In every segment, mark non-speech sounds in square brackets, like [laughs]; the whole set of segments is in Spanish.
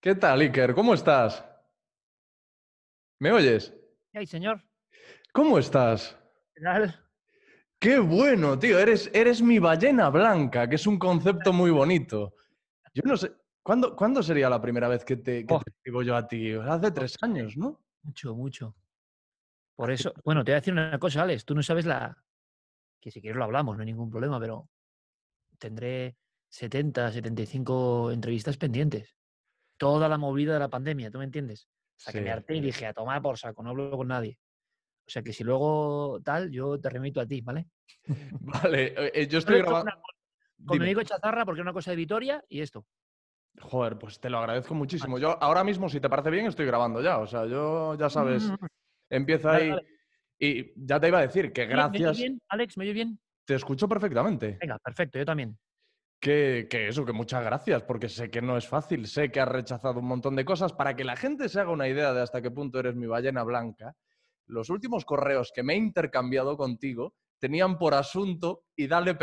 ¿Qué tal, Iker? ¿Cómo estás? ¿Me oyes? Sí, señor. ¿Cómo estás? ¿Qué Qué bueno, tío. Eres, eres mi ballena blanca, que es un concepto muy bonito. Yo no sé. ¿Cuándo, ¿cuándo sería la primera vez que te, oh. te escribo yo a ti? Hace tres años, ¿no? Mucho, mucho. Por eso, bueno, te voy a decir una cosa, Alex. Tú no sabes la. Que si quieres lo hablamos, no hay ningún problema, pero tendré 70, 75 entrevistas pendientes toda la movida de la pandemia, ¿tú me entiendes? O sea, que me harté y dije, a tomar por saco, no hablo con nadie. O sea, que si luego tal, yo te remito a ti, ¿vale? [laughs] Vale, eh, eh, yo estoy grabando... Con mi Chazarra, porque es una cosa de Vitoria y esto. Joder, pues te lo agradezco muchísimo. Yo ahora mismo, si te parece bien, estoy grabando ya. O sea, yo ya mm, sabes, mm, mm. empiezo ahí. Y ya te iba a decir que gracias. ¿Me bien, Alex? ¿Me oyes bien? Te escucho perfectamente. Venga, perfecto, yo también. Que, eso, que muchas gracias, porque sé que no es fácil, sé que has rechazado un montón de cosas. Para que la gente se haga una idea de hasta qué punto eres mi ballena blanca, los últimos correos que me he intercambiado contigo tenían por asunto y dale,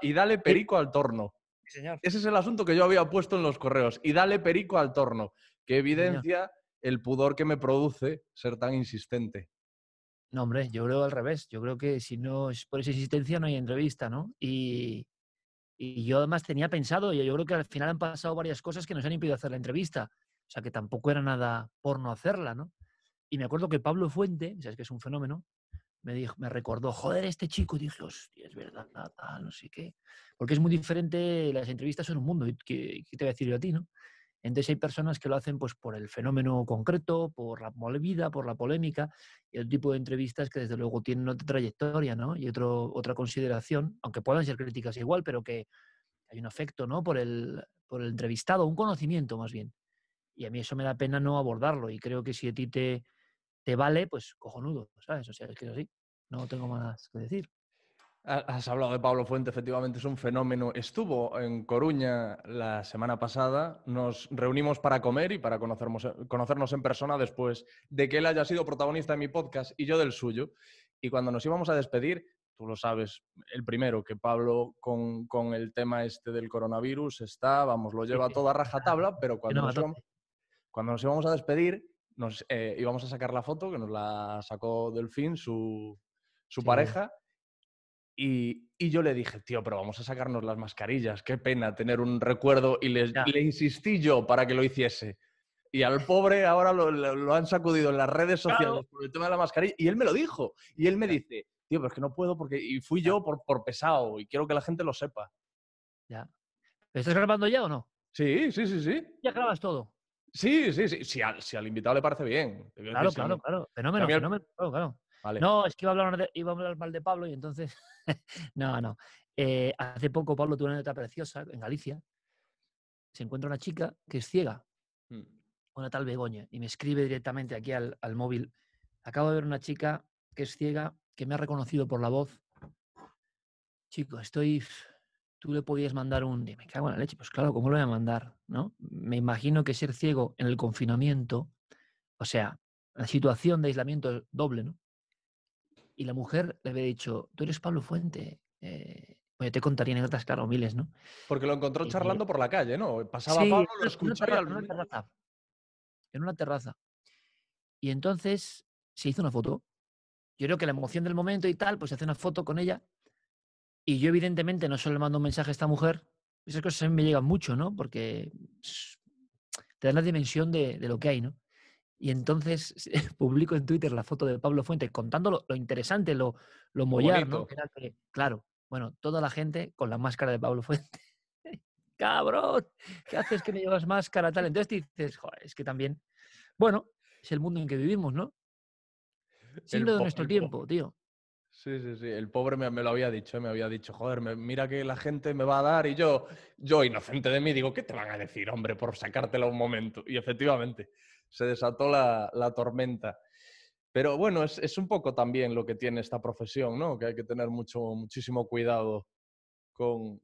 y dale perico al torno. señor. Ese es el asunto que yo había puesto en los correos, y dale perico al torno, que evidencia el pudor que me produce ser tan insistente. No, hombre, yo creo al revés. Yo creo que si no es por esa insistencia no hay entrevista, ¿no? Y, y yo además tenía pensado, y yo creo que al final han pasado varias cosas que nos han impedido hacer la entrevista. O sea, que tampoco era nada por no hacerla, ¿no? Y me acuerdo que Pablo Fuente, sabes que es un fenómeno, me, me recordó, joder, este chico, y dije, hostia, es verdad, no sé qué. Porque es muy diferente, las entrevistas son un mundo, qué te voy a decir yo a ti, no? Entonces hay personas que lo hacen pues, por el fenómeno concreto, por la movida, por la polémica, y el tipo de entrevistas que desde luego tienen otra trayectoria y otro, otra consideración, aunque puedan ser críticas igual, pero que hay un afecto ¿no? por, el, entrevistado, un conocimiento más bien. Y a mí eso me da pena no abordarlo, y creo que si a ti te, te vale, pues cojonudo, ¿sabes? O sea, es que es así, no tengo más que decir. Has hablado de Pablo Fuente, efectivamente es un fenómeno. Estuvo en Coruña la semana pasada, nos reunimos para comer y para conocernos, conocernos en persona después de que él haya sido protagonista de mi podcast y yo del suyo. Y cuando nos íbamos a despedir, tú lo sabes, el primero, que Pablo con, el tema este del coronavirus está, vamos, lo lleva todo raja rajatabla, pero cuando, nos, íbamos, cuando nos íbamos a despedir, nos eh, íbamos a sacar la foto, que nos la sacó Delfín, su, su pareja y, yo le dije, tío, pero vamos a sacarnos las mascarillas, qué pena tener un recuerdo. Y le insistí yo para que lo hiciese. Y al [laughs] pobre ahora lo, han sacudido en las redes sociales por el tema de la mascarilla. Y él me lo dijo. Y él me dice, tío, pero es que no puedo porque... Y fui yo por, por pesado y quiero que la gente lo sepa. Ya. ¿Estás grabando ya o no? Sí, sí, sí, sí. ¿Ya grabas todo? Sí, sí, sí. Si al, si al invitado le parece bien. Claro, claro, claro. Fenómeno, fenómeno, claro, claro. No, es que iba a, hablar mal de Pablo y entonces. [laughs] no, no. Eh, hace poco Pablo tuvo una nota preciosa en Galicia. Se encuentra una chica que es ciega, mm. una tal Begoña, y me escribe directamente aquí al, móvil. Acabo de ver una chica que es ciega, que me ha reconocido por la voz. Chico, estoy. Tú le podías mandar un. Dime, me cago en la leche. Pues claro, ¿cómo lo voy a mandar? ¿No? Me imagino que ser ciego en el confinamiento, o sea, la situación de aislamiento es doble, ¿no? Y la mujer le había dicho, tú eres Pablo Fuente. Eh, yo te contaría anécdotas, claro, miles, ¿no? Porque lo encontró eh, charlando por la calle, ¿no? Pasaba Pablo, lo escuchaba. En una terraza. En una terraza. Y entonces se hizo una foto. Yo creo que la emoción del momento y tal, pues se hace una foto con ella. Y yo, evidentemente, no solo le mando un mensaje a esta mujer. Esas cosas a mí me llegan mucho, ¿no? Porque te dan la dimensión de lo que hay, ¿no? Y entonces [laughs] publico en Twitter la foto de Pablo Fuentes contándolo, lo, interesante, lo, lo mollar, ¿no? claro, bueno, toda la gente con la máscara de Pablo Fuentes. [laughs] ¡Cabrón! ¿Qué haces que me llevas máscara tal? Entonces dices, joder, es que también. Bueno, es el mundo en que vivimos, ¿no? Siglo de nuestro tiempo, tío. Sí, sí, sí. El pobre me, lo había dicho, me había dicho, joder, mira que la gente me va a dar y yo, yo inocente de mí, digo, ¿qué te van a decir, hombre, por sacártelo un momento? Y efectivamente, se desató la, tormenta. Pero bueno, es, un poco también lo que tiene esta profesión, ¿no? Que hay que tener mucho, muchísimo cuidado con,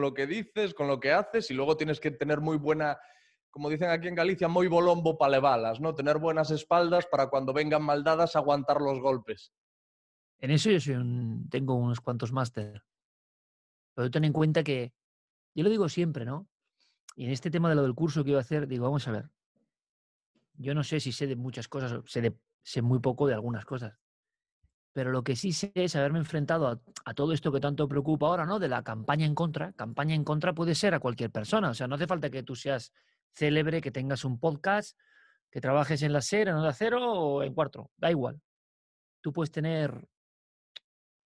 lo que dices, con lo que haces y luego tienes que tener muy buena como dicen aquí en Galicia, muy bolombo para levalas, ¿no? Tener buenas espaldas para cuando vengan maldadas aguantar los golpes. En eso yo soy tengo unos cuantos máster. Pero ten en cuenta que, yo lo digo siempre, ¿no? Y en este tema de lo del curso que iba a hacer, digo, vamos a ver, yo no sé si sé de muchas cosas, sé, sé muy poco de algunas cosas. Pero lo que sí sé es haberme enfrentado a, todo esto que tanto preocupa ahora, ¿no? De la campaña en contra. Campaña en contra puede ser a cualquier persona. O sea, no hace falta que tú seas célebre, que tengas un podcast, que trabajes en la SER, en la cero o en Cuatro. Da igual. Tú puedes tener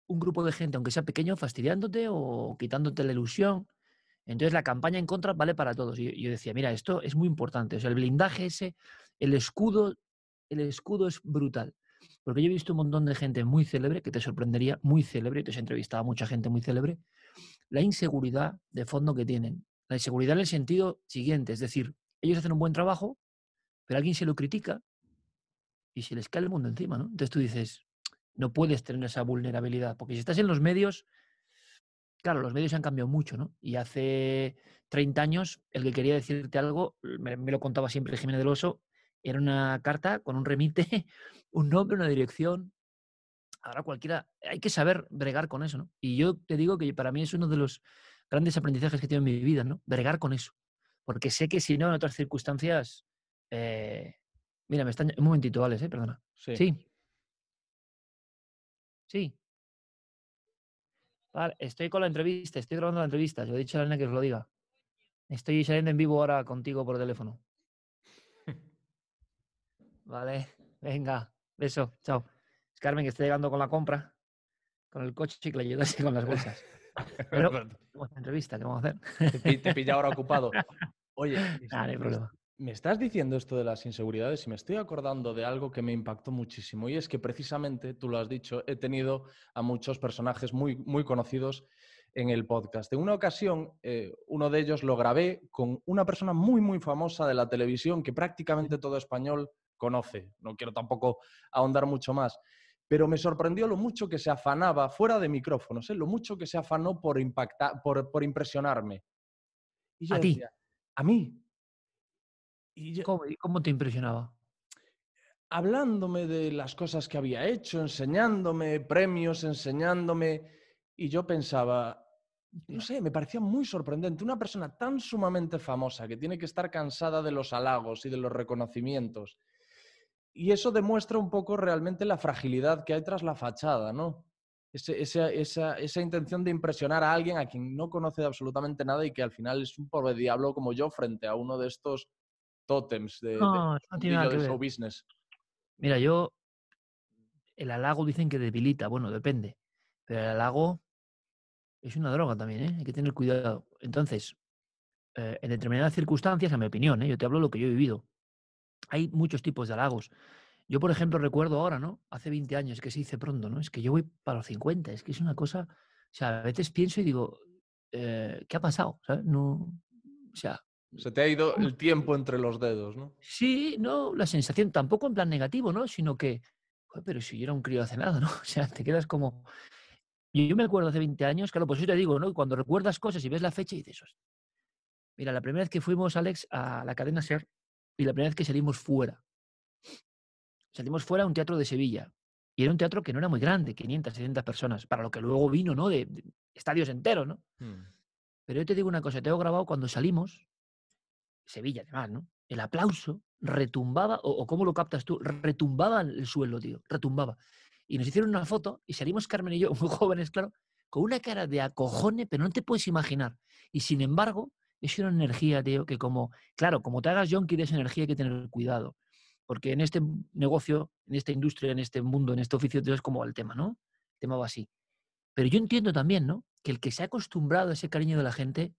un grupo de gente, aunque sea pequeño, fastidiándote o quitándote la ilusión. Entonces la campaña en contra vale para todos. Y yo decía, mira, esto es muy importante. O sea, el blindaje ese el escudo, el escudo es brutal. Porque yo he visto un montón de gente muy célebre, que te sorprendería, muy célebre, te he entrevistado a mucha gente muy célebre, la inseguridad de fondo que tienen. La inseguridad en el sentido siguiente, es decir, ellos hacen un buen trabajo, pero alguien se lo critica y se les cae el mundo encima, ¿no? Entonces tú dices, no puedes tener esa vulnerabilidad, porque si estás en los medios, claro, los medios han cambiado mucho, ¿no? Y hace 30 años el que quería decirte algo, me, me lo contaba siempre Jiménez del Oso, era una carta con un remite, [laughs] un nombre, una dirección. Ahora cualquiera, hay que saber bregar con eso, ¿no? Y yo te digo que para mí es uno de los grandes aprendizajes que tengo en mi vida, ¿no? Bregar con eso. Porque sé que si no, en otras circunstancias... Eh, mira, me están... Un momentito, ¿eh? Perdona. Sí. Sí. Vale, estoy con la entrevista, estoy grabando la entrevista. Yo he dicho a Elena que os lo diga. Estoy saliendo en vivo ahora contigo por teléfono. Vale, venga, beso, chao. Es Carmen que está llegando con la compra, con el coche y que le con las bolsas. [laughs] Pero, entrevista, ¿qué vamos a hacer? Te, pilla ahora ocupado. [laughs] Oye, ah, me estás diciendo esto de las inseguridades y me estoy acordando de algo que me impactó muchísimo y es que precisamente, tú lo has dicho, he tenido a muchos personajes muy, muy conocidos en el podcast. En una ocasión, eh, uno de ellos lo grabé con una persona muy, muy famosa de la televisión que prácticamente todo español conoce. No quiero tampoco ahondar mucho más. Pero me sorprendió lo mucho que se afanaba, fuera de micrófonos, ¿eh? lo mucho que se afanó por, impactar, por, impresionarme. Y ¿A ti? ¿A mí? Y ¿Cómo, ¿Cómo te impresionaba? hablándome de las cosas que había hecho, enseñándome premios, enseñándome. Y yo pensaba, no sé, me parecía muy sorprendente. Una persona tan sumamente famosa que tiene que estar cansada de los halagos y de los reconocimientos y eso demuestra un poco realmente la fragilidad que hay tras la fachada, ¿no? esa, esa, esa, intención de impresionar a alguien a quien no conoce absolutamente nada y que al final es un pobre diablo como yo frente a uno de estos tótems de, show business. Mira, yo. El halago dicen que debilita, bueno, depende. Pero el halago es una droga también, ¿eh? hay que tener cuidado. Entonces, eh, en determinadas circunstancias, a mi opinión, ¿eh? yo te hablo de lo que yo he vivido hay muchos tipos de halagos. Yo, por ejemplo, recuerdo ahora, ¿no? Hace 20 años, que se dice pronto, ¿no? Es que yo voy para los 50, es que es una cosa, o sea, a veces pienso y digo, eh, ¿qué ha pasado? No, o sea... Se te ha ido el tiempo entre los dedos, ¿no? Sí, no, la sensación tampoco en plan negativo, ¿no? Sino que, pero si yo era un crío hace nada, ¿no? [laughs] O sea, te quedas como... Yo me acuerdo hace 20 años, claro, pues yo te digo, ¿no? Cuando recuerdas cosas y ves la fecha y dices, mira, la primera vez que fuimos, Alex, a la cadena SER, y la primera vez que salimos fuera. Salimos fuera a un teatro de Sevilla. Y era un teatro que no era muy grande, 500, 600 personas, para lo que luego vino, ¿no? De, estadios enteros, ¿no? Hmm. Pero yo te digo una cosa, te he grabado cuando salimos, Sevilla además, ¿no? El aplauso retumbaba, o, o cómo lo captas tú, retumbaba el suelo, tío, retumbaba. Y nos hicieron una foto y salimos Carmen y yo, [laughs] muy jóvenes, claro, con una cara de acojone, pero no te puedes imaginar. Y sin embargo, es una energía, tío, que como, claro, como te hagas yonki de esa energía hay que tener cuidado. Porque en este negocio, en esta industria, en este mundo, en este oficio, tío, es como el tema, ¿no? El tema va así. Pero yo entiendo también, ¿no? Que el que se ha acostumbrado a ese cariño de la gente,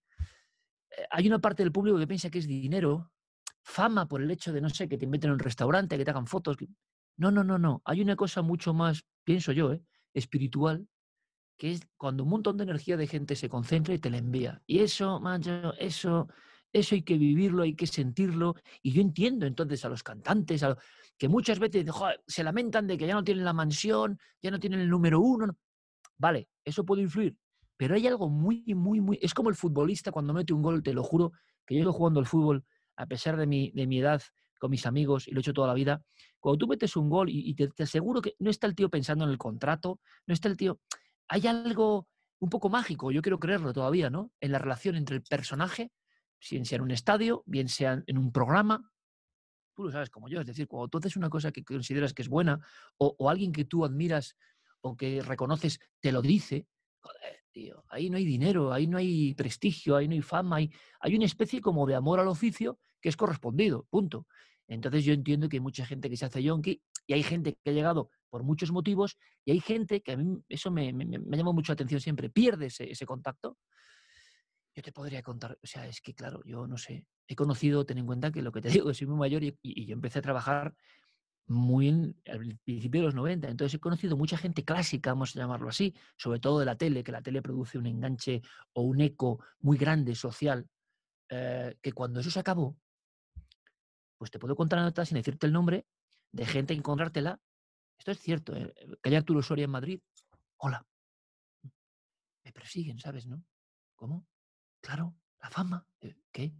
eh, hay una parte del público que piensa que es dinero, fama por el hecho de, no sé, que te meten en un restaurante, que te hagan fotos. No, no, no, no. Hay una cosa mucho más, pienso yo, ¿eh? espiritual, que es cuando un montón de energía de gente se concentra y te la envía. Y eso, macho, eso, eso hay que vivirlo, hay que sentirlo. Y yo entiendo entonces a los cantantes, a que muchas veces se lamentan de que ya no tienen la mansión, ya no tienen el número uno. Vale, eso puede influir. Pero hay algo muy, muy, muy... Es como el futbolista cuando mete un gol, te lo juro, que yo he jugando al fútbol a pesar de mi, edad con mis amigos y lo he hecho toda la vida. Cuando tú metes un gol y, te, aseguro que no está el tío pensando en el contrato, no está el tío hay algo un poco mágico, yo quiero creerlo todavía, ¿no? En la relación entre el personaje, bien sea en un estadio, bien sea en un programa. Tú lo sabes como yo, es decir, cuando tú haces una cosa que consideras que es buena o, alguien que tú admiras o que reconoces te lo dice, ahí no hay dinero, ahí no hay prestigio, ahí no hay fama, hay, hay una especie como de amor al oficio que es correspondido, punto. Entonces yo entiendo que hay mucha gente que se hace yonki y hay gente que ha llegado por muchos motivos, y hay gente que a mí eso me, me, llama mucho la atención siempre, pierdes ese, contacto. Yo te podría contar, o sea, es que claro, yo no sé, he conocido, ten en cuenta que lo que te [laughs] digo, soy muy mayor y, yo empecé a trabajar muy en, al principio de los 90, entonces he conocido mucha gente clásica, vamos a llamarlo así, sobre todo de la tele, que la tele produce un enganche o un eco muy grande social, eh, que cuando eso se acabó, pues te puedo contar nota sin decirte el nombre de gente encontrártela esto es cierto. Eh, eh, que Calle Arturo Soria en Madrid. Hola. Me persiguen, ¿sabes? ¿No? ¿Cómo? Claro, la fama. Eh, ¿Qué?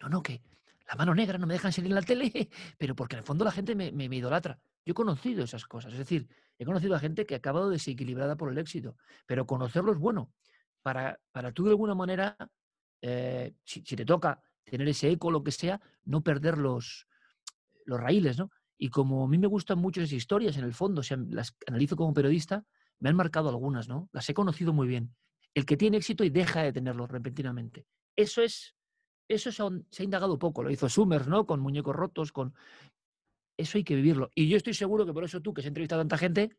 No, no, que la mano negra no me dejan salir en la tele, [laughs] pero porque en el fondo la gente me, idolatra. Yo he conocido esas cosas. Es decir, he conocido a gente que ha acabado desequilibrada por el éxito. Pero conocerlo es bueno. Para, para tú, de alguna manera, si, si, te toca tener ese eco, lo que sea, no perder los raíles, ¿no? Y como a mí me gustan mucho esas historias, en el fondo, o las analizo como periodista, me han marcado algunas, ¿no? Las he conocido muy bien. El que tiene éxito y deja de tenerlo repentinamente. Eso es, eso se ha, indagado poco. Lo hizo Summers, ¿no? Con muñecos rotos, con... Eso hay que vivirlo. Y yo estoy seguro que por eso tú, que has entrevistado a tanta gente,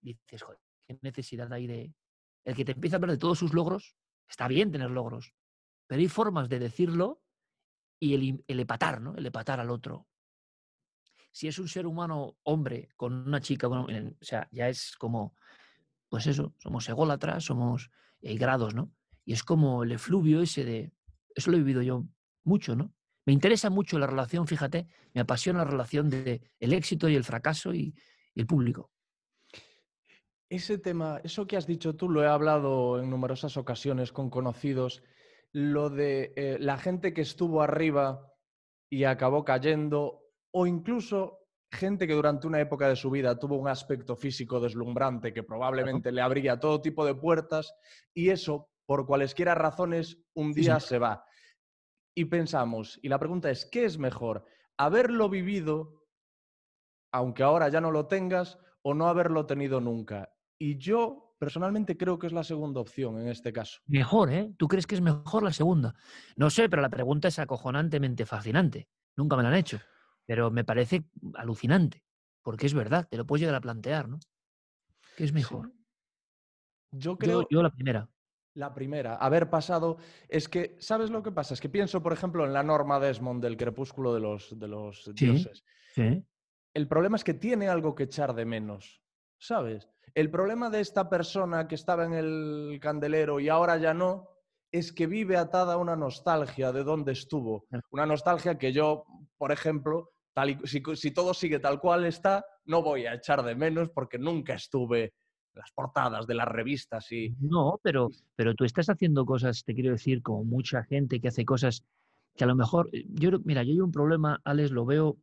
dices, joder, qué necesidad hay de... El que te empieza a hablar de todos sus logros, está bien tener logros, pero hay formas de decirlo y el, el epatar, ¿no? El epatar al otro si es un ser humano hombre con una chica, bueno, o sea, ya es como, pues eso, somos ególatras, somos eh, grados, ¿no? Y es como el efluvio ese de, eso lo he vivido yo mucho, ¿no? Me interesa mucho la relación, fíjate, me apasiona la relación de el éxito y el fracaso y, el público. Ese tema, eso que has dicho tú, lo he hablado en numerosas ocasiones con conocidos, lo de eh, la gente que estuvo arriba y acabó cayendo o incluso gente que durante una época de su vida tuvo un aspecto físico deslumbrante que probablemente le abría todo tipo de puertas y eso, por cualesquiera razones, un día se va. Y pensamos, y la pregunta es, ¿qué es mejor? ¿Haberlo vivido, aunque ahora ya no lo tengas, o no haberlo tenido nunca? Y yo personalmente creo que es la segunda opción en este caso. Mejor, ¿eh? ¿Tú crees que es mejor la segunda? No sé, pero la pregunta es acojonantemente fascinante. Nunca me la han hecho. Pero me parece alucinante, porque es verdad, te lo puedes llegar a plantear, ¿no? ¿Qué es mejor? Yo creo. Yo, la primera. La primera, haber pasado. Es que, ¿sabes lo que pasa? Es que pienso, por ejemplo, en la norma Desmond del crepúsculo de los, de los dioses. Sí. El problema es que tiene algo que echar de menos, ¿sabes? El problema de esta persona que estaba en el candelero y ahora ya no, es que vive atada a una nostalgia de dónde estuvo. Una nostalgia que yo, por ejemplo, si, todo sigue tal cual está, no voy a echar de menos porque nunca estuve en las portadas de las revistas y... No, pero, pero tú estás haciendo cosas, te quiero decir, como mucha gente que hace cosas que a lo mejor... Eh, yo, mira, yo hay un problema, Alex, lo veo...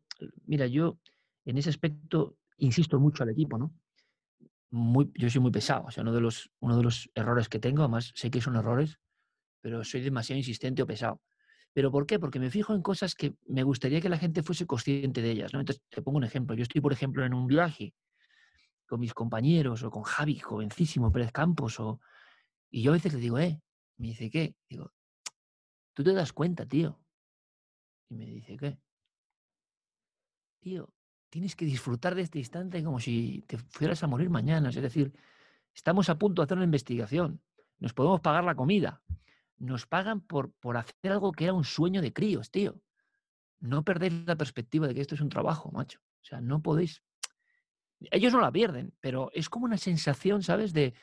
Mira, yo en ese aspecto insisto mucho al equipo, ¿no? Muy, yo soy muy pesado, o sea, uno de, los, uno de los errores que tengo, además sé que son errores, pero soy demasiado insistente o pesado. ¿Pero por qué? Porque me fijo en cosas que me gustaría que la gente fuese consciente de ellas. ¿no? Entonces, te pongo un ejemplo. Yo estoy, por ejemplo, en un viaje con mis compañeros o con Javi, jovencísimo, Pérez Campos, o... y yo a veces le digo, eh, me dice, ¿qué? Digo, tú te das cuenta, tío. Y me dice, ¿qué? Tío, tienes que disfrutar de este instante como si te fueras a morir mañana. Es decir, estamos a punto de hacer una investigación, nos podemos pagar la comida, nos pagan por, por hacer algo que era un sueño de críos, tío. No perder la perspectiva de que esto es un trabajo, macho. O sea, no podéis. Ellos no la pierden, pero es como una sensación, ¿sabes? De,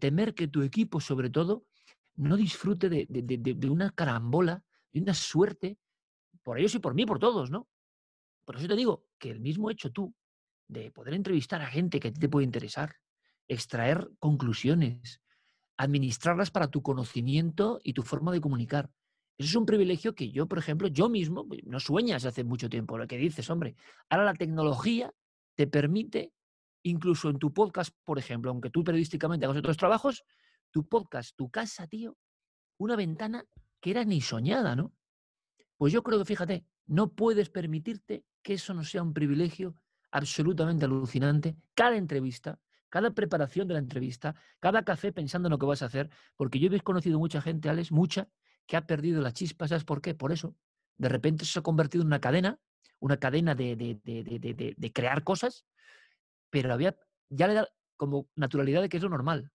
temer que tu equipo, sobre todo, no disfrute de, una carambola, de una suerte, por ellos y por mí, por todos, ¿no? Por eso te digo que el mismo hecho tú, de poder entrevistar a gente que a ti te puede interesar, extraer conclusiones, administrarlas para tu conocimiento y tu forma de comunicar. Eso es un privilegio que yo, por ejemplo, yo mismo, pues, no sueñas hace mucho tiempo lo que dices, hombre. Ahora la tecnología te permite, incluso en tu podcast, por ejemplo, aunque tú periodísticamente hagas otros trabajos, tu podcast, tu casa, tío, una ventana que era ni soñada, ¿no? Pues yo creo que, fíjate, no puedes permitirte que eso no sea un privilegio absolutamente alucinante. Cada entrevista, cada preparación de la entrevista, cada café pensando en lo que vas a hacer, porque yo he conocido mucha gente, Alex, mucha, que ha perdido la chispa, ¿sabes por qué? Por eso. De repente se ha convertido en una cadena, una cadena de, crear cosas, pero había, ya le da como naturalidad de que es lo normal.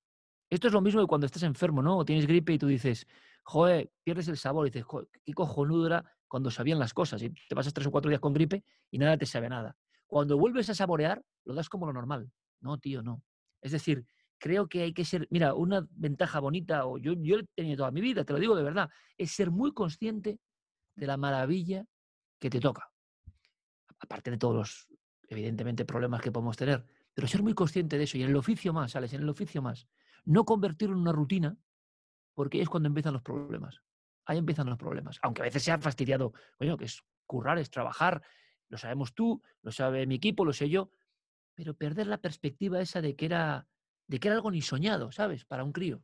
Esto es lo mismo que cuando estás enfermo, ¿no? O tienes gripe y tú dices, joder, pierdes el sabor, y dices, qué cojonudo cuando sabían las cosas, y te pasas tres o cuatro días con gripe y nada te sabe nada. Cuando vuelves a saborear, lo das como lo normal. No, tío, no. Es decir, creo que hay que ser, mira, una ventaja bonita, o yo, yo he tenido toda mi vida, te lo digo de verdad, es ser muy consciente de la maravilla que te toca. Aparte de todos los, evidentemente, problemas que podemos tener, pero ser muy consciente de eso y en el oficio más, Alex, en el oficio más. No convertirlo en una rutina, porque es cuando empiezan los problemas. Ahí empiezan los problemas. Aunque a veces sea fastidiado, bueno, que es currar, es trabajar, lo sabemos tú, lo sabe mi equipo, lo sé yo, pero perder la perspectiva esa de que era, de que era algo ni soñado, ¿sabes? Para un crío.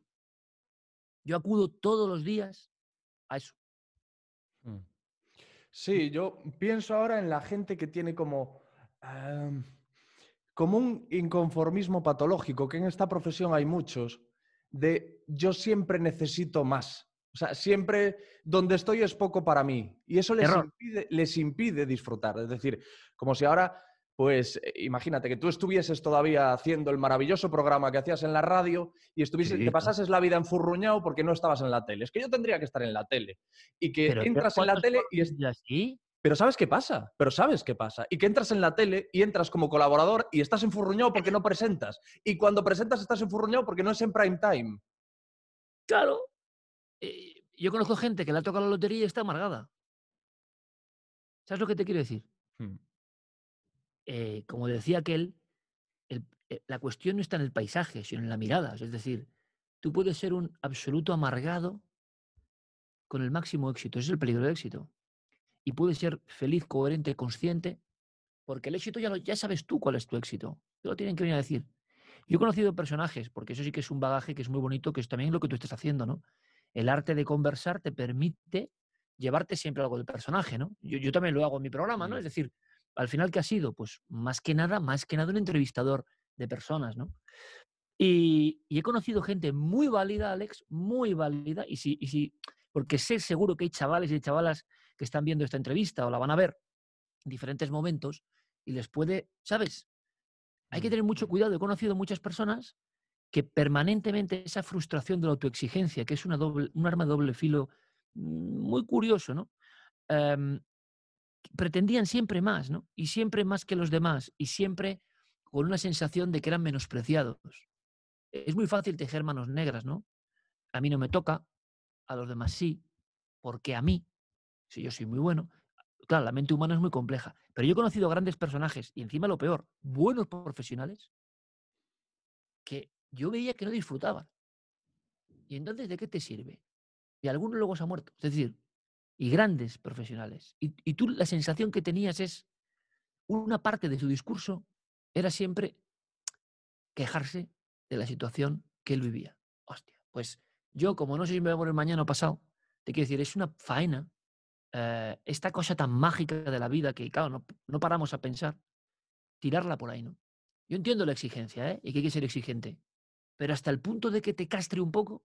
Yo acudo todos los días a eso. Mm. Sí, yo pienso ahora en la gente que tiene como, como un inconformismo patológico, que en esta profesión hay muchos, de yo siempre necesito más. O sea, siempre donde estoy es poco para mí. Y eso les, les impide, disfrutar. Es decir, como si ahora pues eh, imagínate que tú estuvieses todavía haciendo el maravilloso programa que hacías en la radio y estuvieses, que te pasases la vida enfurruñado porque no estabas en la tele. Es que yo tendría que estar en la tele. Y que entras en la tele y es... así? Pero sabes qué pasa, pero sabes qué pasa. Y que entras en la tele y entras como colaborador y estás enfurruñado porque no presentas. Y cuando presentas estás enfurruñado porque no es en prime time. Claro. Eh, yo conozco gente que le ha tocado la lotería y está amargada. ¿Sabes lo que te quiero decir? Hmm. Eh, como decía aquel, eh, la cuestión no está en el paisaje, sino en la mirada. Es decir, tú puedes ser un absoluto amargado con el máximo éxito. Ese es el peligro del éxito. Y puedes ser feliz, coherente, consciente, porque el éxito ya, ya sabes tú cuál es tu éxito. Te lo tienen que venir a decir. Yo he conocido personajes, porque eso sí que es un bagaje que es muy bonito, que es también lo que tú estás haciendo, ¿no? El arte de conversar te permite llevarte siempre algo del personaje, ¿no? Yo, yo también lo hago en mi programa, ¿no? Mm. Es decir, al final, ¿qué ha sido? Pues más que nada, más que nada un entrevistador de personas, ¿no? Y, he conocido gente muy válida, Alex, muy válida, y si, y porque sé seguro que hay chavales y chavalas que están viendo esta entrevista o la van a ver en diferentes momentos y les puede, ¿sabes? Hay que mm. tener mucho cuidado. He conocido muchas personas que permanentemente esa frustración de la autoexigencia, que es una doble, un arma doble filo mm, muy curioso, ¿no? Em, pretendían siempre más, ¿no? Y siempre más que los demás, y siempre con una sensación de que eran menospreciados. Es muy fácil tejer manos negras, ¿no? A mí no me toca, a los demás sí, porque a mí, si yo soy muy bueno, claro, la mente humana es muy compleja, pero yo he conocido grandes personajes y encima lo peor, buenos profesionales, que yo veía que no disfrutaban. ¿Y entonces de qué te sirve? Y algunos luego se ha muerto. Es decir, y grandes profesionales. Y, tú la sensación que tenías es, una parte de su discurso era siempre quejarse de la situación que él vivía. Hostia, pues yo como no sé si me voy a morir mañana pasado, te quiero decir, es una faena eh, esta cosa tan mágica de la vida que, claro, no, no, paramos a pensar, tirarla por ahí, ¿no? Yo entiendo la exigencia, ¿eh? Y que hay que ser exigente, pero hasta el punto de que te castre un poco,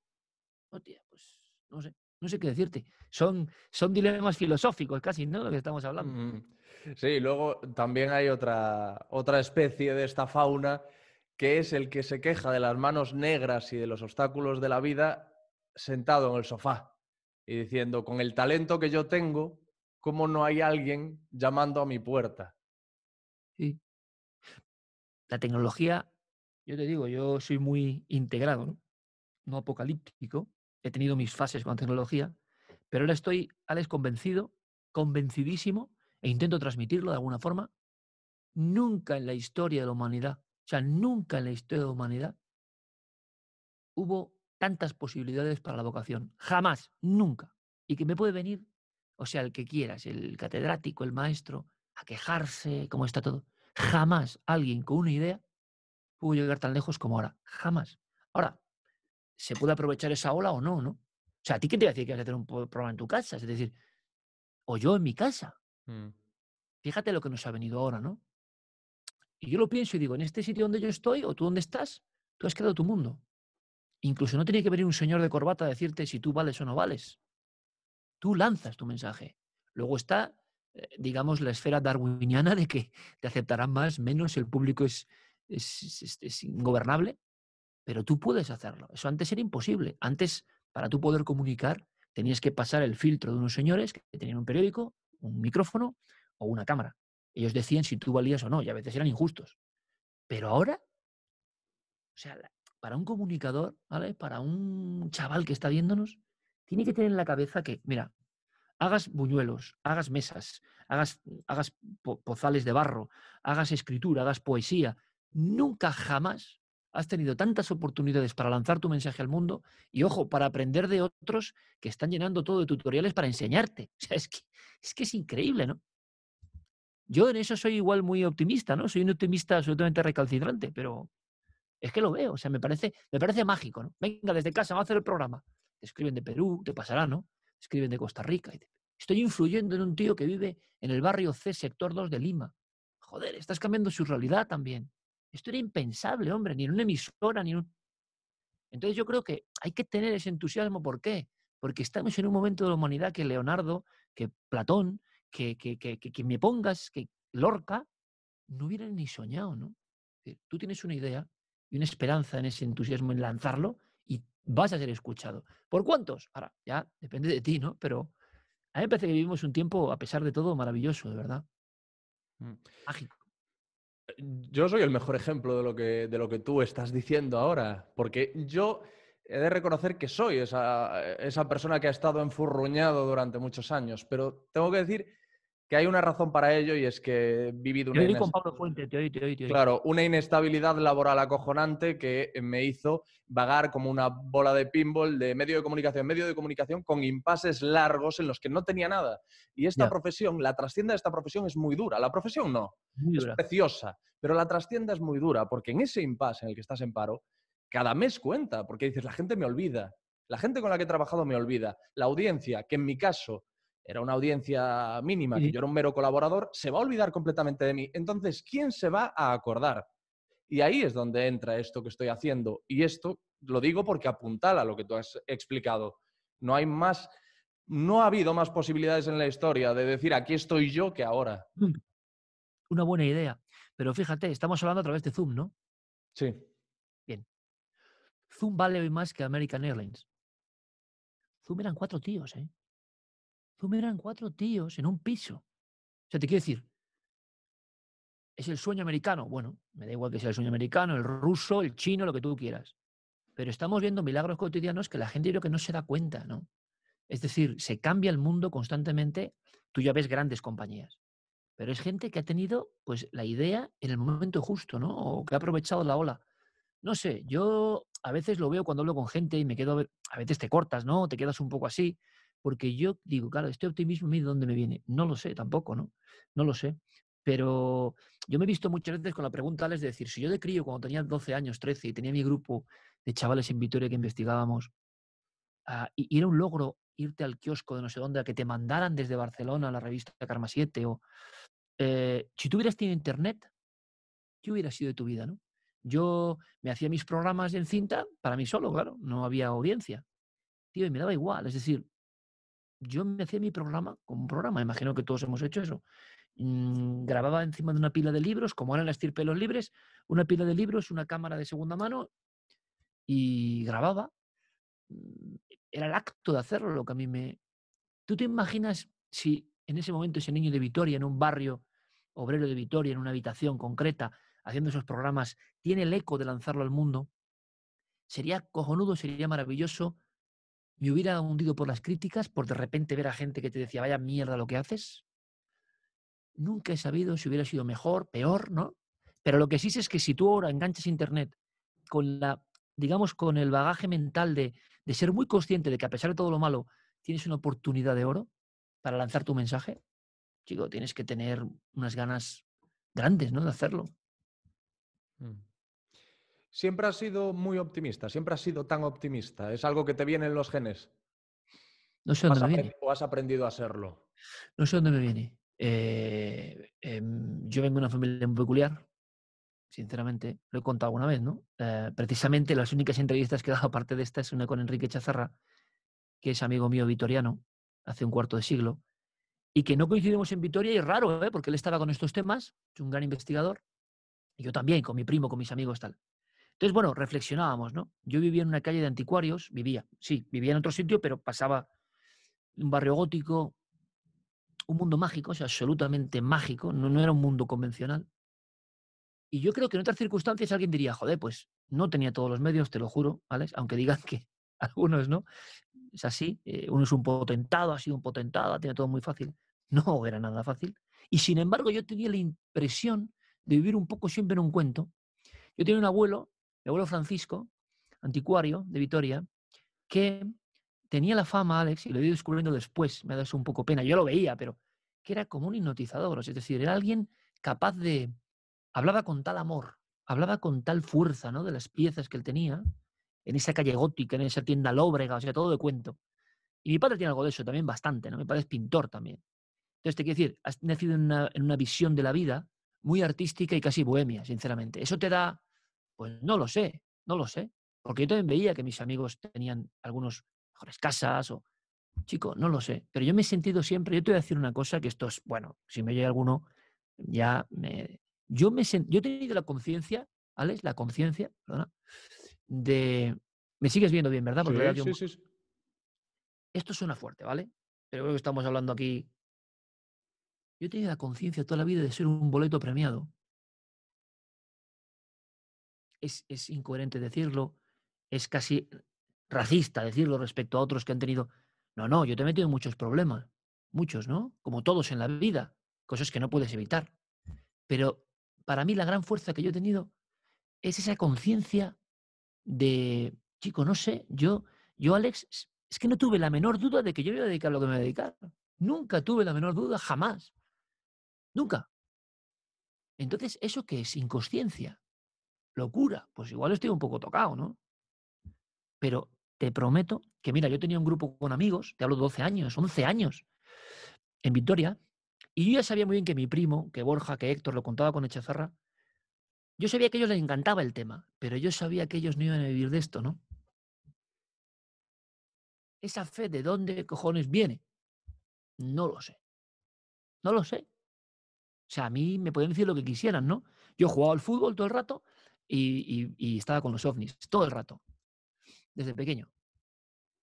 hostia, pues no sé, no sé qué decirte. Son, son dilemas filosóficos casi, ¿no? Lo que estamos hablando. Sí, luego también hay otra, otra especie de esta fauna que es el que se queja de las manos negras y de los obstáculos de la vida sentado en el sofá y diciendo, con el talento que yo tengo, ¿cómo no hay alguien llamando a mi puerta? Sí. La tecnología, yo te digo, yo soy muy integrado, ¿no? no apocalíptico, he tenido mis fases con tecnología, pero ahora estoy, Alex, convencido, convencidísimo, e intento transmitirlo de alguna forma. Nunca en la historia de la humanidad, o sea, nunca en la historia de la humanidad hubo tantas posibilidades para la vocación. Jamás, nunca. Y que me puede venir, o sea, el que quieras, el catedrático, el maestro, a quejarse, cómo está todo. Jamás alguien con una idea pudo llegar tan lejos como ahora. Jamás. Ahora, se puede aprovechar esa ola o no, ¿no? O sea, ¿a ti qué te va a decir que vas a hacer un programa en tu casa? Es decir, o yo en mi casa. Mm. Fíjate lo que nos ha venido ahora, ¿no? Y yo lo pienso y digo, en este sitio donde yo estoy o tú donde estás, tú has creado tu mundo. Incluso no tiene que venir un señor de corbata a decirte si tú vales o no vales. Tú lanzas tu mensaje. Luego está, eh, digamos, la esfera darwiniana de que te aceptarán más, menos, el público es ingobernable. Pero tú puedes hacerlo. Eso antes era imposible. Antes, para tú poder comunicar, tenías que pasar el filtro de unos señores que tenían un periódico, un micrófono o una cámara. Ellos decían si tú valías o no, y a veces eran injustos. Pero ahora, o sea, para un comunicador, ¿vale? Para un chaval que está viéndonos, tiene que tener en la cabeza que, mira, hagas buñuelos, hagas mesas, hagas, hagas pozales de barro, hagas escritura, hagas poesía, nunca jamás Has tenido tantas oportunidades para lanzar tu mensaje al mundo y, ojo, para aprender de otros que están llenando todo de tutoriales para enseñarte. [laughs] O sea, es que es, increíble, ¿no? Yo en eso soy igual muy optimista, ¿no? Soy un optimista absolutamente recalcitrante, pero es que lo veo, o sea, me parece, me parece mágico, ¿no? Venga, desde casa, va a hacer el programa. escriben de Perú, te pasará, ¿no? escriben de Costa Rica. Estoy influyendo en un tío que vive en el barrio C, sector 2 de Lima. Joder, estás cambiando su realidad también. Esto era impensable, hombre, ni en una emisora, ni en un... Entonces yo creo que hay que tener ese entusiasmo. ¿Por qué? Porque estamos en un momento de la humanidad que Leonardo, que Platón, que, que, me pongas, que Lorca, no hubieran ni soñado, ¿no? Eh, tú tienes una idea y una esperanza en ese entusiasmo en lanzarlo y vas a ser escuchado. ¿Por cuántos? Ahora, ya depende de ti, ¿no? Pero a mí me parece que vivimos un tiempo, a pesar de todo, maravilloso, de verdad. Mm. Mágico. Yo soy el mejor ejemplo de lo que, tú estás diciendo ahora, porque yo he de reconocer que soy esa persona que ha estado enfurruñado durante muchos años, pero tengo que decir que hay una razón para ello y es que he vivido una, claro, una inestabilidad laboral acojonante que me hizo vagar como una bola de pinball de medio de comunicación, medio de comunicación con impases largos en los que no tenía nada. Y esta profesión, la trascienda de esta profesión es muy dura. La profesión no, es preciosa, pero la trascienda es muy dura porque en ese impasse en el que estás en paro, cada mes cuenta, porque dices, la gente me olvida, la gente con la que he trabajado me olvida, la audiencia, que en mi caso era una audiencia mínima, y yo era un mero colaborador, se va a olvidar completamente de mí. Entonces, ¿quién se va a acordar? Y ahí es donde entra esto que estoy haciendo. Y esto lo digo porque apuntala lo que tú has explicado. No hay más, no ha habido más posibilidades en la historia de decir aquí estoy yo que ahora. Mm. Una buena idea. Pero fíjate, estamos hablando a través de Zoom, ¿no? Sí. Bien. Zoom vale hoy más que American Airlines. Zoom eran cuatro tíos, ¿eh? me eran cuatro tíos en un piso. O sea, te quiero decir, es el sueño americano. Bueno, me da igual que sea el sueño americano, el ruso, el chino, lo que tú quieras. Pero estamos viendo milagros cotidianos que la gente creo que no se da cuenta, ¿no? Es decir, se cambia el mundo constantemente. Tú ya ves grandes compañías. Pero es gente que ha tenido pues la idea en el momento justo, ¿no? O que ha aprovechado la ola. No sé, yo a veces lo veo cuando hablo con gente y me quedo a veces te cortas, ¿no? Te quedas un poco así porque yo digo, claro, este optimismo, ¿de dónde me viene? No lo sé tampoco, ¿no? No lo sé. Pero yo me he visto muchas veces con la pregunta, es de decir, si yo de crío, cuando tenía 12 años, 13, y tenía mi grupo de chavales en Vitoria que investigábamos, ah, y, era un logro irte al kiosco de no sé dónde, a que te mandaran desde Barcelona la revista Karma 7, o eh, si tú hubieras tenido internet, ¿qué hubiera sido de tu vida, no? Yo me hacía mis programas en cinta para mí solo, claro, no había audiencia. Tío, y me daba igual, es decir, yo me hacía mi programa con un programa, imagino que todos hemos hecho eso. Mm, grababa encima de una pila de libros, como eran las la los libres, una pila de libros, una cámara de segunda mano y grababa. Mm, era el acto de hacerlo lo que a mí me... ¿Tú te imaginas si en ese momento ese niño de Vitoria, en un barrio obrero de Vitoria, en una habitación concreta, haciendo esos programas, tiene el eco de lanzarlo al mundo? Sería cojonudo, sería maravilloso ¿Me hubiera hundido por las críticas, por de repente ver a gente que te decía, vaya mierda lo que haces? Nunca he sabido si hubiera sido mejor, peor, ¿no? Pero lo que sí sé es que si tú ahora enganchas Internet con la, digamos, con el bagaje mental de, de ser muy consciente de que a pesar de todo lo malo, tienes una oportunidad de oro para lanzar tu mensaje, chico, tienes que tener unas ganas grandes, ¿no? De hacerlo. Mm. ¿Siempre has sido muy optimista? ¿Siempre has sido tan optimista? ¿Es algo que te viene en los genes? No sé dónde me viene. ¿O has aprendido a serlo? No sé dónde me viene. Eh, em, yo vengo de una familia muy peculiar, sinceramente. Lo he contado alguna vez, ¿no? Eh, precisamente las únicas entrevistas que he dado, aparte de esta, es una con Enrique Chazarra, que es amigo mío vitoriano, hace un cuarto de siglo, y que no coincidimos en Vitoria, y es raro, ¿eh? porque él estaba con estos temas, es un gran investigador, y yo también, con mi primo, con mis amigos, tal. Entonces, bueno, reflexionábamos, ¿no? Yo vivía en una calle de anticuarios, vivía, sí, vivía en otro sitio, pero pasaba un barrio gótico, un mundo mágico, o sea, absolutamente mágico, no, era un mundo convencional. Y yo creo que en otras circunstancias alguien diría, joder, pues no tenía todos los medios, te lo juro, ¿vale? Aunque digan que [laughs] algunos, ¿no? Es así, eh, uno es un potentado, ha sido un potentado, tiene todo muy fácil. No era nada fácil. Y sin embargo, yo tenía la impresión de vivir un poco siempre en un cuento. Yo tenía un abuelo mi Francisco, anticuario de Vitoria, que tenía la fama, Alex, y lo he ido descubriendo después, me ha dado un poco pena, yo lo veía, pero que era como un hipnotizador, es decir, era alguien capaz de, hablaba con tal amor, hablaba con tal fuerza, ¿no? De las piezas que él tenía, en esa calle gótica, en esa tienda lóbrega, o sea, todo de cuento. Y mi padre tiene algo de eso también, bastante, ¿no? Mi padre es pintor también. Entonces, te quiero decir, has nacido en una visión de la vida muy artística y casi bohemia, sinceramente. Eso te da pues no lo sé, no lo sé. Porque yo también veía que mis amigos tenían algunos mejores casas o... Chico, no lo sé. Pero yo me he sentido siempre, yo te voy a decir una cosa, que esto es, bueno, si me oye alguno, ya me... Yo, me sent... yo he tenido la conciencia, Alex, la conciencia, perdona, de... Me sigues viendo bien, ¿verdad? Porque sí, sí, Esto suena fuerte, ¿vale? Pero creo que estamos hablando aquí yo he tenido la conciencia toda la vida de ser un boleto premiado es, incoherente decirlo, es casi racista decirlo respecto a otros que han tenido... No, no, yo te he metido en muchos problemas, muchos, ¿no? Como todos en la vida, cosas que no puedes evitar. Pero para mí la gran fuerza que yo he tenido es esa conciencia de, chico, no sé, yo, yo Alex, es que no tuve la menor duda de que yo iba a dedicar lo que me a dedicar. Nunca tuve la menor duda, jamás. Nunca. Entonces, ¿eso qué es? Inconsciencia locura. Pues igual estoy un poco tocado, ¿no? Pero te prometo que, mira, yo tenía un grupo con amigos, te hablo de 12 años, 11 años, en Victoria, y yo ya sabía muy bien que mi primo, que Borja, que Héctor, lo contaba con Echezarra, yo sabía que a ellos les encantaba el tema, pero yo sabía que ellos no iban a vivir de esto, ¿no? ¿Esa fe de dónde cojones viene? No lo sé. No lo sé. O sea, a mí me pueden decir lo que quisieran, ¿no? Yo he jugado al fútbol todo el rato, y, y, estaba con los ovnis todo el rato, desde pequeño.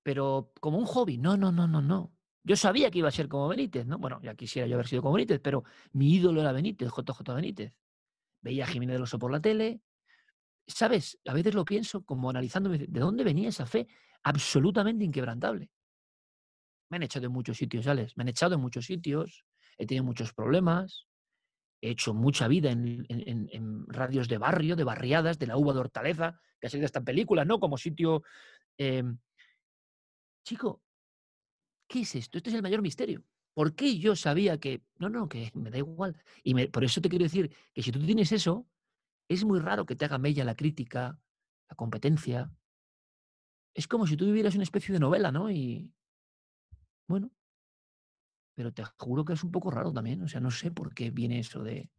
Pero como un hobby, no, no, no, no, no. Yo sabía que iba a ser como Benítez, ¿no? Bueno, ya quisiera yo haber sido como Benítez, pero mi ídolo era Benítez, JJ Benítez. Veía a Jiménez del Oso por la tele. ¿Sabes? A veces lo pienso como analizándome de dónde venía esa fe absolutamente inquebrantable. Me han echado en muchos sitios, ¿sabes? Me han echado en muchos sitios, he tenido muchos problemas, He hecho mucha vida en, radios de barrio, de barriadas, de la uva de Hortaleza, que ha salido esta película, ¿no? Como sitio. Em, chico, ¿qué es esto? Este es el mayor misterio. ¿Por qué yo sabía que.? No, no, que me da igual. Y me... por eso te quiero decir que si tú tienes eso, es muy raro que te haga mella la crítica, la competencia. Es como si tú vivieras una especie de novela, ¿no? Y. Bueno, pero te juro que es un poco raro también. O sea, no sé por qué viene eso de.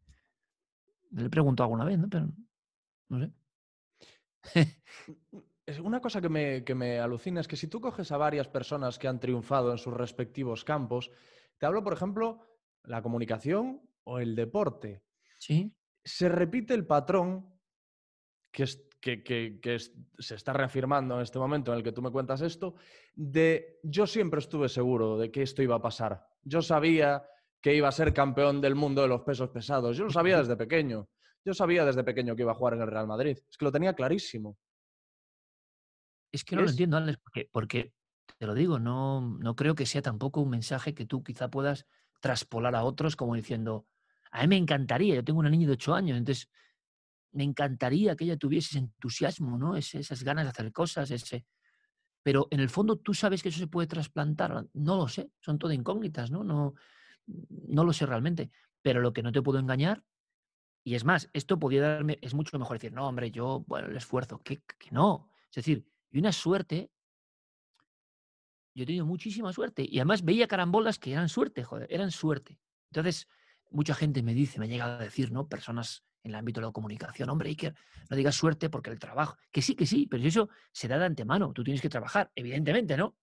Le pregunto alguna vez, ¿no? Pero no sé. Una cosa que me, que me alucina es que si tú coges a varias personas que han triunfado en sus respectivos campos, te hablo, por ejemplo, la comunicación o el deporte. Sí. Se repite el patrón que, es, que, se está reafirmando en este momento en el que tú me cuentas esto, de yo siempre estuve seguro de que esto iba a pasar. Yo sabía que iba a ser campeón del mundo de los pesos pesados. Yo lo sabía desde pequeño. Yo sabía desde pequeño que iba a jugar en el Real Madrid. Es que lo tenía clarísimo. Es que no lo entiendo, Andrés porque, te lo digo, no, no creo que sea tampoco un mensaje que tú quizá puedas traspolar a otros como diciendo, a mí me encantaría, yo tengo una niña de ocho años, entonces me encantaría que ella tuviese ese entusiasmo, ¿no? esas ganas de hacer cosas, ese... Pero en el fondo tú sabes que eso se puede trasplantar, no lo sé, son todo incógnitas, ¿no? No, no lo sé realmente, pero lo que no te puedo engañar, y es más, esto podría darme, es mucho mejor decir, no, hombre, yo, bueno, el esfuerzo, que, que no. Es decir, y una suerte yo he tenido muchísima suerte. Y además veía carambolas que eran suerte, joder, eran suerte. Entonces, mucha gente me dice, me llega a decir, ¿no? Personas en el ámbito de la comunicación. Hombre, Iker, no digas suerte porque el trabajo. Que sí, que sí, pero eso se da de antemano. Tú tienes que trabajar, evidentemente, ¿no?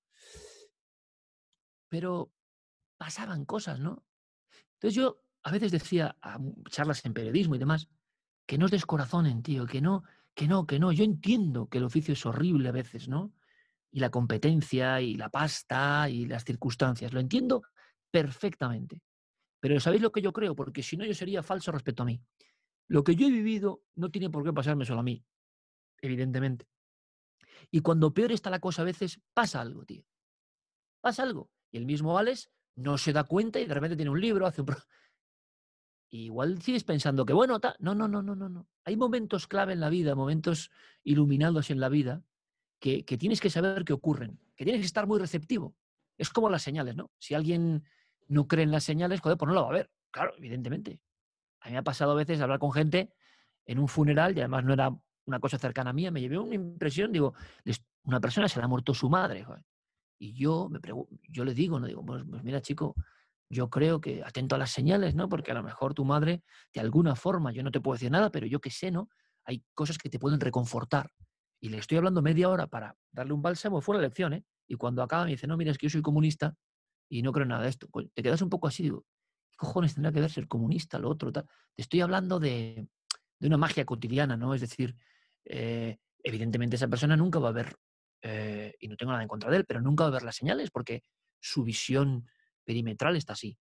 Pero pasaban cosas, ¿no? Entonces yo a veces decía a charlas en periodismo y demás, que no os descorazonen, tío, que no, que no, que no. Yo entiendo que el oficio es horrible a veces, ¿no? Y la competencia y la pasta y las circunstancias. Lo entiendo perfectamente. Pero ¿sabéis lo que yo creo? Porque si no, yo sería falso respecto a mí. Lo que yo he vivido no tiene por qué pasarme solo a mí, evidentemente. Y cuando peor está la cosa a veces, pasa algo, tío. Pasa algo. Y el mismo Vales no se da cuenta y de repente tiene un libro, hace un... [laughs] igual sigues pensando que, bueno, no, no, no, no, no, no. Hay momentos clave en la vida, momentos iluminados en la vida, que, tienes que saber que ocurren, que tienes que estar muy receptivo. Es como las señales, ¿no? Si alguien no cree en las señales, joder, pues no lo va a ver. Claro, evidentemente a mí me ha pasado a veces hablar con gente en un funeral y además no era una cosa cercana a mí, me llevé una impresión, digo, una persona se le ha muerto su madre. Y yo, me yo le digo, no digo, pues, pues, mira chico, yo creo que atento a las señales, ¿no? Porque a lo mejor tu madre, de alguna forma, yo no te puedo decir nada, pero yo que sé, ¿no? Hay cosas que te pueden reconfortar. Y le estoy hablando media hora para darle un bálsamo, fuera de lección, ¿eh? Y cuando acaba me dice, no, mira, es que yo soy comunista y no creo nada de esto. Pues, te quedas un poco así, digo, cojones tendrá que ver ser comunista, lo otro, tal? Te estoy hablando de, una magia cotidiana, ¿no? Es decir, eh, evidentemente esa persona nunca va a ver, eh, y no tengo nada en contra de él, pero nunca va a ver las señales porque su visión perimetral está así.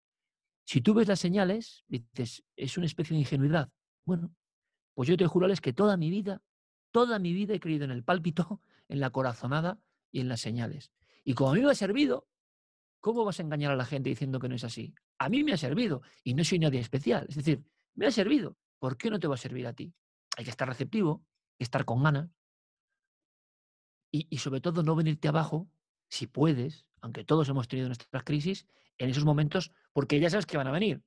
Si tú ves las señales, dices, es una especie de ingenuidad. Bueno, pues yo te juro, que toda mi vida, toda mi vida he creído en el pálpito, [laughs] en la corazonada y en las señales. Y como a mí me ha servido, ¿cómo vas a engañar a la gente diciendo que no es así? a mí me ha servido y no soy nadie especial. Es decir, me ha servido. ¿Por qué no te va a servir a ti? Hay que estar receptivo, estar con ganas y, sobre todo no venirte abajo si puedes, aunque todos hemos tenido nuestras crisis, en esos momentos, porque ya sabes que van a venir.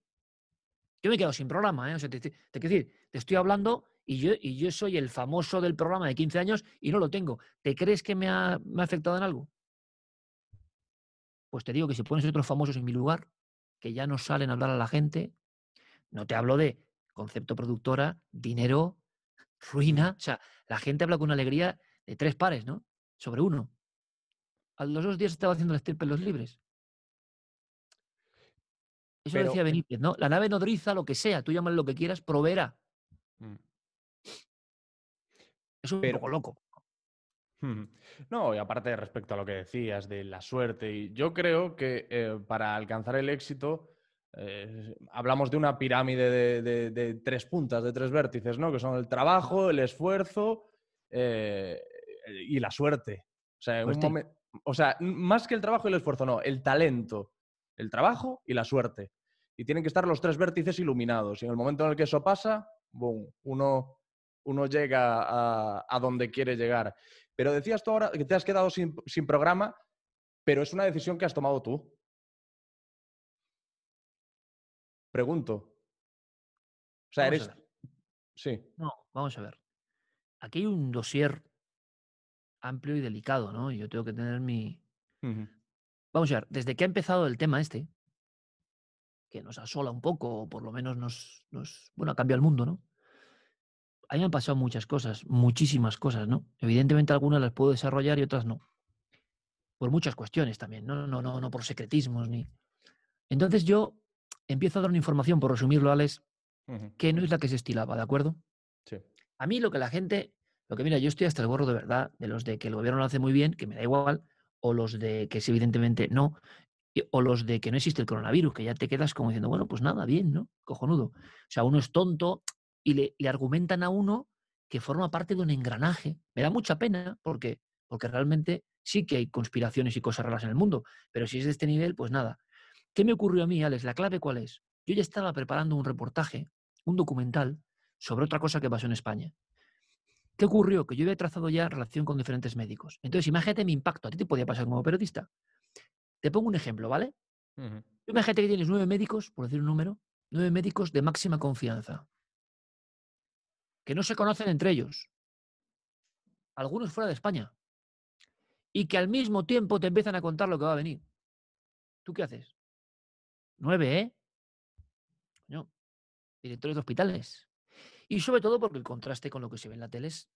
Yo me he quedado sin programa, ¿eh? O sea, te, decir, te estoy hablando y yo, y yo soy el famoso del programa de 15 años y no lo tengo. ¿Te crees que me ha, me ha afectado en algo? Pues te digo que si pones otros famosos en mi lugar, que ya no salen a hablar a la gente. No te hablo de concepto productora, dinero, ruina. O sea, la gente habla con una alegría de tres pares, ¿no? Sobre uno. A los dos días estaba haciendo el estirpe los libres. Eso decía Benítez, ¿no? La nave nodriza, lo que sea, tú llamas lo que quieras, Provera mm. Es un poco loco. No, y aparte respecto a lo que decías de la suerte, y yo creo que eh, para alcanzar el éxito eh, hablamos de una pirámide de, tres puntas, de tres vértices, ¿no? Que son el trabajo, el esfuerzo eh, y la suerte. O sea, más que el trabajo y el esfuerzo, no, el talento, el trabajo y la suerte. Y tienen que estar los tres vértices iluminados. Y en el momento en el que eso pasa, boom, uno, uno llega a, a donde quiere llegar. Pero decías tú ahora que te has quedado sin, programa, pero es una decisión que has tomado tú. Pregunto. O sea, eres. Sí. No, vamos a ver. Aquí hay un dossier amplio y delicado, ¿no? Yo tengo que tener mi. Vamos a ver, desde que ha empezado el tema este, que nos asola un poco, o por lo menos nos. nos... bueno, cambiado el mundo, ¿no? a mí me han pasado muchas cosas, muchísimas cosas, ¿no? Evidentemente algunas las puedo desarrollar y otras no. Por muchas cuestiones también, no, no, no, no por secretismos ni. Entonces yo empiezo a dar una información, por resumirlo, Alex, que no es la que se estilaba, ¿de acuerdo? Sí. A mí lo que la gente, lo que mira, yo estoy hasta el gorro de verdad de los de que el gobierno lo hace muy bien, que me da igual, o los de que es evidentemente no, o los de que no existe el coronavirus, que ya te quedas como diciendo, bueno, pues nada, bien, ¿no? Cojonudo. O sea, uno es tonto, y le, argumentan a uno que forma parte de un engranaje. Me da mucha pena porque, porque realmente sí que hay conspiraciones y cosas raras en el mundo, pero si es de este nivel, pues nada. ¿Qué me ocurrió a mí, Alex? ¿La clave cuál es? Yo ya estaba preparando un reportaje, un documental, sobre otra cosa que pasó en España. ¿Qué ocurrió? Que yo había trazado ya relación con diferentes médicos. Entonces, imagínate mi impacto. A ti te podía pasar como periodista. Te pongo un ejemplo, ¿vale? Imagínate que tienes nueve médicos, por decir un número, nueve médicos de máxima confianza que no se conocen entre ellos, algunos fuera de España, y que al mismo tiempo te empiezan a contar lo que va a venir. ¿Tú qué haces? Nueve, ¿eh? Coño, directores de hospitales. Y sobre todo porque el contraste con lo que se ve en la tele es...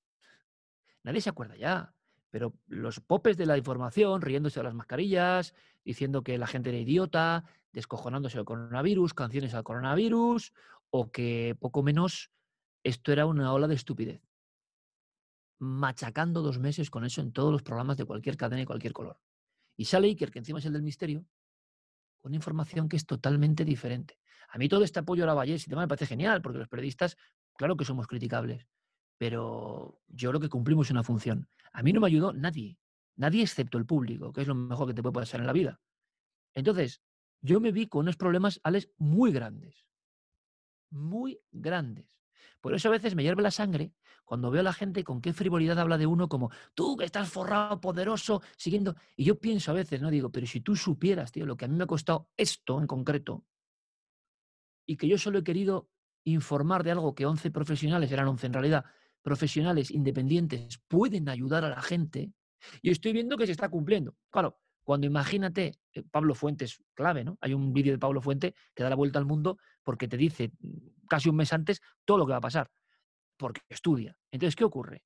Nadie se acuerda ya, pero los popes de la información, riéndose de las mascarillas, diciendo que la gente era idiota, descojonándose del coronavirus, canciones al coronavirus, o que poco menos esto era una ola de estupidez. Machacando dos meses con eso en todos los programas de cualquier cadena y cualquier color. Y sale Iker, que encima es el del misterio, con información que es totalmente diferente. A mí todo este apoyo a la Vallés y demás me parece genial, porque los periodistas, claro que somos criticables, pero yo creo que cumplimos una función. A mí no me ayudó nadie, nadie excepto el público, que es lo mejor que te puede pasar en la vida. Entonces, yo me vi con unos problemas, Alex, muy grandes, muy grandes. Por eso a veces me hierve la sangre cuando veo a la gente con qué frivolidad habla de uno como tú que estás forrado, poderoso, siguiendo. Y yo pienso a veces, ¿no? Digo, pero si tú supieras, tío, lo que a mí me ha costado esto en concreto y que yo solo he querido informar de algo que 11 profesionales, eran 11 en realidad, profesionales independientes pueden ayudar a la gente y estoy viendo que se está cumpliendo. Claro, cuando imagínate, eh, Pablo Fuentes, clave, ¿no? Hay un vídeo de Pablo Fuente que da la vuelta al mundo porque te dice casi un mes antes todo lo que va a pasar, porque estudia. Entonces, ¿qué ocurre?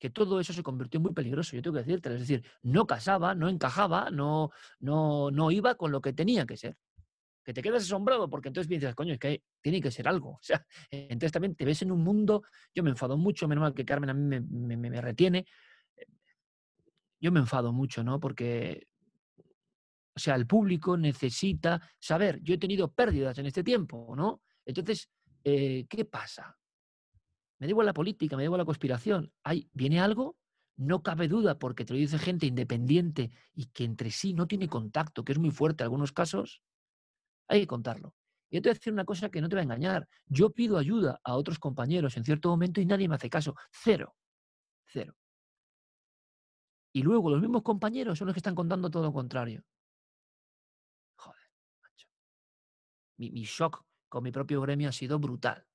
Que todo eso se convirtió en muy peligroso, yo tengo que decirte, es decir, no casaba, no encajaba, no, no, no iba con lo que tenía que ser. Que te quedas asombrado porque entonces piensas, coño, es que tiene que ser algo. [laughs] O sea, entonces también te ves en un mundo, yo me enfado mucho, menos mal que Carmen a mí me, me retiene, eh, yo me enfado mucho, ¿no? Porque o sea, el público necesita saber, yo he tenido pérdidas en este tiempo, ¿no? Entonces, eh, ¿qué pasa? Me digo a la política, me debo a la conspiración. Hay, ¿Viene algo? No cabe duda, porque te lo dice gente independiente y que entre sí no tiene contacto, que es muy fuerte en algunos casos. Hay que contarlo. Y te voy a decir una cosa que no te va a engañar. Yo pido ayuda a otros compañeros en cierto momento y nadie me hace caso. Cero. Cero. Y luego los mismos compañeros son los que están contando todo lo contrario. mi, shock con mi propio gremio ha sido brutal.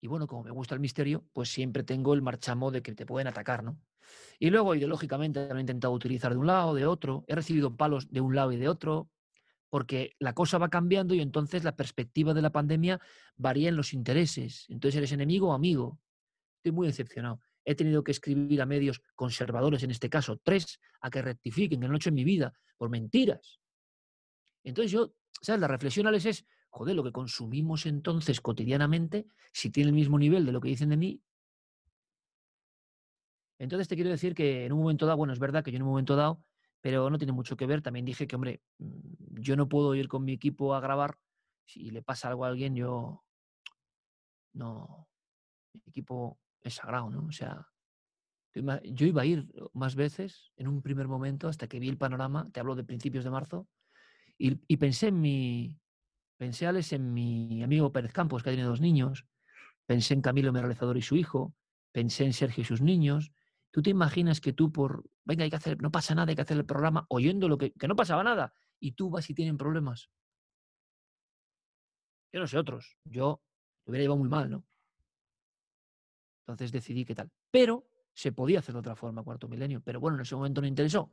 Y bueno, como me gusta el misterio, pues siempre tengo el marchamo de que te pueden atacar, ¿no? Y luego, ideológicamente, lo he intentado utilizar de un lado, de otro, he recibido palos de un lado y de otro, porque la cosa va cambiando y entonces la perspectiva de la pandemia varía en los intereses. Entonces eres enemigo o amigo. Estoy muy decepcionado. He tenido que escribir a medios conservadores, en este caso tres, a que rectifiquen, que no hecho en mi vida, por mentiras. Entonces yo la reflexión a es, joder, lo que consumimos entonces cotidianamente, si tiene el mismo nivel de lo que dicen de mí. Entonces te quiero decir que en un momento dado, bueno, es verdad que yo en un momento dado, pero no tiene mucho que ver, también dije que, hombre, mm, yo no puedo ir con mi equipo a grabar. Si le pasa algo a alguien, yo no. Mi equipo es sagrado, ¿no? O sea, yo iba a ir más veces en un primer momento hasta que vi el panorama, te hablo de principios de marzo, y, pensé en mi, pensé en mi amigo Pérez Campos, que tiene dos niños, pensé en Camilo Meralizador y su hijo, pensé en Sergio y sus niños. ¿Tú te imaginas que tú por, venga, hay que hacer, no pasa nada, hay que hacer el programa, oyendo lo que, no pasaba nada, y tú vas y tienen problemas? Yo no sé otros, yo lo hubiera llevado muy mal, ¿no? Entonces decidí qué tal. Pero se podía hacer de otra forma, cuarto milenio, pero bueno, en ese momento no interesó.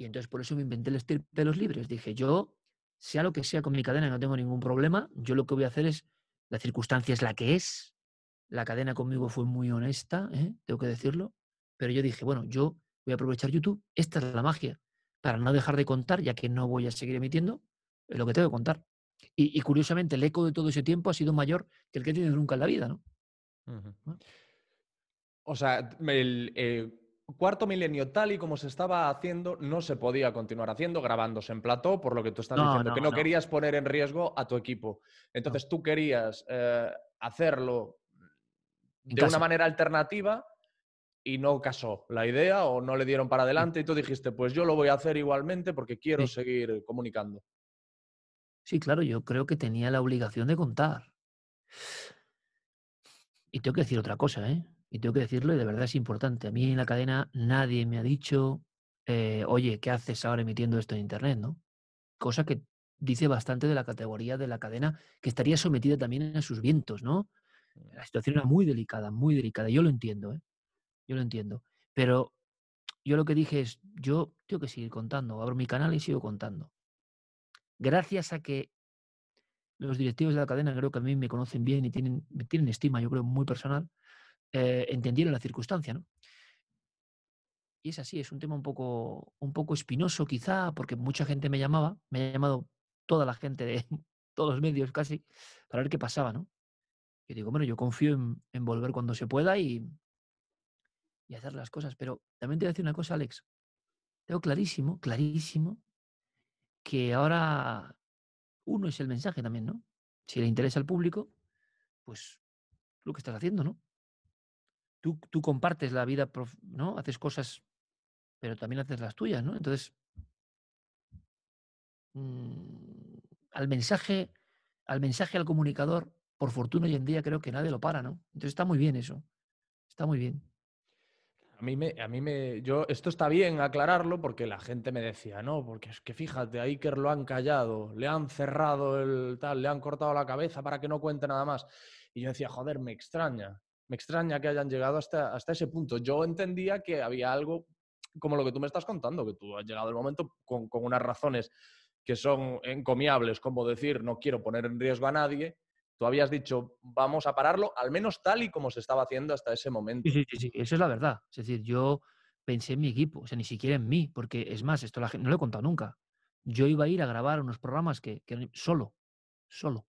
Y entonces por eso me inventé el estirpe de los libres. Dije, yo, sea lo que sea con mi cadena, no tengo ningún problema. Yo lo que voy a hacer es, la circunstancia es la que es. La cadena conmigo fue muy honesta, ¿eh? tengo que decirlo. Pero yo dije, bueno, yo voy a aprovechar YouTube. Esta es la magia. Para no dejar de contar, ya que no voy a seguir emitiendo, lo que tengo que contar. Y, curiosamente, el eco de todo ese tiempo ha sido mayor que el que he tenido nunca en la vida, O sea, el, cuarto milenio, tal y como se estaba haciendo, no se podía continuar haciendo, grabándose en plató, por lo que tú estás diciendo, que no, querías poner en riesgo a tu equipo. Entonces tú querías eh, hacerlo de una manera alternativa y no casó la idea o no le dieron para adelante y tú dijiste, pues yo lo voy a hacer igualmente porque quiero seguir comunicando. Sí, claro, yo creo que tenía la obligación de contar. Y tengo que decir otra cosa, ¿eh? y tengo que decirlo, de verdad es importante. A mí en la cadena nadie me ha dicho, eh, oye, ¿qué haces ahora emitiendo esto en Internet? ¿no? Cosa que dice bastante de la categoría de la cadena, que estaría sometida también a sus vientos, ¿no? Mm. La situación era muy delicada, muy delicada. Yo lo entiendo, ¿eh? Yo lo entiendo. Pero yo lo que dije es, yo tengo que seguir contando, abro mi canal y sigo contando. Gracias a que los directivos de la cadena creo que a mí me conocen bien y tienen, me tienen estima, yo creo, muy personal, eh, entendieron la circunstancia, ¿no? Y es así, es un tema un poco, un poco espinoso quizá, porque mucha gente me llamaba, me ha llamado toda la gente de [laughs] todos los medios casi, para ver qué pasaba, ¿no? Yo digo, bueno, yo confío en, volver cuando se pueda y, y hacer las cosas, pero también te voy a decir una cosa, Alex. Tengo clarísimo, clarísimo, que ahora uno es el mensaje también, ¿no? Si le interesa al público, pues lo que estás haciendo, ¿no? tú, compartes la vida, ¿no? Haces cosas, pero también haces las tuyas, ¿no? Entonces, mm, al mensaje, al mensaje al comunicador, por fortuna hoy en día creo que nadie lo para, ¿no? Entonces está muy bien eso. Está muy bien. A mí me, a mí me, yo, esto está bien aclararlo porque la gente me decía, no, porque es que fíjate, a Iker lo han callado, le han cerrado el tal, le han cortado la cabeza para que no cuente nada más. Y yo decía, joder, me extraña me extraña que hayan llegado hasta, ese punto. Yo entendía que había algo como lo que tú me estás contando, que tú has llegado al momento con, unas razones que son encomiables, como decir, no quiero poner en riesgo a nadie, tú habías dicho, vamos a pararlo, al menos tal y como se estaba haciendo hasta ese momento. Sí, sí, sí, eso es la verdad. Es decir, yo pensé en mi equipo, o sea, ni siquiera en mí, porque es más, esto la gente, no lo he contado nunca. Yo iba a ir a grabar unos programas que, solo, solo,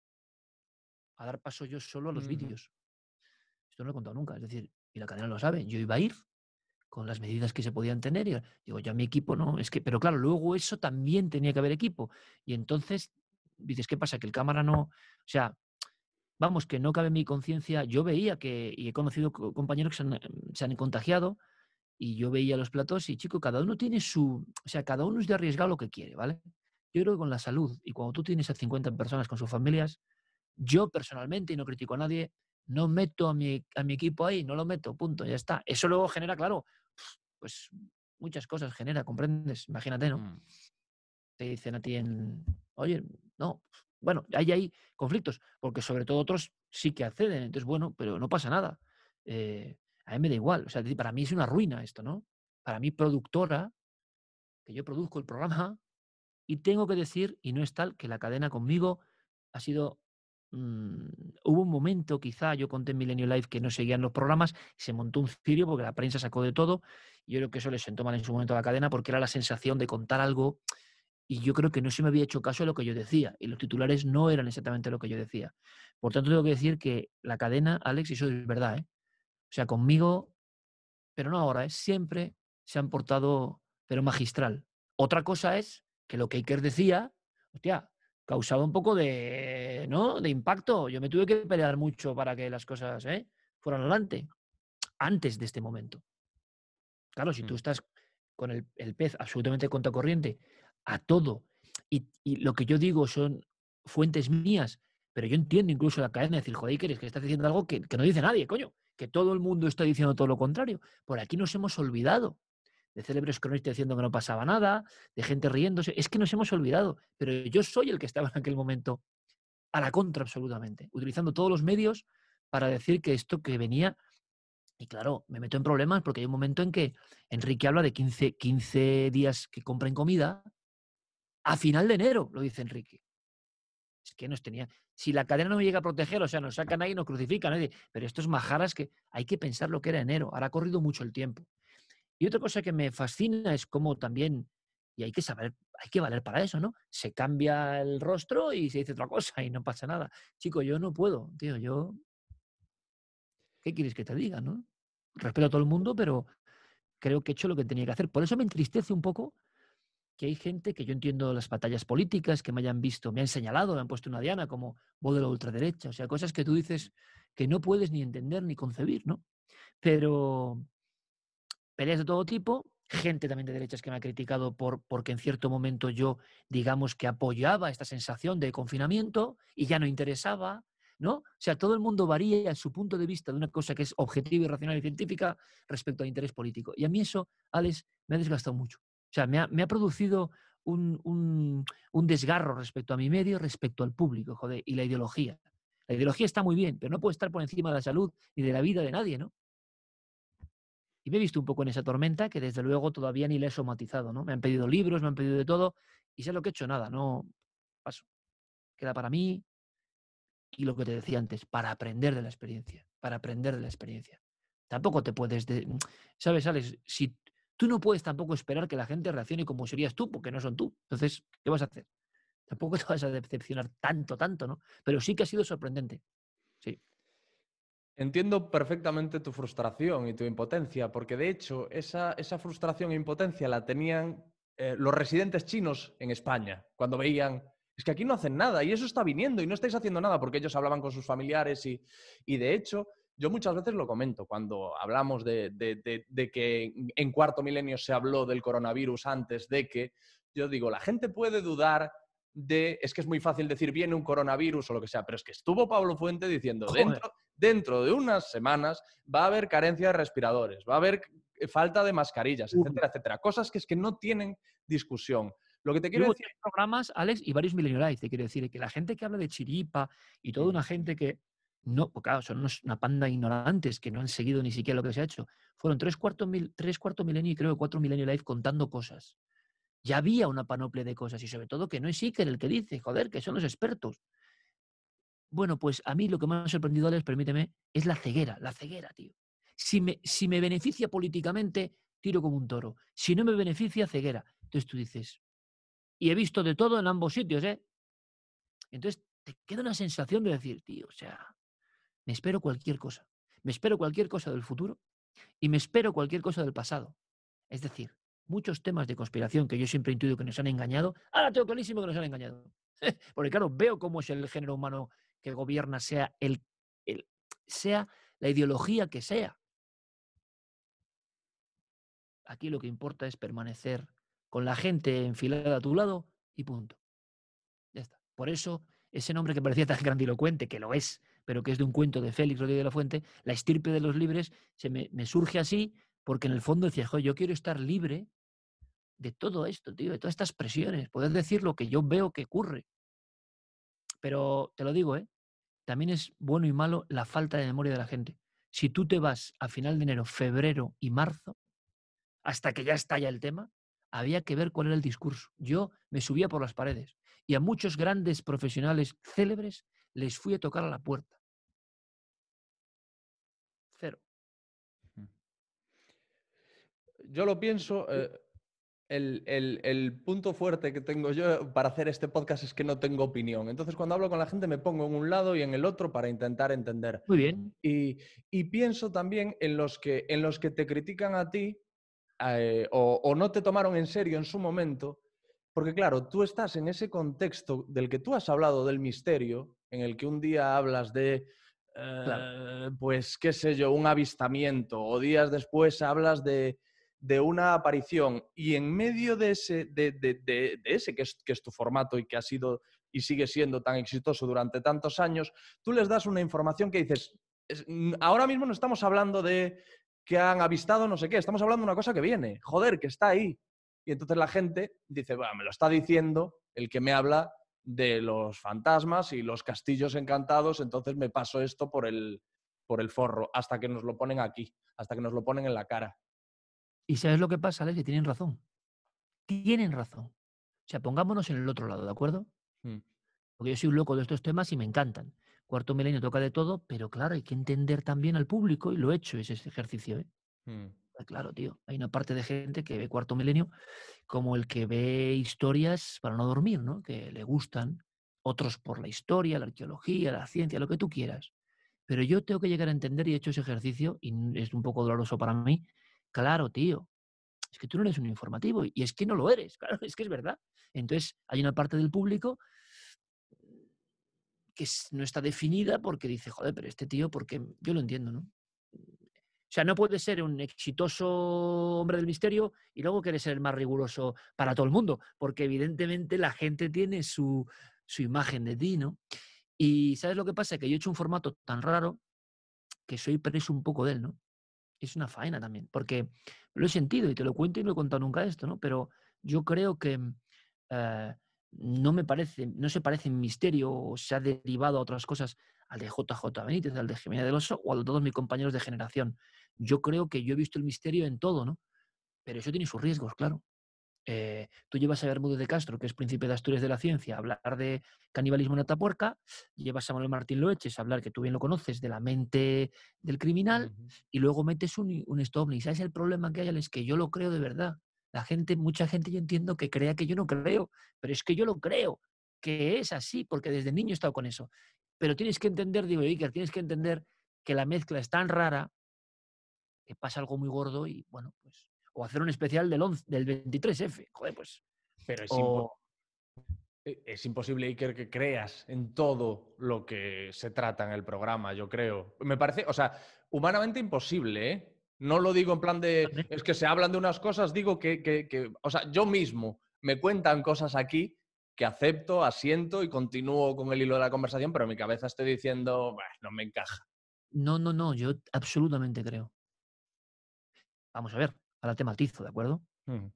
a dar paso yo solo a los mm. vídeos. Esto no lo he contado nunca, es decir, y la cadena lo sabe, yo iba a ir con las medidas que se podían tener y digo, ya mi equipo no, es que, pero claro, luego eso también tenía que haber equipo. Y entonces dices, ¿qué pasa? Que el cámara no, o sea, vamos, que no cabe mi conciencia, yo veía que, y he conocido compañeros que mm, se han, contagiado, y yo veía los platos y chico, cada uno tiene su, o sea, cada uno es de arriesgar lo que quiere, ¿vale? Yo creo que con la salud y cuando tú tienes a 50 personas con sus familias, yo personalmente, y no critico a nadie, no meto a mi, a mi equipo ahí, no lo meto, punto, ya está. Eso luego genera, claro, pues muchas cosas genera, ¿comprendes? Imagínate, ¿no? Mm. Te dicen a ti en, oye, no, bueno, hay ahí conflictos, porque sobre todo otros sí que acceden, entonces bueno, pero no pasa nada. Eh, a mí me da igual, o sea, para mí es una ruina esto, ¿no? Para mí productora, que yo produzco el programa y tengo que decir, y no es tal, que la cadena conmigo ha sido Mm, hubo un momento, quizá, yo conté en Millennium Live que no seguían los programas, se montó un cirio porque la prensa sacó de todo. yo creo que eso le sentó mal en su momento a la cadena porque era la sensación de contar algo y yo creo que no se me había hecho caso de lo que yo decía y los titulares no eran exactamente lo que yo decía. Por tanto, tengo que decir que la cadena, Alex, eso es verdad, ¿eh? O sea, conmigo, pero no ahora, ¿eh? siempre se han portado, pero magistral. Otra cosa es que lo que Iker decía, hostia, causaba un poco de, ¿no? de impacto. Yo me tuve que pelear mucho para que las cosas ¿eh? fueran adelante, antes de este momento. Claro, si tú mm. estás con el, pez absolutamente contracorriente a todo, y, lo que yo digo son fuentes mías, pero yo entiendo incluso la cadena de decir, joder, que, eres? que estás diciendo algo que, que no dice nadie, coño, que todo el mundo está diciendo todo lo contrario. Por aquí nos hemos olvidado de célebres cronistas diciendo que no pasaba nada, de gente riéndose. Es que nos hemos olvidado, pero yo soy el que estaba en aquel momento a la contra absolutamente, utilizando todos los medios para decir que esto que venía, y claro, me meto en problemas porque hay un momento en que Enrique habla de 15, días que compren comida a final de enero, lo dice Enrique. Es que nos tenía. Si la cadena no me llega a proteger, o sea, nos sacan ahí, nos crucifican. pero Pero es majaras que hay que pensar lo que era enero. Ahora ha corrido mucho el tiempo. Y otra cosa que me fascina es cómo también, y hay que saber, hay que valer para eso, ¿no? Se cambia el rostro y se dice otra cosa y no pasa nada. Chico, yo no puedo, tío, yo... ¿Qué quieres que te diga, no? Respeto a todo el mundo, pero creo que he hecho lo que tenía que hacer. Por eso me entristece un poco que hay gente que yo entiendo las batallas políticas, que me hayan visto, me han señalado, me han puesto una diana como modelo ultraderecha, o sea, cosas que tú dices que no puedes ni entender ni concebir, ¿no? Pero peleas de todo tipo, gente también de derechas que me ha criticado por, porque en cierto momento yo, digamos, que apoyaba esta sensación de confinamiento y ya no interesaba, ¿no? O sea, todo el mundo varía en su punto de vista de una cosa que es objetiva y racional y científica respecto al interés político. Y a mí eso, Alex, me ha desgastado mucho. O sea, me ha, producido un, un, desgarro respecto a mi medio, respecto al público, joder, y la ideología. La ideología está muy bien, pero no puede estar por encima de la salud y de la vida de nadie, ¿no? Y me he visto un poco en esa tormenta que desde luego todavía ni la he somatizado, ¿no? Me han pedido libros, me han pedido de todo y sé lo que he hecho, nada, no paso. Queda para mí y lo que te decía antes, para aprender de la experiencia, para aprender de la experiencia. Tampoco te puedes, ¿sabes, Alex? Si tú no puedes tampoco esperar que la gente reaccione como serías tú, porque no son tú. Entonces, ¿qué vas a hacer? Tampoco [laughs] te vas a decepcionar tanto, tanto, ¿no? Pero sí que ha sido sorprendente. Entiendo perfectamente tu frustración y tu impotencia, porque de hecho esa, esa frustración e impotencia la tenían eh, los residentes chinos en España, cuando veían, es que aquí no hacen nada y eso está viniendo y no estáis haciendo nada, porque ellos hablaban con sus familiares y, y de hecho yo muchas veces lo comento cuando hablamos de, de, de, que en cuarto milenio se habló del coronavirus antes de que, yo digo, la gente puede dudar de, es que es muy fácil decir, viene un coronavirus o lo que sea, pero es que estuvo Pablo Fuente diciendo, dentro, de unas semanas va a haber carencia de respiradores, va a haber eh, falta de mascarillas, etcétera, etcétera. Cosas que es que no tienen discusión. Lo que te quiero decir... programas, Alex, y varios Live. te quiero decir, que la gente que habla de chiripa y toda una gente que no, pues claro, son una panda ignorantes que no han seguido ni siquiera lo que se ha hecho. Fueron tres cuartos, mil, tres milenio y creo que cuatro milenio live contando cosas. Ya había una panoplia de cosas y sobre todo que no es Iker el que dice, joder, que son los expertos. Bueno, pues a mí lo que más me ha sorprendido, Alex, permíteme, es la ceguera, la ceguera, tío. Si me, si me beneficia políticamente, tiro como un toro. Si no me beneficia, ceguera. Entonces tú dices, y he visto de todo en ambos sitios, ¿eh? Entonces te queda una sensación de decir, tío, o sea, me espero cualquier cosa. Me espero cualquier cosa del futuro y me espero cualquier cosa del pasado. Es decir, muchos temas de conspiración que yo siempre intuido que nos han engañado, ahora tengo clarísimo que nos han engañado. [laughs] Porque claro, veo cómo es el género humano que gobierna, sea, el, el, sea la ideología que sea. Aquí lo que importa es permanecer con la gente enfilada a tu lado y punto. Ya está. Por eso, ese nombre que parecía tan [laughs] grandilocuente, que lo es, pero que es de un cuento de Félix Rodríguez de la Fuente, la estirpe de los libres, se me, me surge así, porque en el fondo decía, yo quiero estar libre de todo esto, tío, de todas estas presiones, poder decir lo que yo veo que ocurre. Pero te lo digo, ¿eh? También es bueno y malo la falta de memoria de la gente. Si tú te vas a final de enero, febrero y marzo, hasta que ya estalla el tema, había que ver cuál era el discurso. Yo me subía por las paredes y a muchos grandes profesionales célebres les fui a tocar a la puerta. Cero. Yo lo pienso, el, punto fuerte que tengo yo para hacer este podcast es que no tengo opinión. Entonces, cuando hablo con la gente, me pongo en un lado y en el otro para intentar entender. Muy bien. Y, pienso también en los, que, en los que te critican a ti eh, o, no te tomaron en serio en su momento, porque claro, tú estás en ese contexto del que tú has hablado del misterio, en el que un día hablas de eh, pues qué sé yo, un avistamiento, o días después hablas de de una aparición y en medio de ese, de, de, de, ese que es, que es tu formato y que ha sido y sigue siendo tan exitoso durante tantos años, tú les das una información que dices, ahora mismo no estamos hablando de que han avistado no sé qué, estamos hablando de una cosa que viene, joder, que está ahí. Y entonces la gente dice, bueno, me lo está diciendo el que me habla de los fantasmas y los castillos encantados, entonces me paso esto por el, por el forro hasta que nos lo ponen aquí, hasta que nos lo ponen en la cara. Y sabes lo que pasa, Alex, que tienen razón. Tienen razón. O sea, pongámonos en el otro lado, ¿de acuerdo? Mm. Porque yo soy un loco de estos temas y me encantan. Cuarto milenio toca de todo, pero claro, hay que entender también al público, y lo he hecho ese ejercicio, ¿eh? Mm. Pues claro, tío. Hay una parte de gente que ve Cuarto Milenio como el que ve historias para no dormir, ¿no? Que le gustan. Otros por la historia, la arqueología, la ciencia, lo que tú quieras. Pero yo tengo que llegar a entender, y he hecho ese ejercicio, y es un poco doloroso para mí, claro, tío, es que tú no eres un informativo y es que no lo eres, [laughs] claro, es que es verdad. Entonces, hay una parte del público que no está definida porque dice, joder, pero este tío, porque yo lo entiendo, ¿no? O sea, no puede ser un exitoso hombre del misterio y luego quiere ser el más riguroso para todo el mundo, porque evidentemente la gente tiene su, su imagen de ti, ¿no? Y ¿sabes lo que pasa? Que yo he hecho un formato tan raro que soy preso un poco de él, ¿no? es una faena también, porque lo he sentido y te lo cuento y no he contado nunca esto, ¿no? Pero yo creo que mm, eh, no me parece, no se parece en misterio o se ha derivado a otras cosas al de JJ Benítez, al de Jiménez del Oso o a todos mis compañeros de generación. Yo creo que yo he visto el misterio en todo, ¿no? Pero eso tiene sus riesgos, claro. Eh, tú llevas a Bermúdez de Castro, que es príncipe de Asturias de la ciencia, a hablar de canibalismo en Atapuerca, llevas a Manuel Martín Loeches a hablar, que tú bien lo conoces, de la mente del criminal, y luego metes un, un y ¿Sabes el problema que hay? Es que yo lo creo de verdad. La gente, mucha gente yo entiendo que crea que yo no creo, pero es que yo lo creo, que es así, porque desde niño he estado con eso. Pero tienes que entender, digo Iker, tienes que entender que la mezcla es tan rara que pasa algo muy gordo y bueno, pues o hacer un especial del, del 23F. Joder, pues. Pero es, e-, es imposible, Iker, que creas en todo lo que se trata en el programa, yo creo. Me parece, o sea, humanamente imposible, ¿eh? No lo digo en plan de, es que se hablan de unas cosas, digo que, o sea, yo mismo me cuentan cosas aquí que acepto, asiento y continúo con el hilo de la conversación, pero mi cabeza estoy diciendo, no me encaja. No, no, no, yo absolutamente creo. Vamos a ver, Ahora te ¿de acuerdo? Creer mm.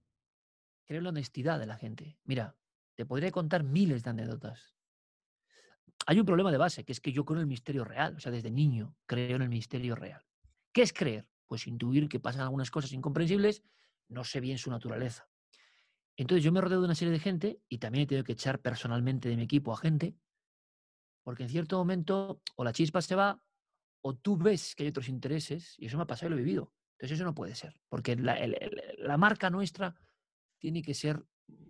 Creo en la honestidad de la gente. Mira, te podría contar miles de anécdotas. Hay un problema de base, que es que yo creo en el misterio real. O sea, desde niño creo en el misterio real. ¿Qué es creer? Pues intuir que pasan algunas cosas incomprensibles, no sé bien su naturaleza. Entonces yo me rodeo de una serie de gente y también he tenido que echar personalmente de mi equipo a gente, porque en cierto momento o la chispa se va o tú ves que hay otros intereses, y eso me ha pasado y lo he vivido. Entonces eso no puede ser, porque la, marca nuestra tiene que ser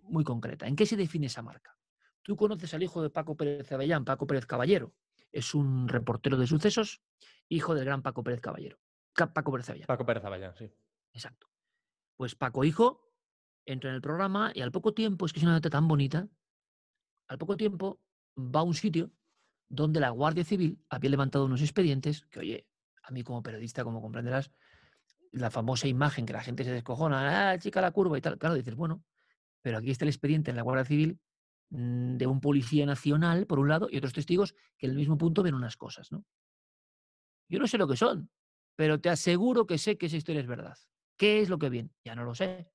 muy concreta. ¿En qué se define esa marca? Tú conoces al hijo de Paco Pérez Avellán, Paco Pérez Caballero. Es un reportero de sucesos, hijo del gran Paco Pérez Caballero. Paco Pérez Avellán. Paco Pérez Avellán, sí. Exacto. Pues Paco Hijo entra en el programa y al poco tiempo, es que es una nota tan bonita, al poco tiempo va a un sitio donde la Guardia Civil había levantado unos expedientes que, oye, a mí como periodista, como comprenderás, la famosa imagen que la gente se descojona, ah, chica la curva y tal. Claro, dices, bueno, pero aquí está el expediente en la Guardia Civil mm, de un policía nacional, por un lado, y otros testigos que en el mismo punto ven unas cosas, ¿no? Yo no sé lo que son, pero te aseguro que sé que esa historia es verdad. ¿Qué es lo que viene? Ya no lo sé.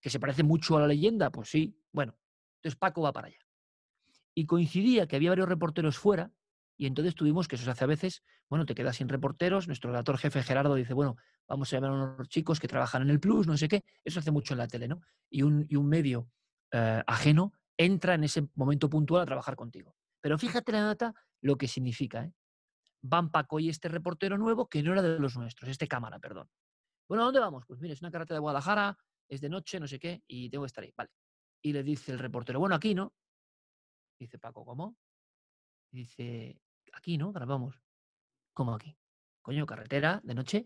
¿Que se parece mucho a la leyenda? Pues sí. Bueno, entonces Paco va para allá. Y coincidía que había varios reporteros fuera, y entonces tuvimos que, eso se hace a veces, bueno, te quedas sin reporteros, nuestro relator jefe Gerardo dice, bueno, vamos a llamar a unos chicos que trabajan en el Plus, no sé qué, eso hace mucho en la tele, ¿no? Y un, medio eh, ajeno entra en ese momento puntual a trabajar contigo. Pero fíjate la nota lo que significa, ¿eh? Van Paco y este reportero nuevo que no era de los nuestros, este cámara, perdón. Bueno, ¿a dónde vamos? Pues mira es una carretera de Guadalajara, es de noche, no sé qué, y tengo que estar ahí, vale. Y le dice el reportero, bueno, aquí, ¿no? Dice Paco, ¿cómo? Dice, aquí, ¿no? Grabamos. ¿Cómo aquí? Coño, carretera, de noche,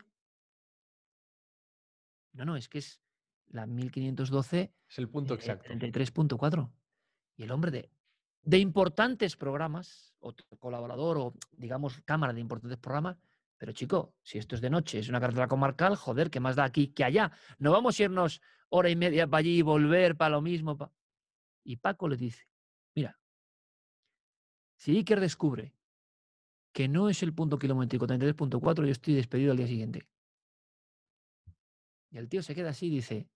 no, no, es que es la 1512. Es el punto eh, exacto. 33.4. Y el hombre de, de importantes programas, o colaborador, o digamos, cámara de importantes programas, pero chico, si esto es de noche, es una carretera comarcal, joder, que más da aquí que allá? No vamos a irnos hora y media para allí y volver para lo mismo. Y Paco le dice, mira, si Iker descubre que no es el punto kilométrico 33.4, yo estoy despedido al día siguiente. Y el tío se queda así y dice,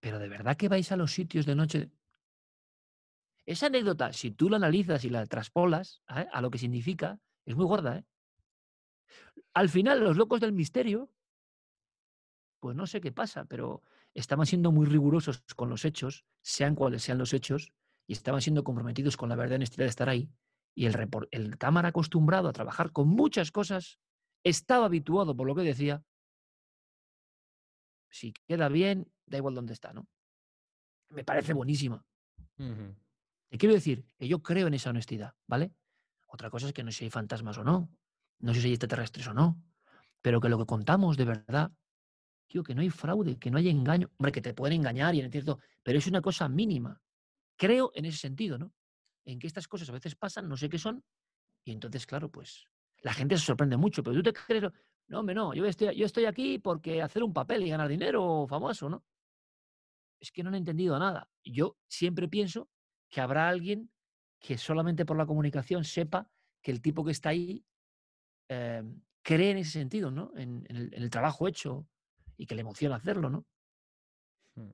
¿pero de verdad que vais a los sitios de noche? Esa anécdota, si tú la analizas y la traspolas ¿eh? a lo que significa, es muy gorda. ¿eh? Al final, los locos del misterio, pues no sé qué pasa, pero estaban siendo muy rigurosos con los hechos, sean cuales sean los hechos, y estaban siendo comprometidos con la verdad en honestidad de estar ahí. Y el, el cámara acostumbrado a trabajar con muchas cosas estaba habituado por lo que decía si queda bien, da igual dónde está, ¿no? Me parece buenísima. Te quiero decir que yo creo en esa honestidad, ¿vale? Otra cosa es que no sé si hay fantasmas o no, no sé si hay extraterrestres o no, pero que lo que contamos de verdad, tío, que no hay fraude, que no hay engaño. Hombre, que te pueden engañar y en cierto, pero es una cosa mínima. Creo en ese sentido, ¿no? En que estas cosas a veces pasan, no sé qué son, y entonces, claro, pues la gente se sorprende mucho, pero tú te crees, no, hombre, no, yo estoy, yo estoy aquí porque hacer un papel y ganar dinero famoso, ¿no? Es que no he entendido nada. Yo siempre pienso que habrá alguien que solamente por la comunicación sepa que el tipo que está ahí eh, cree en ese sentido, ¿no? En, el, trabajo hecho y que le emociona hacerlo, ¿no? Hmm.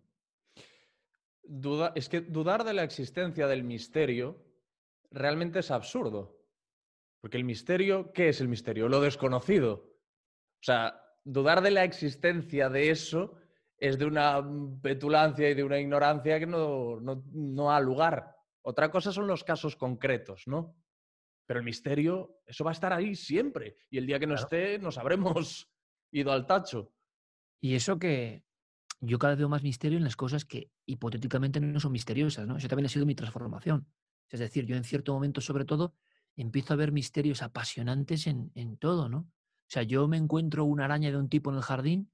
Duda, es que dudar de la existencia del misterio realmente es absurdo. Porque el misterio, ¿qué es el misterio? Lo desconocido. O sea, dudar de la existencia de eso es de una petulancia y de una ignorancia que no, ha lugar. Otra cosa son los casos concretos, ¿no? Pero el misterio, eso va a estar ahí siempre. Y el día que no esté, nos habremos [laughs] ido al tacho. Y eso que yo cada vez veo más misterio en las cosas que hipotéticamente no son misteriosas, ¿no? Eso también ha sido mi transformación. Es decir, yo en cierto momento, sobre todo, empiezo a ver misterios apasionantes en, en todo, ¿no? O sea, yo me encuentro una araña de un tipo en el jardín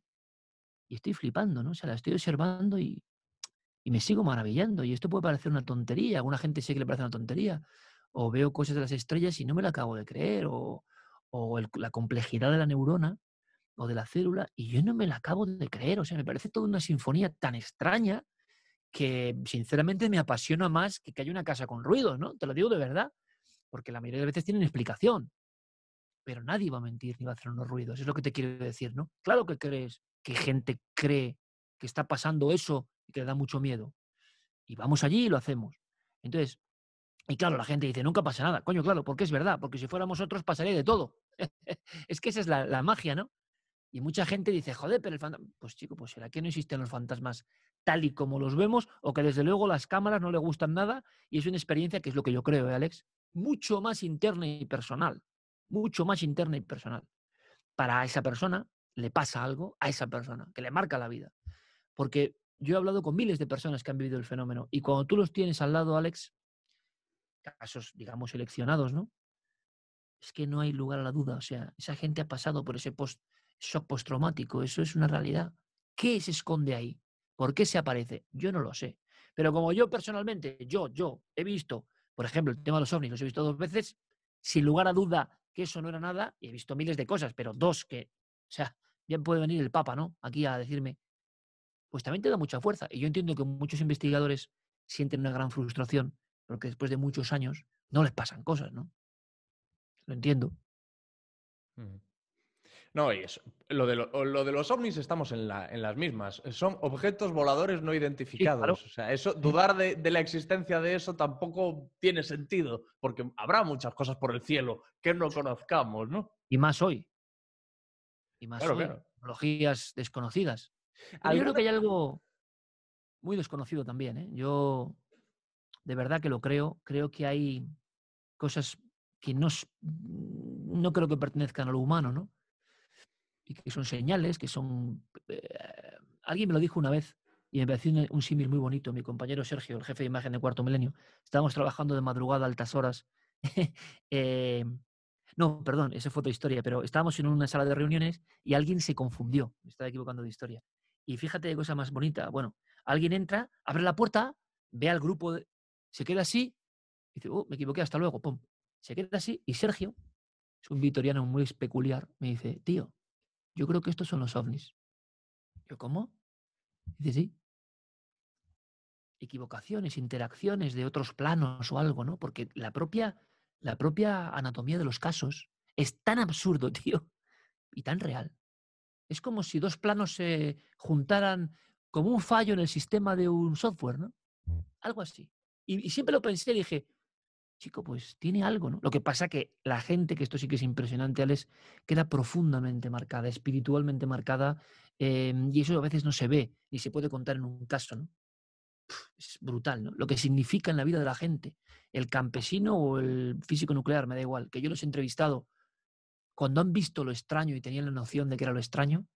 y estoy flipando, ¿no? O sea, la estoy observando y, me sigo maravillando. Y esto puede parecer una tontería, alguna gente sé que le parece una tontería. O veo cosas de las estrellas y no me la acabo de creer, o, la complejidad de la neurona o de la célula, y yo no me la acabo de creer. O sea, me parece toda una sinfonía tan extraña que sinceramente me apasiona más que que haya una casa con ruido, ¿no? Te lo digo de verdad, porque la mayoría de veces tienen explicación pero nadie va a mentir ni va a hacer unos ruidos. Es lo que te quiero decir, ¿no? Claro que crees que gente cree que está pasando eso y que le da mucho miedo. Y vamos allí y lo hacemos. Entonces, y claro, la gente dice, nunca pasa nada. Coño, claro, porque es verdad, porque si fuéramos otros pasaría de todo. [laughs] es que esa es la, magia, ¿no? Y mucha gente dice, joder, pero el fantasma... Pues chico, pues ¿será que no existen los fantasmas tal y como los vemos? O que desde luego las cámaras no le gustan nada y es una experiencia que es lo que yo creo, ¿eh, Alex? Mucho más interna y personal mucho más interna y personal. Para esa persona le pasa algo a esa persona, que le marca la vida. Porque yo he hablado con miles de personas que han vivido el fenómeno y cuando tú los tienes al lado, Alex, casos, digamos, seleccionados, ¿no? Es que no hay lugar a la duda. O sea, esa gente ha pasado por ese post shock postraumático. Eso es una realidad. ¿Qué se esconde ahí? ¿Por qué se aparece? Yo no lo sé. Pero como yo personalmente, yo, yo, he visto, por ejemplo, el tema de los ovnis, los he visto dos veces, sin lugar a duda que eso no era nada, y he visto miles de cosas, pero dos que, o sea, bien puede venir el Papa, ¿no? Aquí a decirme, pues también te da mucha fuerza. Y yo entiendo que muchos investigadores sienten una gran frustración porque después de muchos años no les pasan cosas, ¿no? Lo entiendo. No, y eso, lo, de los ovnis estamos en, la, en, las mismas. Son objetos voladores no identificados. O sea, eso, dudar de, la existencia de eso tampoco tiene sentido, porque habrá muchas cosas por el cielo que no conozcamos, ¿no? Y más hoy. Y más hoy. Tecnologías desconocidas. yo creo que hay algo muy desconocido también. ¿eh? Yo de verdad que lo creo. Creo que hay cosas que no, no creo que pertenezcan a lo humano, ¿no? y que son señales, que son... Eh, alguien me lo dijo una vez y me pareció un, símil muy bonito. Mi compañero Sergio, el jefe de imagen de Cuarto Milenio, estábamos trabajando de madrugada a altas horas. [laughs] Eh, no, perdón, esa foto de historia, pero estábamos en una sala de reuniones y alguien se confundió, me estaba equivocando de historia. Y fíjate qué cosa más bonita. Bueno, alguien entra, abre la puerta, ve al grupo, se queda así, dice, oh, me equivoqué, hasta luego, pum. Se queda así y Sergio, es un vitoriano muy peculiar, me dice, tío, yo creo que estos son los ovnis. Yo, ¿cómo? Dice, sí. Equivocaciones, interacciones de otros planos o algo, ¿no? Porque la propia, la propia anatomía de los casos es tan absurdo, [laughs] tío, y tan real. Es como si dos planos se juntaran como un fallo en el sistema de un software, ¿no? Mm. Algo así. Y, y siempre lo pensé y dije, chico, pues tiene algo, ¿no? Lo que pasa que la gente, que esto sí que es impresionante, Alex, queda profundamente marcada, espiritualmente marcada, eh, y eso a veces no se ve ni se puede contar en un caso, ¿no? Es brutal, ¿no? Lo que significa en la vida de la gente, el campesino o el físico nuclear, me da igual, que yo los he entrevistado, cuando han visto lo extraño y tenían la noción de que era lo extraño,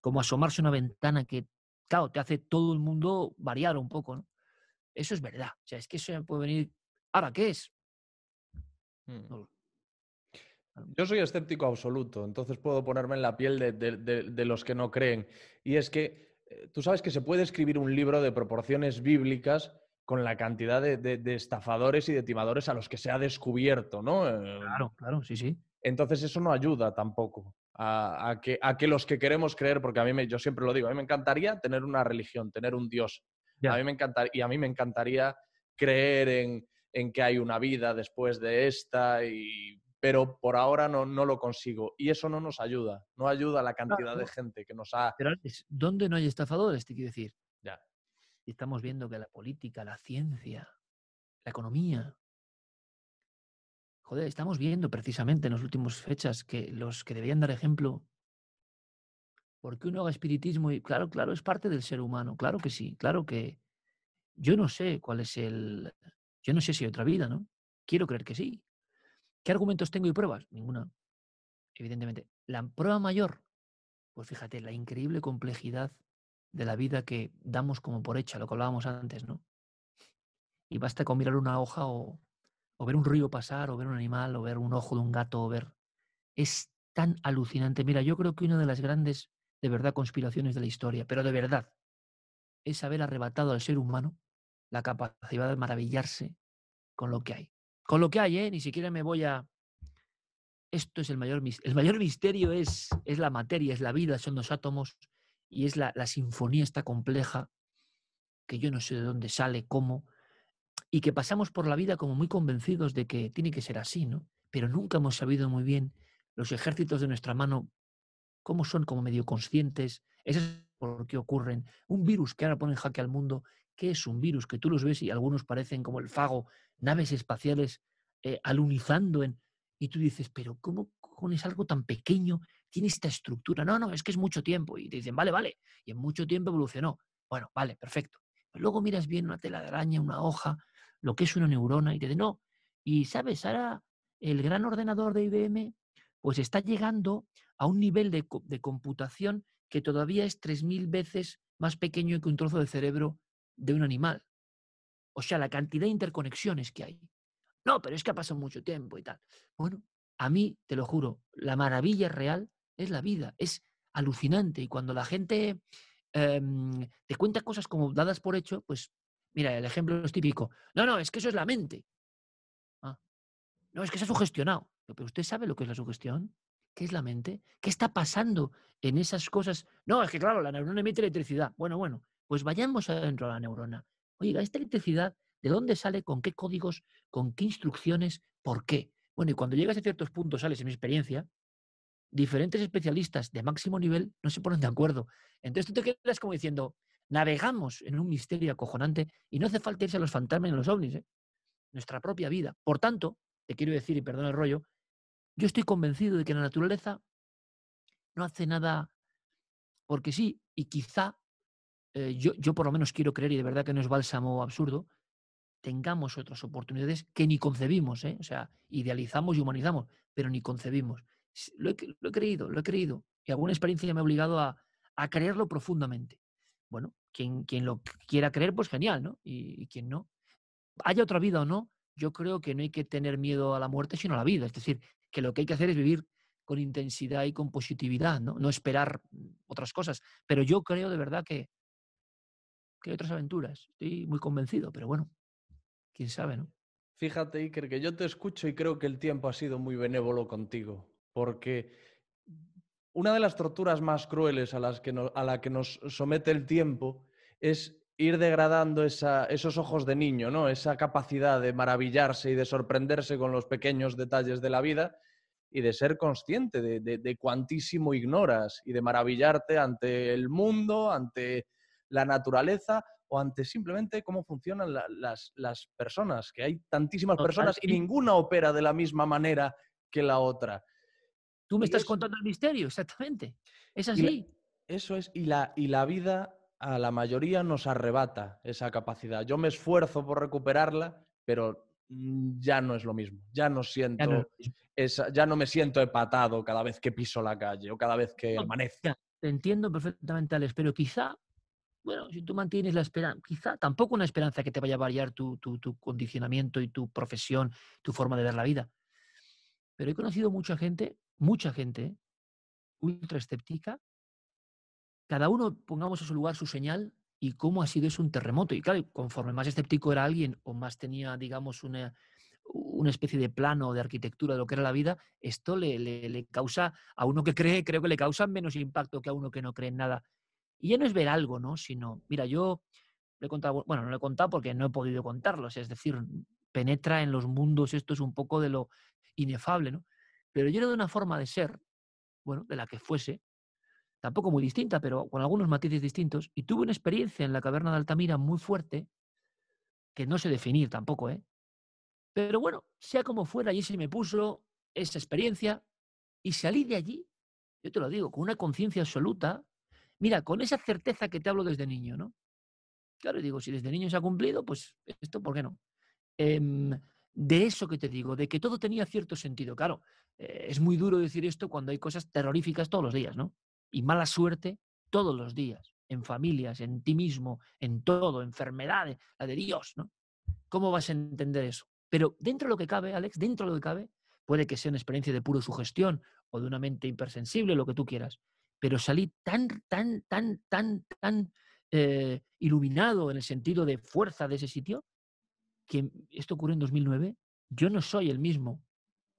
como asomarse a una ventana que, claro, te hace todo el mundo variar un poco, ¿no? Eso es verdad, o sea, es que eso puede venir, ahora, ¿qué es? Mm. Yo soy escéptico absoluto, entonces puedo ponerme en la piel de, los que no creen. Y es que eh, tú sabes que se puede escribir un libro de proporciones bíblicas con la cantidad de, estafadores y de timadores a los que se ha descubierto, ¿no? Eh, claro, claro, sí, sí. Entonces eso no ayuda tampoco a, que, a los que queremos creer, porque a mí yo siempre lo digo, a mí me encantaría tener una religión, tener un Dios. A mí me y a mí me encantaría creer en, en que hay una vida después de esta y pero por ahora no, lo consigo. Y eso no nos ayuda, no ayuda a la cantidad de gente que nos ha... Pero antes, ¿dónde no hay estafadores? Te quiero decir. Ya. Y estamos viendo que la política, la ciencia, la economía... Joder, estamos viendo precisamente en las últimas fechas que los que debían dar ejemplo... Porque uno haga espiritismo y claro, claro, es parte del ser humano, claro que sí, claro que... Yo no sé cuál es el, yo no sé si hay otra vida, ¿no? Quiero creer que sí. ¿Qué argumentos tengo y pruebas? Ninguna, evidentemente. La prueba mayor, pues fíjate, la increíble complejidad de la vida que damos como por hecha, lo que hablábamos antes, ¿no? Y basta con mirar una hoja o, o ver un río pasar, o ver un animal, o ver un ojo de un gato, o ver... Es tan alucinante. Mira, yo creo que una de las grandes, de verdad, conspiraciones de la historia, pero de verdad, es haber arrebatado al ser humano la capacidad de maravillarse con lo que hay. Con lo que hay, ¿eh? ni siquiera me voy a... Esto es el mayor misterio. El mayor misterio es, es la materia, es la vida, son los átomos y es la, la sinfonía esta compleja que yo no sé de dónde sale, cómo, y que pasamos por la vida como muy convencidos de que tiene que ser así, ¿no? Pero nunca hemos sabido muy bien los ejércitos de nuestra mano, cómo son como medio conscientes, es por qué ocurren. Un virus que ahora pone en jaque al mundo, qué es un virus, que tú los ves y algunos parecen como el fago, naves espaciales eh, alunizando en... Y tú dices, pero ¿cómo es algo tan pequeño tiene esta estructura? No, no, es que es mucho tiempo. Y te dicen, vale, vale. Y en mucho tiempo evolucionó. Bueno, vale, perfecto. luego miras bien una tela de araña, una hoja, lo que es una neurona, y te dicen, no. Y sabes, ahora el gran ordenador de IBM pues está llegando a un nivel de, de computación que todavía es 3.000 veces más pequeño que un trozo de cerebro de un animal. O sea, la cantidad de interconexiones que hay. No, pero es que ha pasado mucho tiempo y tal. Bueno, a mí, te lo juro, la maravilla real es la vida, es alucinante. Y cuando la gente em, te cuenta cosas como dadas por hecho, pues mira, el ejemplo es típico. No, no, es que eso es la mente. Ah. no, es que se ha sugestionado. Pero usted sabe lo que es la sugestión, qué es la mente, qué está pasando en esas cosas. No, es que claro, la neurona emite electricidad. Bueno, bueno, pues vayamos adentro a la neurona. Oiga, esta electricidad, ¿de dónde sale? ¿Con qué códigos? ¿Con qué instrucciones? ¿Por qué? Bueno, y cuando llegas a ciertos puntos, sales en mi experiencia, diferentes especialistas de máximo nivel no se ponen de acuerdo. Entonces tú te quedas como diciendo, navegamos en un misterio acojonante y no hace falta irse a los fantasmas y a los ovnis, ¿eh? nuestra propia vida. Por tanto, te quiero decir, y perdón el rollo, yo estoy convencido de que la naturaleza no hace nada porque sí, y quizá eh, yo, por lo menos quiero creer, y de verdad que no es bálsamo absurdo, tengamos otras oportunidades que ni concebimos, ¿eh? o sea, idealizamos y humanizamos, pero ni concebimos. Lo he, creído, lo he creído, y alguna experiencia me ha obligado a, creerlo profundamente. Bueno, quien, quien, lo quiera creer, pues genial, ¿no? Y, y, quien no. Haya otra vida o no, yo creo que no hay que tener miedo a la muerte, sino a la vida. Es decir, que lo que hay que hacer es vivir con intensidad y con positividad, ¿no? No esperar mm, otras cosas. Pero yo creo de verdad que, que hay otras aventuras. Estoy muy convencido, pero bueno, quién sabe, ¿no? Fíjate, Iker, que yo te escucho y creo que el tiempo ha sido muy benévolo contigo, porque una de las torturas más crueles a, las que nos, a la que nos somete el tiempo es ir degradando esa, esos ojos de niño, ¿no? Esa capacidad de maravillarse y de sorprenderse con los pequeños detalles de la vida y de ser consciente de, de, de cuantísimo ignoras y de maravillarte ante el mundo, ante la naturaleza o ante simplemente cómo funcionan las, personas, que hay tantísimas personas y ninguna opera de la misma manera que la otra. Tú me estás contando el misterio, exactamente. Es así. eso es, y la, y la vida a la mayoría nos arrebata esa capacidad. Yo me esfuerzo por recuperarla, pero mm, ya no es lo mismo. Ya no siento, esa, ya no me siento empatado cada vez que piso la calle o cada vez que amanece. Te entiendo perfectamente, Alex, pero quizá bueno, si tú mantienes la esperanza, quizá tampoco una esperanza que te vaya a variar tu, condicionamiento y tu profesión, tu forma de ver la vida. Pero he conocido mucha gente, mucha gente, ultra escéptica, cada uno pongamos a su lugar su señal y cómo ha sido eso un terremoto. Y claro, conforme más escéptico era alguien o más tenía, digamos, una, especie de plano de arquitectura de lo que era la vida, esto le, le causa, a uno que cree, creo que le causa menos impacto que a uno que no cree en nada y ya no es ver algo, ¿no? Sino, mira, yo le he contado, bueno, no le he contado porque no he podido contarlo, es decir, penetra en los mundos, esto es un poco de lo inefable, ¿no? Pero yo era de una forma de ser, bueno, de la que fuese, tampoco muy distinta, pero con algunos matices distintos, y tuve una experiencia en la caverna de Altamira muy fuerte, que no sé definir tampoco, ¿eh? Pero bueno, sea como fuera, allí se me puso esa experiencia y salí de allí, yo te lo digo, con una conciencia absoluta Mira, con esa certeza que te hablo desde niño, ¿no? Claro, digo, si desde niño se ha cumplido, pues esto, ¿por qué no? Em, de eso que te digo, de que todo tenía cierto sentido. Claro, eh, es muy duro decir esto cuando hay cosas terroríficas todos los días, ¿no? Y mala suerte todos los días, en familias, en ti mismo, en todo, enfermedades, la de Dios, ¿no? ¿Cómo vas a entender eso? Pero dentro de lo que cabe, Alex, dentro de lo que cabe, puede que sea una experiencia de puro sugestión o de una mente impersensible, lo que tú quieras pero salí tan, tan, tan, tan, tan eh, iluminado en el sentido de fuerza de ese sitio, que esto ocurrió en 2009, yo no soy el mismo,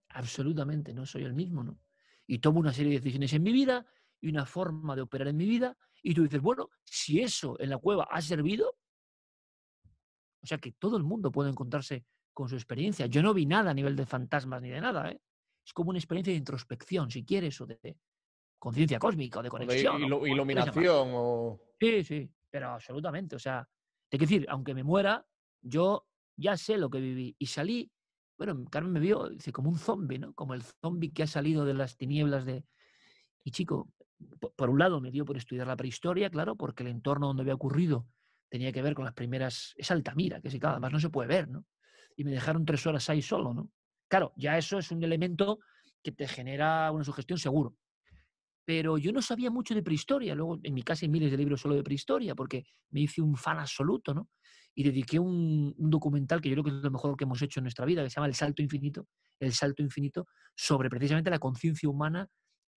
absolutamente no soy el mismo, ¿no? Y tomo una serie de decisiones en mi vida y una forma de operar en mi vida, y tú dices, bueno, si eso en la cueva ha servido, o sea que todo el mundo puede encontrarse con su experiencia. Yo no vi nada a nivel de fantasmas ni de nada, ¿eh? Es como una experiencia de introspección, si quieres, o de, conciencia cósmica o de conexión. iluminación o... Sí, sí, pero absolutamente. O sea, te quiero decir, aunque me muera, yo ya sé lo que viví. Y salí, bueno, Carmen me vio dice, como un zombie, ¿no? Como el zombie que ha salido de las tinieblas de... Y chico, por un lado me dio por estudiar la prehistoria, claro, porque el entorno donde había ocurrido tenía que ver con las primeras... Es Altamira, que sí, claro, además no se puede ver, ¿no? Y me dejaron tres horas ahí solo, ¿no? Claro, ya eso es un elemento que te genera una sugestión seguro pero yo no sabía mucho de prehistoria. Luego, en mi casa hay miles de libros solo de prehistoria, porque me hice un fan absoluto, ¿no? Y dediqué un, documental que yo creo que es lo mejor que hemos hecho en nuestra vida, que se llama El Salto Infinito, El Salto Infinito, sobre precisamente la conciencia humana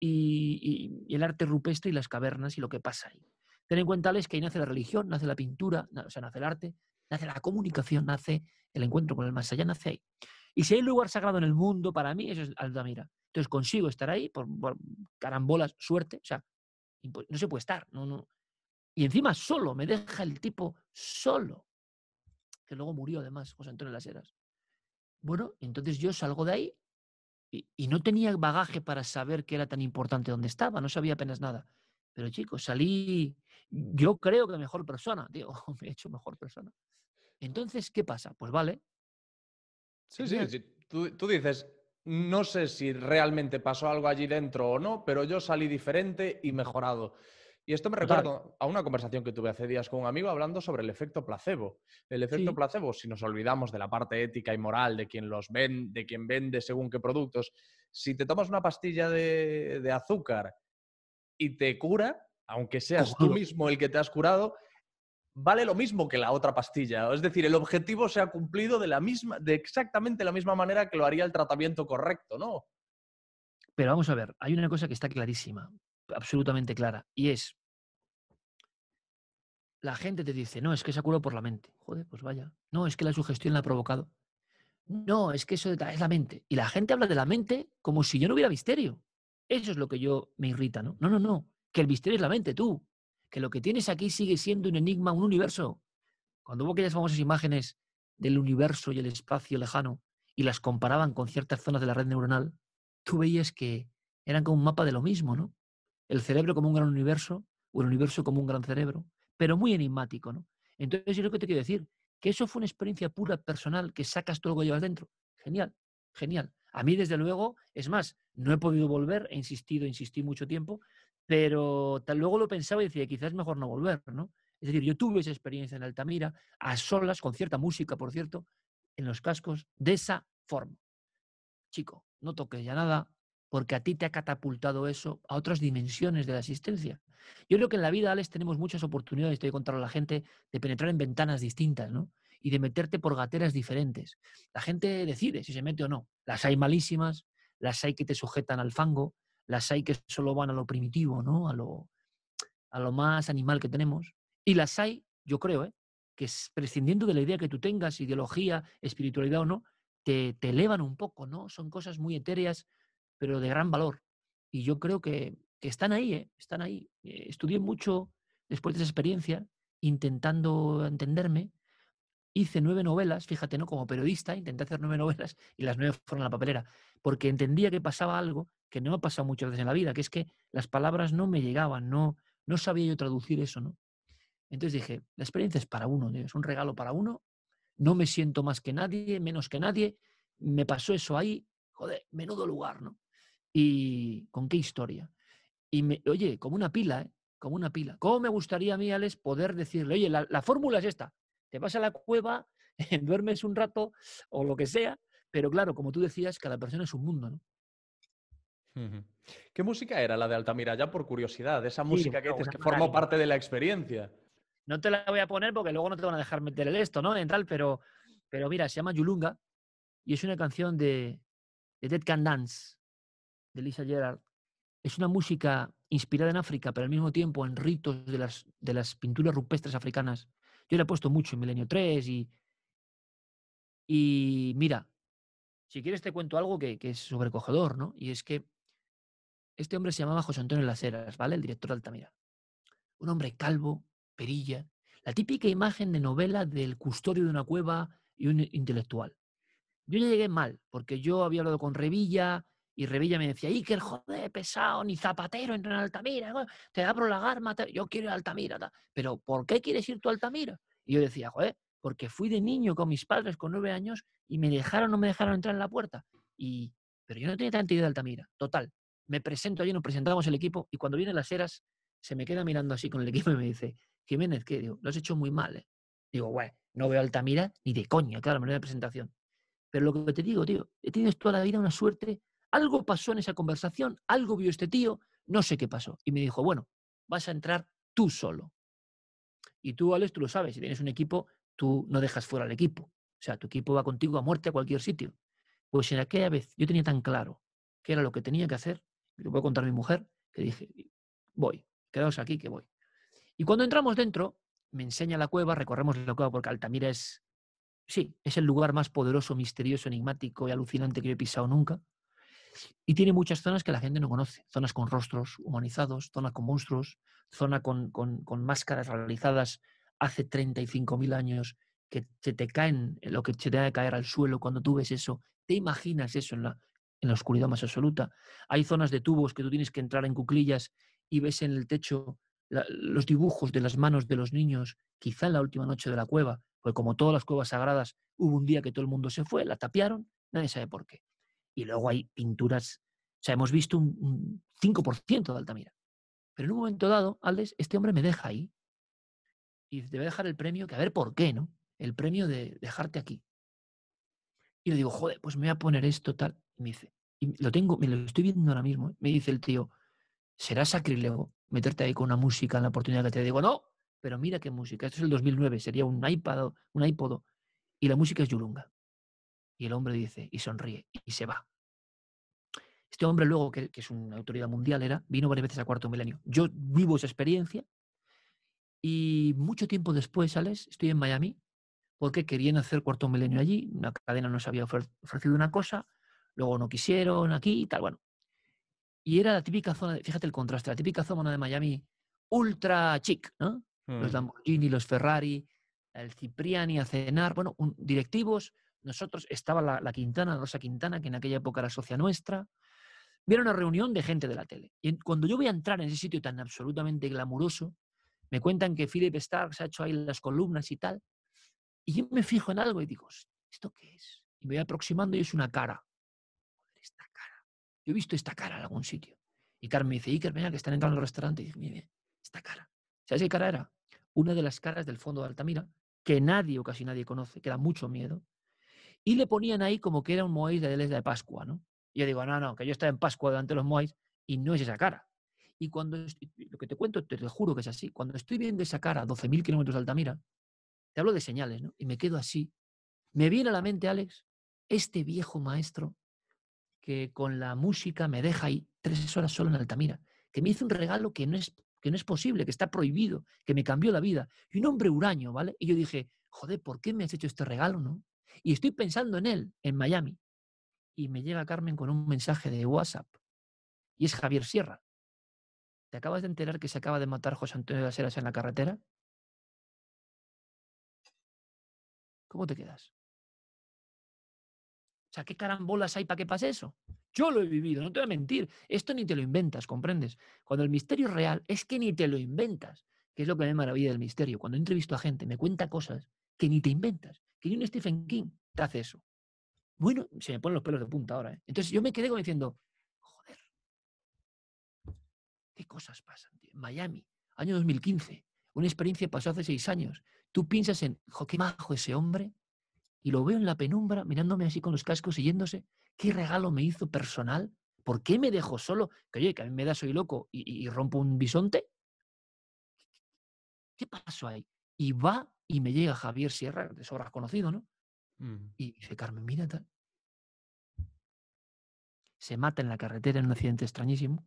y, el arte rupestre y las cavernas y lo que pasa ahí. Ten en cuenta, que ahí nace la religión, nace la pintura, o sea, nace el arte, nace la comunicación, nace el encuentro con el más allá, nace ahí. Y si hay lugar sagrado en el mundo, para mí, eso es Altamira. Entonces consigo estar ahí por, carambolas, suerte. O sea, no se puede estar. No, no. Y encima solo, me deja el tipo solo. Que luego murió además, José Antonio Las Heras. Bueno, entonces yo salgo de ahí y, no tenía bagaje para saber que era tan importante donde estaba, no sabía apenas nada. Pero chicos, salí, yo creo que mejor persona, digo, [laughs] me he hecho mejor persona. Entonces, ¿qué pasa? Pues vale, Sí, sí, Tú, dices, no sé si realmente pasó algo allí dentro o no, pero yo salí diferente y mejorado. Y esto me recuerda a una conversación que tuve hace días con un amigo hablando sobre el efecto placebo. El efecto placebo, si nos olvidamos de la parte ética y moral, de quien los vende, de quien vende según qué productos, si te tomas una pastilla de, azúcar y te cura, aunque seas tú mismo el que te has curado, vale lo mismo que la otra pastilla. Es decir, el objetivo se ha cumplido de, la misma, de exactamente la misma manera que lo haría el tratamiento correcto, ¿no? Pero vamos a ver, hay una cosa que está clarísima, absolutamente clara, y es, la gente te dice, no, es que se ha curado por la mente. Joder, pues vaya. No, es que la sugestión la ha provocado. No, es que eso es la mente. Y la gente habla de la mente como si yo no hubiera misterio. Eso es lo que yo me irrita, ¿no? No, no, no. Que el misterio es la mente, tú que lo que tienes aquí sigue siendo un enigma, un universo. Cuando hubo aquellas famosas imágenes del universo y el espacio lejano y las comparaban con ciertas zonas de la red neuronal, tú veías que eran como un mapa de lo mismo, ¿no? El cerebro como un gran universo o el universo como un gran cerebro, pero muy enigmático, ¿no? Entonces, yo lo que te quiero decir, que eso fue una experiencia pura personal que sacas todo lo que llevas dentro. Genial, genial. A mí, desde luego, es más, no he podido volver, he insistido, insistí mucho tiempo, pero tal, luego lo pensaba y decía, quizás mejor no volver, ¿no? Es decir, yo tuve esa experiencia en Altamira, a solas, con cierta música, por cierto, en los cascos, de esa forma. Chico, no toques ya nada, porque a ti te ha catapultado eso a otras dimensiones de la existencia. Yo creo que en la vida, Alex, tenemos muchas oportunidades, te voy a a la gente, de penetrar en ventanas distintas, ¿no? Y de meterte por gateras diferentes. La gente decide si se mete o no. Las hay malísimas, las hay que te sujetan al fango, las hay que solo van a lo primitivo, ¿no? A lo, más animal que tenemos. Y las hay, yo creo, ¿eh? que prescindiendo de la idea que tú tengas, ideología, espiritualidad o no, te, te elevan un poco, ¿no? Son cosas muy etéreas, pero de gran valor. Y yo creo que, están ahí, ¿eh? están ahí. Eh, estudié mucho después de esa experiencia, intentando entenderme, hice nueve novelas, fíjate, ¿no? Como periodista, intenté hacer nueve novelas y las nueve fueron a la papelera, porque entendía que pasaba algo que no ha pasado muchas veces en la vida, que es que las palabras no me llegaban, no, no sabía yo traducir eso, ¿no? Entonces dije, la experiencia es para uno, es un regalo para uno, no me siento más que nadie, menos que nadie, me pasó eso ahí, joder, menudo lugar, ¿no? Y con qué historia. Y me, oye, como una pila, ¿eh? Como una pila. ¿Cómo me gustaría a mí, Alex, poder decirle, oye, la, la fórmula es esta, te vas a la cueva, [laughs] eh, duermes un rato o lo que sea, pero claro, como tú decías, cada persona es un mundo, ¿no? ¿Qué música era la de Altamira? Ya por curiosidad, esa música que dices que formó parte de la experiencia. No te la voy a poner porque luego no te van a dejar meter el esto, ¿no? En tal, pero, pero mira, se llama Yulunga y es una canción de, Dead Can Dance, de Lisa Gerard. Es una música inspirada en África, pero al mismo tiempo en ritos de las, de las pinturas rupestres africanas. Yo le he puesto mucho en Milenio 3 y, y mira, si quieres te cuento algo que, es sobrecogedor, ¿no? Y es que este hombre se llamaba José Antonio Laceras, ¿vale? El director de Altamira. Un hombre calvo, perilla, la típica imagen de novela del custodio de una cueva y un intelectual. Yo le llegué mal, porque yo había hablado con Revilla, y Revilla me decía, Iker, joder, pesado, ni zapatero entra en Altamira, te abro la garma, yo quiero ir a Altamira. Pero ¿por qué quieres ir tú a Altamira? Y yo decía, joder, porque fui de niño con mis padres con nueve años y me dejaron, no me dejaron entrar en la puerta. Y, pero yo no tenía tanta idea de Altamira. Total, me presento allí, nos presentábamos el equipo y cuando vienen las eras, se me queda mirando así con el equipo y me dice, Jiménez, ¿qué? Digo, lo has hecho muy mal, eh". Digo, güey, no veo Altamira ni de coña, claro, me manera de presentación. Pero lo que te digo, tío, tienes toda la vida una suerte algo pasó en esa conversación, algo vio este tío, no sé qué pasó. Y me dijo, bueno, vas a entrar tú solo. Y tú, Alex, tú lo sabes, si tienes un equipo, tú no dejas fuera al equipo. O sea, tu equipo va contigo a muerte a cualquier sitio. Pues en aquella vez yo tenía tan claro qué era lo que tenía que hacer, lo puedo contar a mi mujer, que dije, voy, quedaos aquí que voy. Y cuando entramos dentro, me enseña la cueva, recorremos la cueva porque Altamira es, sí, es el lugar más poderoso, misterioso, enigmático y alucinante que yo he pisado nunca. Y tiene muchas zonas que la gente no conoce, zonas con rostros humanizados, zonas con monstruos, zona con, máscaras realizadas hace 35.000 años que se te caen, lo que se te ha de caer al suelo cuando tú ves eso, te imaginas eso en la, en la oscuridad más absoluta. Hay zonas de tubos que tú tienes que entrar en cuclillas y ves en el techo los dibujos de las manos de los niños, quizá en la última noche de la cueva, porque como todas las cuevas sagradas, hubo un día que todo el mundo se fue, la tapiaron, nadie sabe por qué y luego hay pinturas, o sea, hemos visto un, 5% de Altamira. Pero en un momento dado, Aldes, este hombre me deja ahí y a dejar el premio, que a ver por qué, ¿no? El premio de dejarte aquí. Y le digo, joder, pues me voy a poner esto, tal. Y me dice, y lo tengo, me lo estoy viendo ahora mismo. ¿eh? Me dice el tío, será sacrilego meterte ahí con una música en la oportunidad que te digo, no, pero mira qué música. Esto es el 2009, sería un iPad, un iPod, y la música es Yurunga. Y el hombre dice, y sonríe, y se va. Este hombre luego, que, es una autoridad mundial, era, vino varias veces a cuarto milenio. Yo vivo esa experiencia y mucho tiempo después, Alex, estoy en Miami porque querían hacer cuarto milenio allí. Una cadena nos había ofrecido una cosa, luego no quisieron aquí y tal. Bueno, y era la típica zona, fíjate el contraste, la típica zona de Miami ultra chic, ¿no? Los hmm. Lamborghini, los Ferrari, el Cipriani a cenar, bueno, un, directivos nosotros, estaba la, la Quintana, Rosa Quintana, que en aquella época era socia nuestra, vieron una reunión de gente de la tele. Y cuando yo voy a entrar en ese sitio tan absolutamente glamuroso, me cuentan que Philip Stark se ha hecho ahí las columnas y tal, y yo me fijo en algo y digo, ¿esto qué es? Y me voy aproximando y es una cara. esta cara. Yo he visto esta cara en algún sitio. Y Carmen me dice, Iker, venga, que están entrando al restaurante. Y dije, mire, esta cara. ¿Sabes qué cara era? Una de las caras del fondo de Altamira, que nadie o casi nadie conoce, que da mucho miedo, y le ponían ahí como que era un Mois de la de Pascua, ¿no? Y yo digo, no, no, que yo estaba en Pascua delante de los Mois y no es esa cara. Y cuando, lo que te cuento, te, juro que es así, cuando estoy viendo esa cara a 12.000 kilómetros de Altamira, te hablo de señales, ¿no? Y me quedo así. Me viene a la mente, Alex, este viejo maestro que con la música me deja ahí tres horas solo en Altamira, que me hizo un regalo que no es, que no es posible, que está prohibido, que me cambió la vida. Y un hombre huraño, ¿vale? Y yo dije, joder, ¿por qué me has hecho este regalo, no? Y estoy pensando en él, en Miami. Y me llega Carmen con un mensaje de WhatsApp. Y es Javier Sierra. ¿Te acabas de enterar que se acaba de matar José Antonio de las en la carretera? ¿Cómo te quedas? O sea, ¿qué carambolas hay para que pase eso? Yo lo he vivido, no te voy a mentir. Esto ni te lo inventas, ¿comprendes? Cuando el misterio es real, es que ni te lo inventas, que es lo que me maravilla del misterio. Cuando entrevisto a gente, me cuenta cosas que ni te inventas, que ni un Stephen King te hace eso. Bueno, se me ponen los pelos de punta ahora. ¿eh? Entonces yo me quedé como diciendo, joder, qué cosas pasan. Miami, año 2015, una experiencia pasó hace seis años. Tú piensas en, jo, qué majo ese hombre, y lo veo en la penumbra mirándome así con los cascos y yéndose. ¿Qué regalo me hizo personal? ¿Por qué me dejó solo? Que oye, que a mí me da soy loco y rompo un bisonte. ¿Qué pasó ahí? Y va y me llega Javier Sierra, de sobras conocido, ¿no? Mm. Y dice, Carmen, mira tal. Se mata en la carretera en un accidente extrañísimo,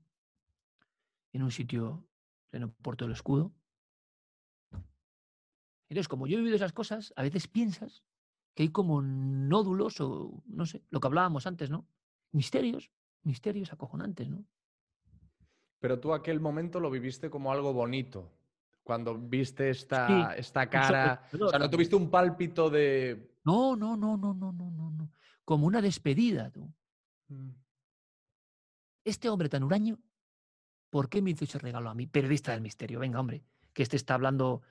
en un sitio en el puerto del escudo. Entonces, como yo he vivido esas cosas, a veces piensas que hay como nódulos o, no sé, lo que hablábamos antes, ¿no? Misterios, misterios acojonantes, ¿no? Pero tú aquel momento lo viviste como algo bonito, cuando viste esta, esta cara. O sea, ¿no tuviste un pálpito de. No, no, no, no, no, no, no, no. Como una despedida, tú. Mm. Este hombre tan huraño, ¿por qué me hizo ese regalo a mí? Periodista del misterio, venga, hombre, que este está hablando.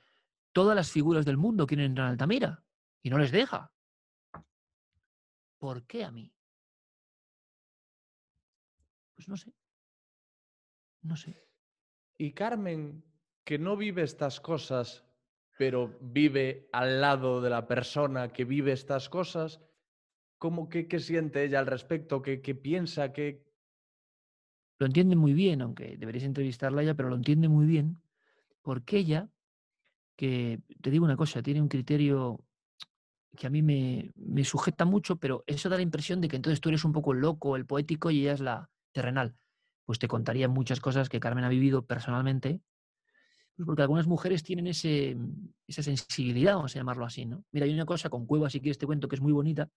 Todas las figuras del mundo quieren entrar en Altamira y no les deja. ¿Por qué a mí? Pues no sé. No sé. ¿Y Carmen que no vive estas cosas, pero vive al lado de la persona que vive estas cosas, ¿cómo que, qué siente ella al respecto? ¿Qué, piensa? que Lo entiende muy bien, aunque deberéis entrevistarla ella pero lo entiende muy bien, porque ella, que te digo una cosa, tiene un criterio que a mí me, me sujeta mucho, pero eso da la impresión de que entonces tú eres un poco el loco, el poético y ella es la terrenal. Pues te contaría muchas cosas que Carmen ha vivido personalmente pues porque algunas mujeres tienen mm, esa sensibilidad, vamos a llamarlo así, ¿no? Mira, hay una cosa con Cuevas, si quieres te cuento, que es muy bonita,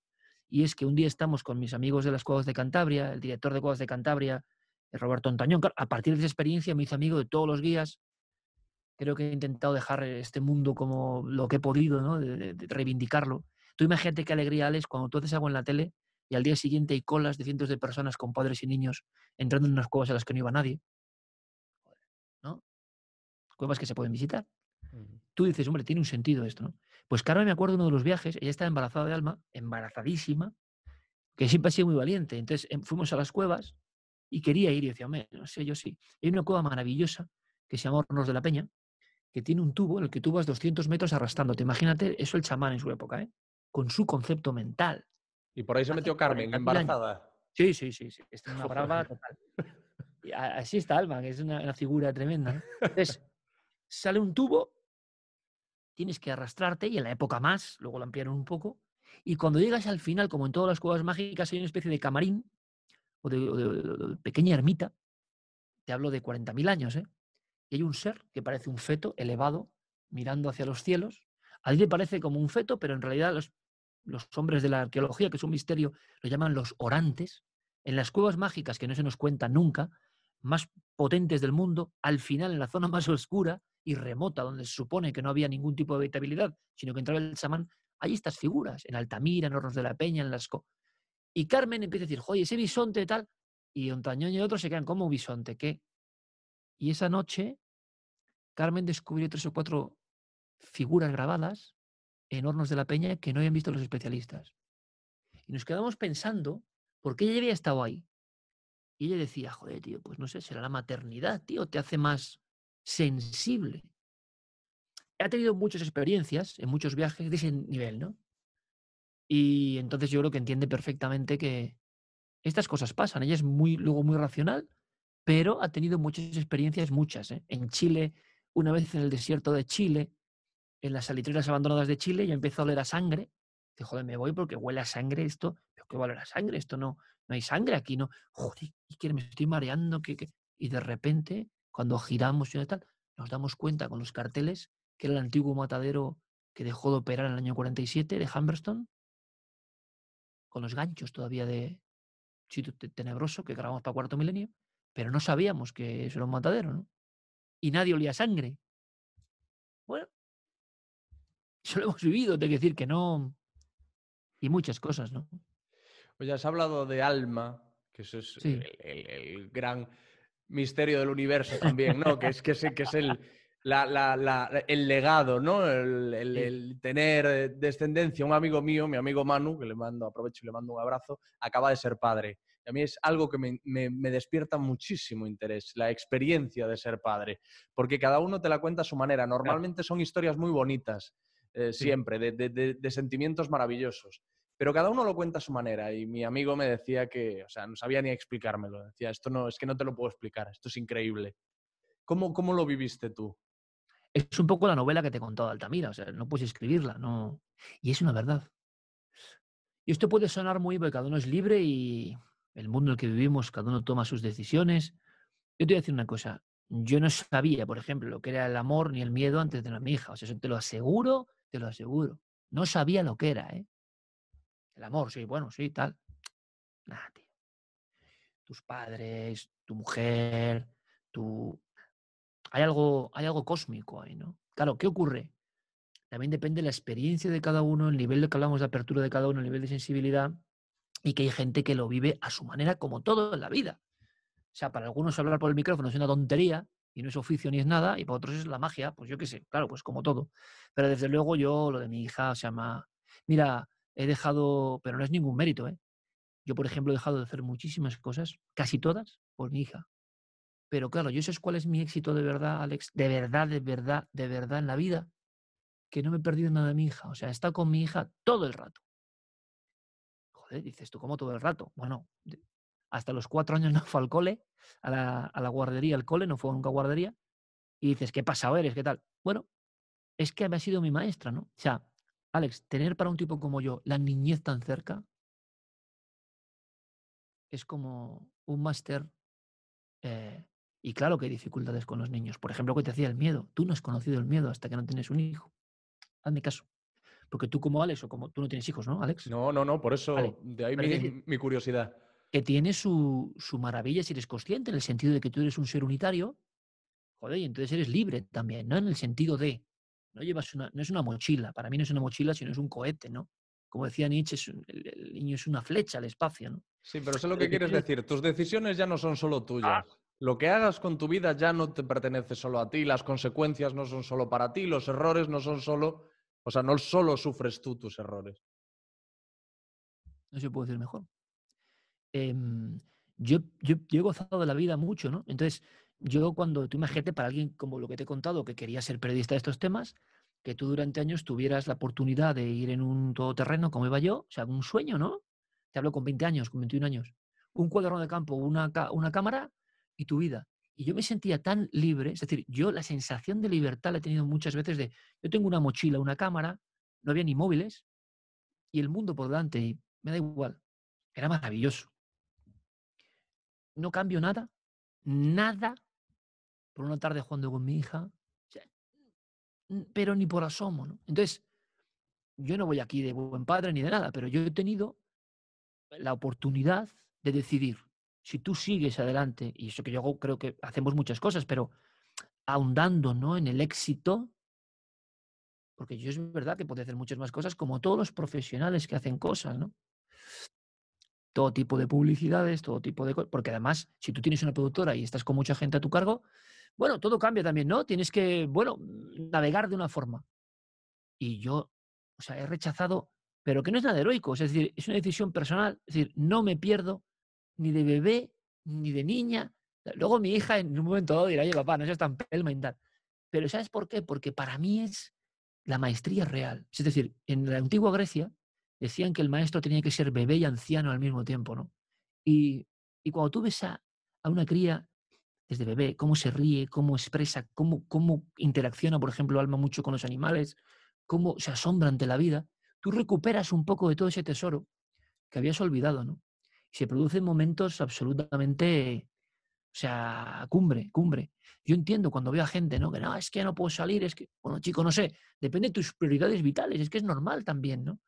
y es que un día estamos con mis amigos de las Cuevas de Cantabria, el director de Cuevas de Cantabria, Roberto Antañón. a partir de esa experiencia me hizo amigo de todos los guías. Creo que he intentado dejar este mundo como lo que he podido, ¿no? De, reivindicarlo. Tú imagínate qué alegría, es cuando tú haces algo en la tele y al día siguiente hay colas de cientos de personas con padres y niños entrando en unas cuevas a las que no iba nadie cuevas que se pueden visitar. Tú dices, hombre, tiene un sentido esto, ¿no? Pues Carmen, me acuerdo de uno de los viajes, ella estaba embarazada de alma, embarazadísima, que siempre ha sido muy valiente. Entonces em, fuimos a las cuevas y quería ir y decía, hombre, no sé, yo sí. Hay una cueva maravillosa que se llama Hornos de la Peña, que tiene un tubo en el que tú vas 200 metros arrastrándote. Imagínate eso el chamán en su época, ¿eh? Con su concepto mental. Y por ahí se metió Carmen, embarazada. Sí, sí, sí, sí. Está una brava total. así está Alma, que es una, figura tremenda. Entonces, sale un tubo, tienes que arrastrarte, y en la época más, luego lo ampliaron un poco, y cuando llegas al final, como en todas las cuevas mágicas, hay una especie de camarín o de, pequeña ermita, te hablo de 40.000 años, ¿eh? y hay un ser que parece un feto elevado mirando hacia los cielos. A él le parece como un feto, pero en realidad los, los hombres de la arqueología, que es un misterio, lo llaman los orantes. En las cuevas mágicas, que no se nos cuenta nunca, más potentes del mundo, al final, en la zona más [laughs] oscura, y remota, donde se supone que no había ningún tipo de habitabilidad, sino que entraba el chamán, hay estas figuras, en Altamira, en Hornos de la Peña, en Lasco. Y Carmen empieza a decir, joder, ese bisonte tal, y Ontañón y otro se quedan como bisonte, ¿qué? Y esa noche, Carmen descubrió tres o cuatro figuras grabadas en Hornos de la Peña que no habían visto los especialistas. Y nos quedamos pensando por qué ella había estado ahí. Y ella decía, joder, tío, pues no sé, será la maternidad, tío, te hace más sensible. Ha tenido muchas experiencias en muchos viajes de ese nivel, ¿no? Y entonces yo creo que entiende perfectamente que estas cosas pasan. Ella es muy, luego muy racional, pero ha tenido muchas experiencias, muchas. ¿eh? En Chile, una vez en el desierto de Chile, en las salitreras abandonadas de Chile, yo empezó a oler a sangre. de joder, me voy porque huele a sangre esto. qué huele a sangre? Esto no, no hay sangre aquí, ¿no? Joder, me estoy mareando. Y de repente cuando giramos y tal, nos damos cuenta con los carteles que era el antiguo matadero que dejó de operar en el año 47 de Humberston con los ganchos todavía de sitio tenebroso que grabamos para cuarto milenio, pero no sabíamos que eso era un matadero, ¿no? Y nadie olía sangre. Bueno, [laughs] eso lo hemos vivido, tengo que decir que no. Y muchas cosas, ¿no? Oye, has hablado de alma, que eso es el gran misterio del universo también, ¿no? que es, que es, el, legado, ¿no? El, tener eh, descendencia. Un amigo mío, mi amigo Manu, que le mando, aprovecho y le mando un abrazo, acaba de ser padre. a mí es algo que me, despierta muchísimo interés, la experiencia de ser padre, porque cada uno te la cuenta a su manera. Normalmente son historias muy bonitas, eh, siempre, de, sentimientos maravillosos pero cada uno lo cuenta a su manera. Y mi amigo me decía que, o sea, no sabía ni explicármelo. Decía, esto no, es que no te lo puedo explicar, esto es increíble. ¿Cómo, cómo lo viviste tú? Es un poco la novela que te contaba Altamira, o sea, no puedes escribirla, no. Y es una verdad. Y esto puede sonar muy, porque cada uno es libre y el mundo en el que vivimos, cada uno toma sus decisiones. Yo te voy a decir una cosa. Yo no sabía, por ejemplo, lo que era el amor ni el miedo antes de tener a mi hija. O sea, eso te lo aseguro, te lo aseguro. No sabía lo que era, ¿eh? El amor, sí, bueno, sí, tal. Nada, tío. Tus padres, tu mujer, tu. Hay algo, hay algo cósmico ahí, ¿no? Claro, ¿qué ocurre? También depende de la experiencia de cada uno, el nivel de que hablamos de apertura de cada uno, el nivel de sensibilidad, y que hay gente que lo vive a su manera, como todo en la vida. O sea, para algunos hablar por el micrófono es una tontería, y no es oficio ni es nada, y para otros es la magia, pues yo qué sé, claro, pues como todo. Pero desde luego yo, lo de mi hija, o sea, mira, he dejado, pero no es ningún mérito, ¿eh? Yo, por ejemplo, he dejado de hacer muchísimas cosas, casi todas, por mi hija. Pero claro, yo sé cuál es mi éxito de verdad, Alex, de verdad, de verdad, de verdad en la vida, que no me he perdido nada de mi hija. O sea, está con mi hija todo el rato. Joder, dices tú, ¿cómo todo el rato? Bueno, hasta los cuatro años [laughs] no fue al cole, a la, guardería, al cole, no fue nunca a guardería. Y dices, ¿qué pasa? eres? ¿Qué tal? Bueno, es que había sido mi maestra, ¿no? O sea, Alex, tener para un tipo como yo la niñez tan cerca es como un máster. Eh, y claro que hay dificultades con los niños. Por ejemplo, que te hacía el miedo. Tú no has conocido el miedo hasta que no tienes un hijo. Hazme caso. Porque tú como Alex, o como tú no tienes hijos, ¿no, Alex? No, no, no, por eso, de ahí mi, mi, curiosidad. Que tiene su, su maravilla si eres consciente, en el sentido de que tú eres un ser unitario, joder, y entonces eres libre también, no en el sentido de no llevas una, no es una mochila, para mí no es una mochila, sino es un cohete, ¿no? Como decía Nietzsche, el, niño es una flecha al espacio, ¿no? Sí, pero sé es lo que, quieres decir. Tus decisiones ya no son solo tuyas. Ah. Lo que hagas con tu vida ya no te pertenece solo a ti, las consecuencias no son solo para ti, los errores no son solo, o sea, no solo sufres tú tus errores. No se puedo decir mejor. Em, yo, yo, yo, he gozado de la vida mucho, ¿no? Entonces, yo cuando tú imagínate para alguien como lo que te he contado, que quería ser periodista de estos temas, que tú durante años tuvieras la oportunidad de ir en un todoterreno como iba yo, o sea, un sueño, ¿no? Te hablo con 20 años, con 21 años. Un cuaderno de campo, una, una cámara y tu vida. Y yo me sentía tan libre, es decir, yo la sensación de libertad la he tenido muchas veces de, yo tengo una mochila, una cámara, no había ni móviles, y el mundo por delante, y me da igual. Era maravilloso. No cambio nada, nada por una tarde jugando con mi hija, pero ni por asomo, ¿no? Entonces, yo no voy aquí de buen padre ni de nada, pero yo he tenido la oportunidad de decidir si tú sigues adelante, y eso que yo creo que hacemos muchas cosas, pero ahondando ¿no? en el éxito, porque yo es verdad que puedo hacer muchas más cosas, como todos los profesionales que hacen cosas, ¿no? Todo tipo de publicidades, todo tipo de cosas, porque además, si tú tienes una productora y estás con mucha gente a tu cargo, bueno, todo cambia también, ¿no? Tienes que, bueno, mm, navegar de una forma. Y yo, o sea, he rechazado, pero que no es nada heroico, es decir, es una decisión personal, es decir, no me pierdo ni de bebé, ni de niña. Luego mi hija en un momento dado dirá, oye, papá, no seas tan pelma y tal. Pero ¿sabes por qué? Porque para mí es la maestría real. Es decir, en la antigua Grecia decían que el maestro tenía que ser bebé y anciano al mismo tiempo, ¿no? Y, cuando tú ves a, una cría desde bebé, cómo se ríe, cómo expresa, cómo, cómo interacciona, por ejemplo, Alma mucho con los animales, cómo se asombra ante la vida, tú recuperas un poco de todo ese tesoro que habías olvidado, ¿no? se producen momentos absolutamente, o sea, cumbre, cumbre. Yo entiendo cuando veo a gente, ¿no? Que no, es que no puedo salir, es que, bueno, chico, no sé, depende de tus prioridades vitales, es que es normal también, ¿no?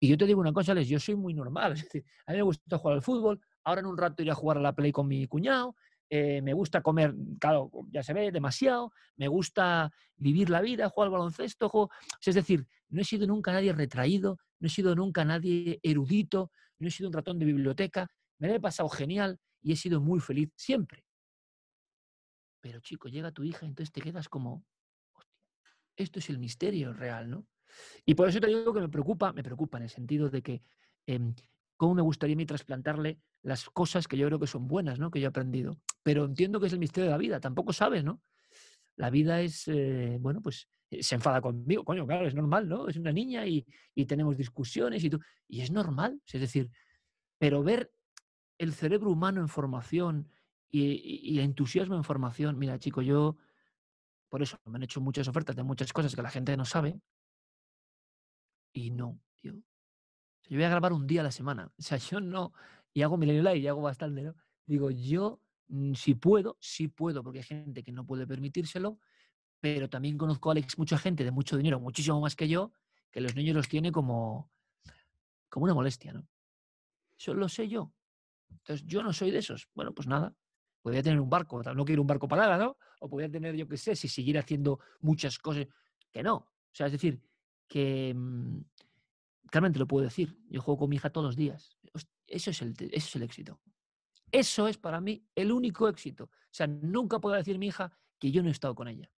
Y yo te digo una cosa, Les, yo soy muy normal. [laughs] Es decir, a mí me gusta jugar al fútbol, ahora en un rato iré a jugar a la play con mi cuñado, eh, me gusta comer, claro, ya se ve, demasiado, me gusta vivir la vida, jugar al baloncesto, es decir, no he sido nunca nadie retraído, no he sido nunca nadie erudito, no he sido un ratón de biblioteca, me he pasado genial y he sido muy feliz siempre. Pero chico, llega tu hija, entonces te quedas como, esto es el misterio real, ¿no? Y por eso te digo que me preocupa, me preocupa en el sentido de que em, cómo me gustaría a mí trasplantarle las cosas que yo creo que son buenas, Que yo he aprendido. Pero entiendo que es el misterio de la vida, tampoco sabes, ¿no? La vida es, eh, bueno, pues eh, se enfada conmigo, coño, claro, es normal, ¿no? Es una niña y, tenemos discusiones y todo. y es normal, es decir, pero ver el cerebro humano en formación y, y, y entusiasmo en formación, mira, chico, yo, por eso me han hecho muchas ofertas de muchas cosas que la gente no sabe y no, yo voy a grabar un día a la semana. O sea, yo no. Y hago Millennial Live y hago bastante, ¿no? Digo, yo, mm, si puedo, sí puedo, porque hay gente que no puede permitírselo, pero también conozco a Alex mucha gente de mucho dinero, muchísimo más que yo, que los niños los tiene como, como una molestia, ¿no? Eso lo sé yo. Entonces, yo no soy de esos. Bueno, pues nada. Podría tener un barco, no quiero un barco para nada, ¿no? O podría tener, yo qué sé, si seguir haciendo muchas cosas. Que no. O sea, es decir, que. Mm, Claramente lo puedo decir, yo juego con mi hija todos los días. Eso es el, eso es el éxito. Eso es para mí el único éxito. O sea, nunca puedo decir mi hija que yo no he estado con ella.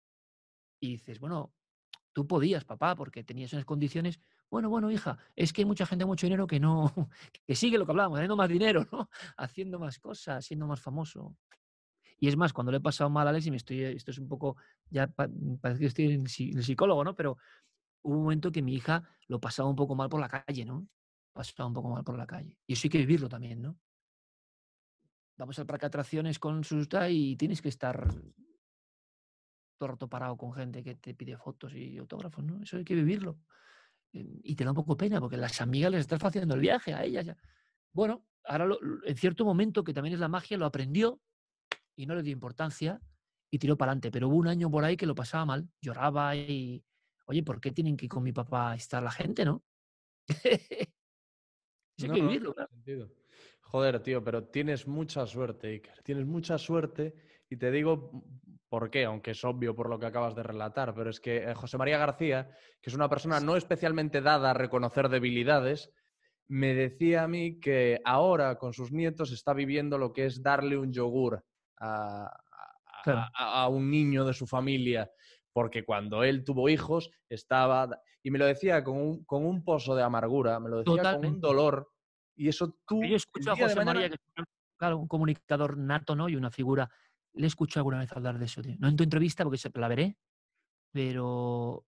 Y dices, bueno, tú podías, papá, porque tenías unas condiciones. Bueno, bueno, hija, es que hay mucha gente, mucho dinero que no, [laughs] que sigue lo que hablábamos, haciendo más dinero, ¿no? [laughs] Haciendo más cosas, siendo más famoso. Y es más, cuando le he pasado mal a Alex y me estoy, esto es un poco, ya parece que estoy en el psicólogo, ¿no? Pero hubo un momento que mi hija lo pasaba un poco mal por la calle, ¿no? Pasaba un poco mal por la calle. Y eso hay que vivirlo también, ¿no? Vamos al parque de atracciones con susta y tienes que estar todo el rato parado con gente que te pide fotos y autógrafos, ¿no? Eso hay que vivirlo. Eh, y te da un poco pena porque las amigas les estás haciendo el viaje a ellas. Ya. Bueno, ahora en cierto momento, que también es la magia, lo aprendió y no le dio importancia y tiró para adelante. Pero hubo un año por ahí que lo pasaba mal, lloraba y oye, ¿por qué tienen que ir con mi papá a estar la gente, no? [laughs] que vivirlo, Joder, tío, pero tienes mucha suerte, Iker. Tienes mucha suerte y te digo por qué, aunque es obvio por lo que acabas de relatar, pero es que eh, José María García, que es una persona no especialmente dada a reconocer debilidades, me decía a mí que ahora con sus nietos está viviendo lo que es darle un yogur a un niño de su familia porque cuando él tuvo hijos estaba... Y me lo decía con un, pozo de amargura, me lo decía con un dolor. Y eso tú... Yo escucho a José María, que claro, un comunicador nato, ¿no? Y una figura... Le escucho alguna vez hablar de eso, tío. No en tu entrevista, porque la veré, pero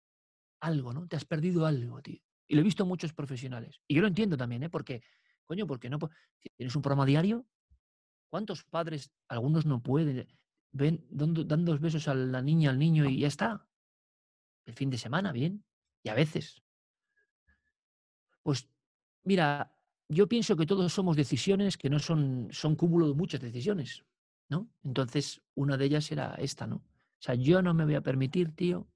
algo, ¿no? Te has perdido algo, tío. Y lo he visto en muchos profesionales. Y yo lo entiendo también, ¿eh? Porque, coño, porque no... Tienes un programa diario, ¿Cuántos padres, algunos no pueden, ven, dando, besos a la niña, al niño y ya está. El fin de semana, bien. Y a veces. Pues mira, yo pienso que todos somos decisiones que no son, son cúmulo de muchas decisiones, ¿no? Entonces, una de ellas era esta, ¿no? O sea, yo no me voy a permitir, tío.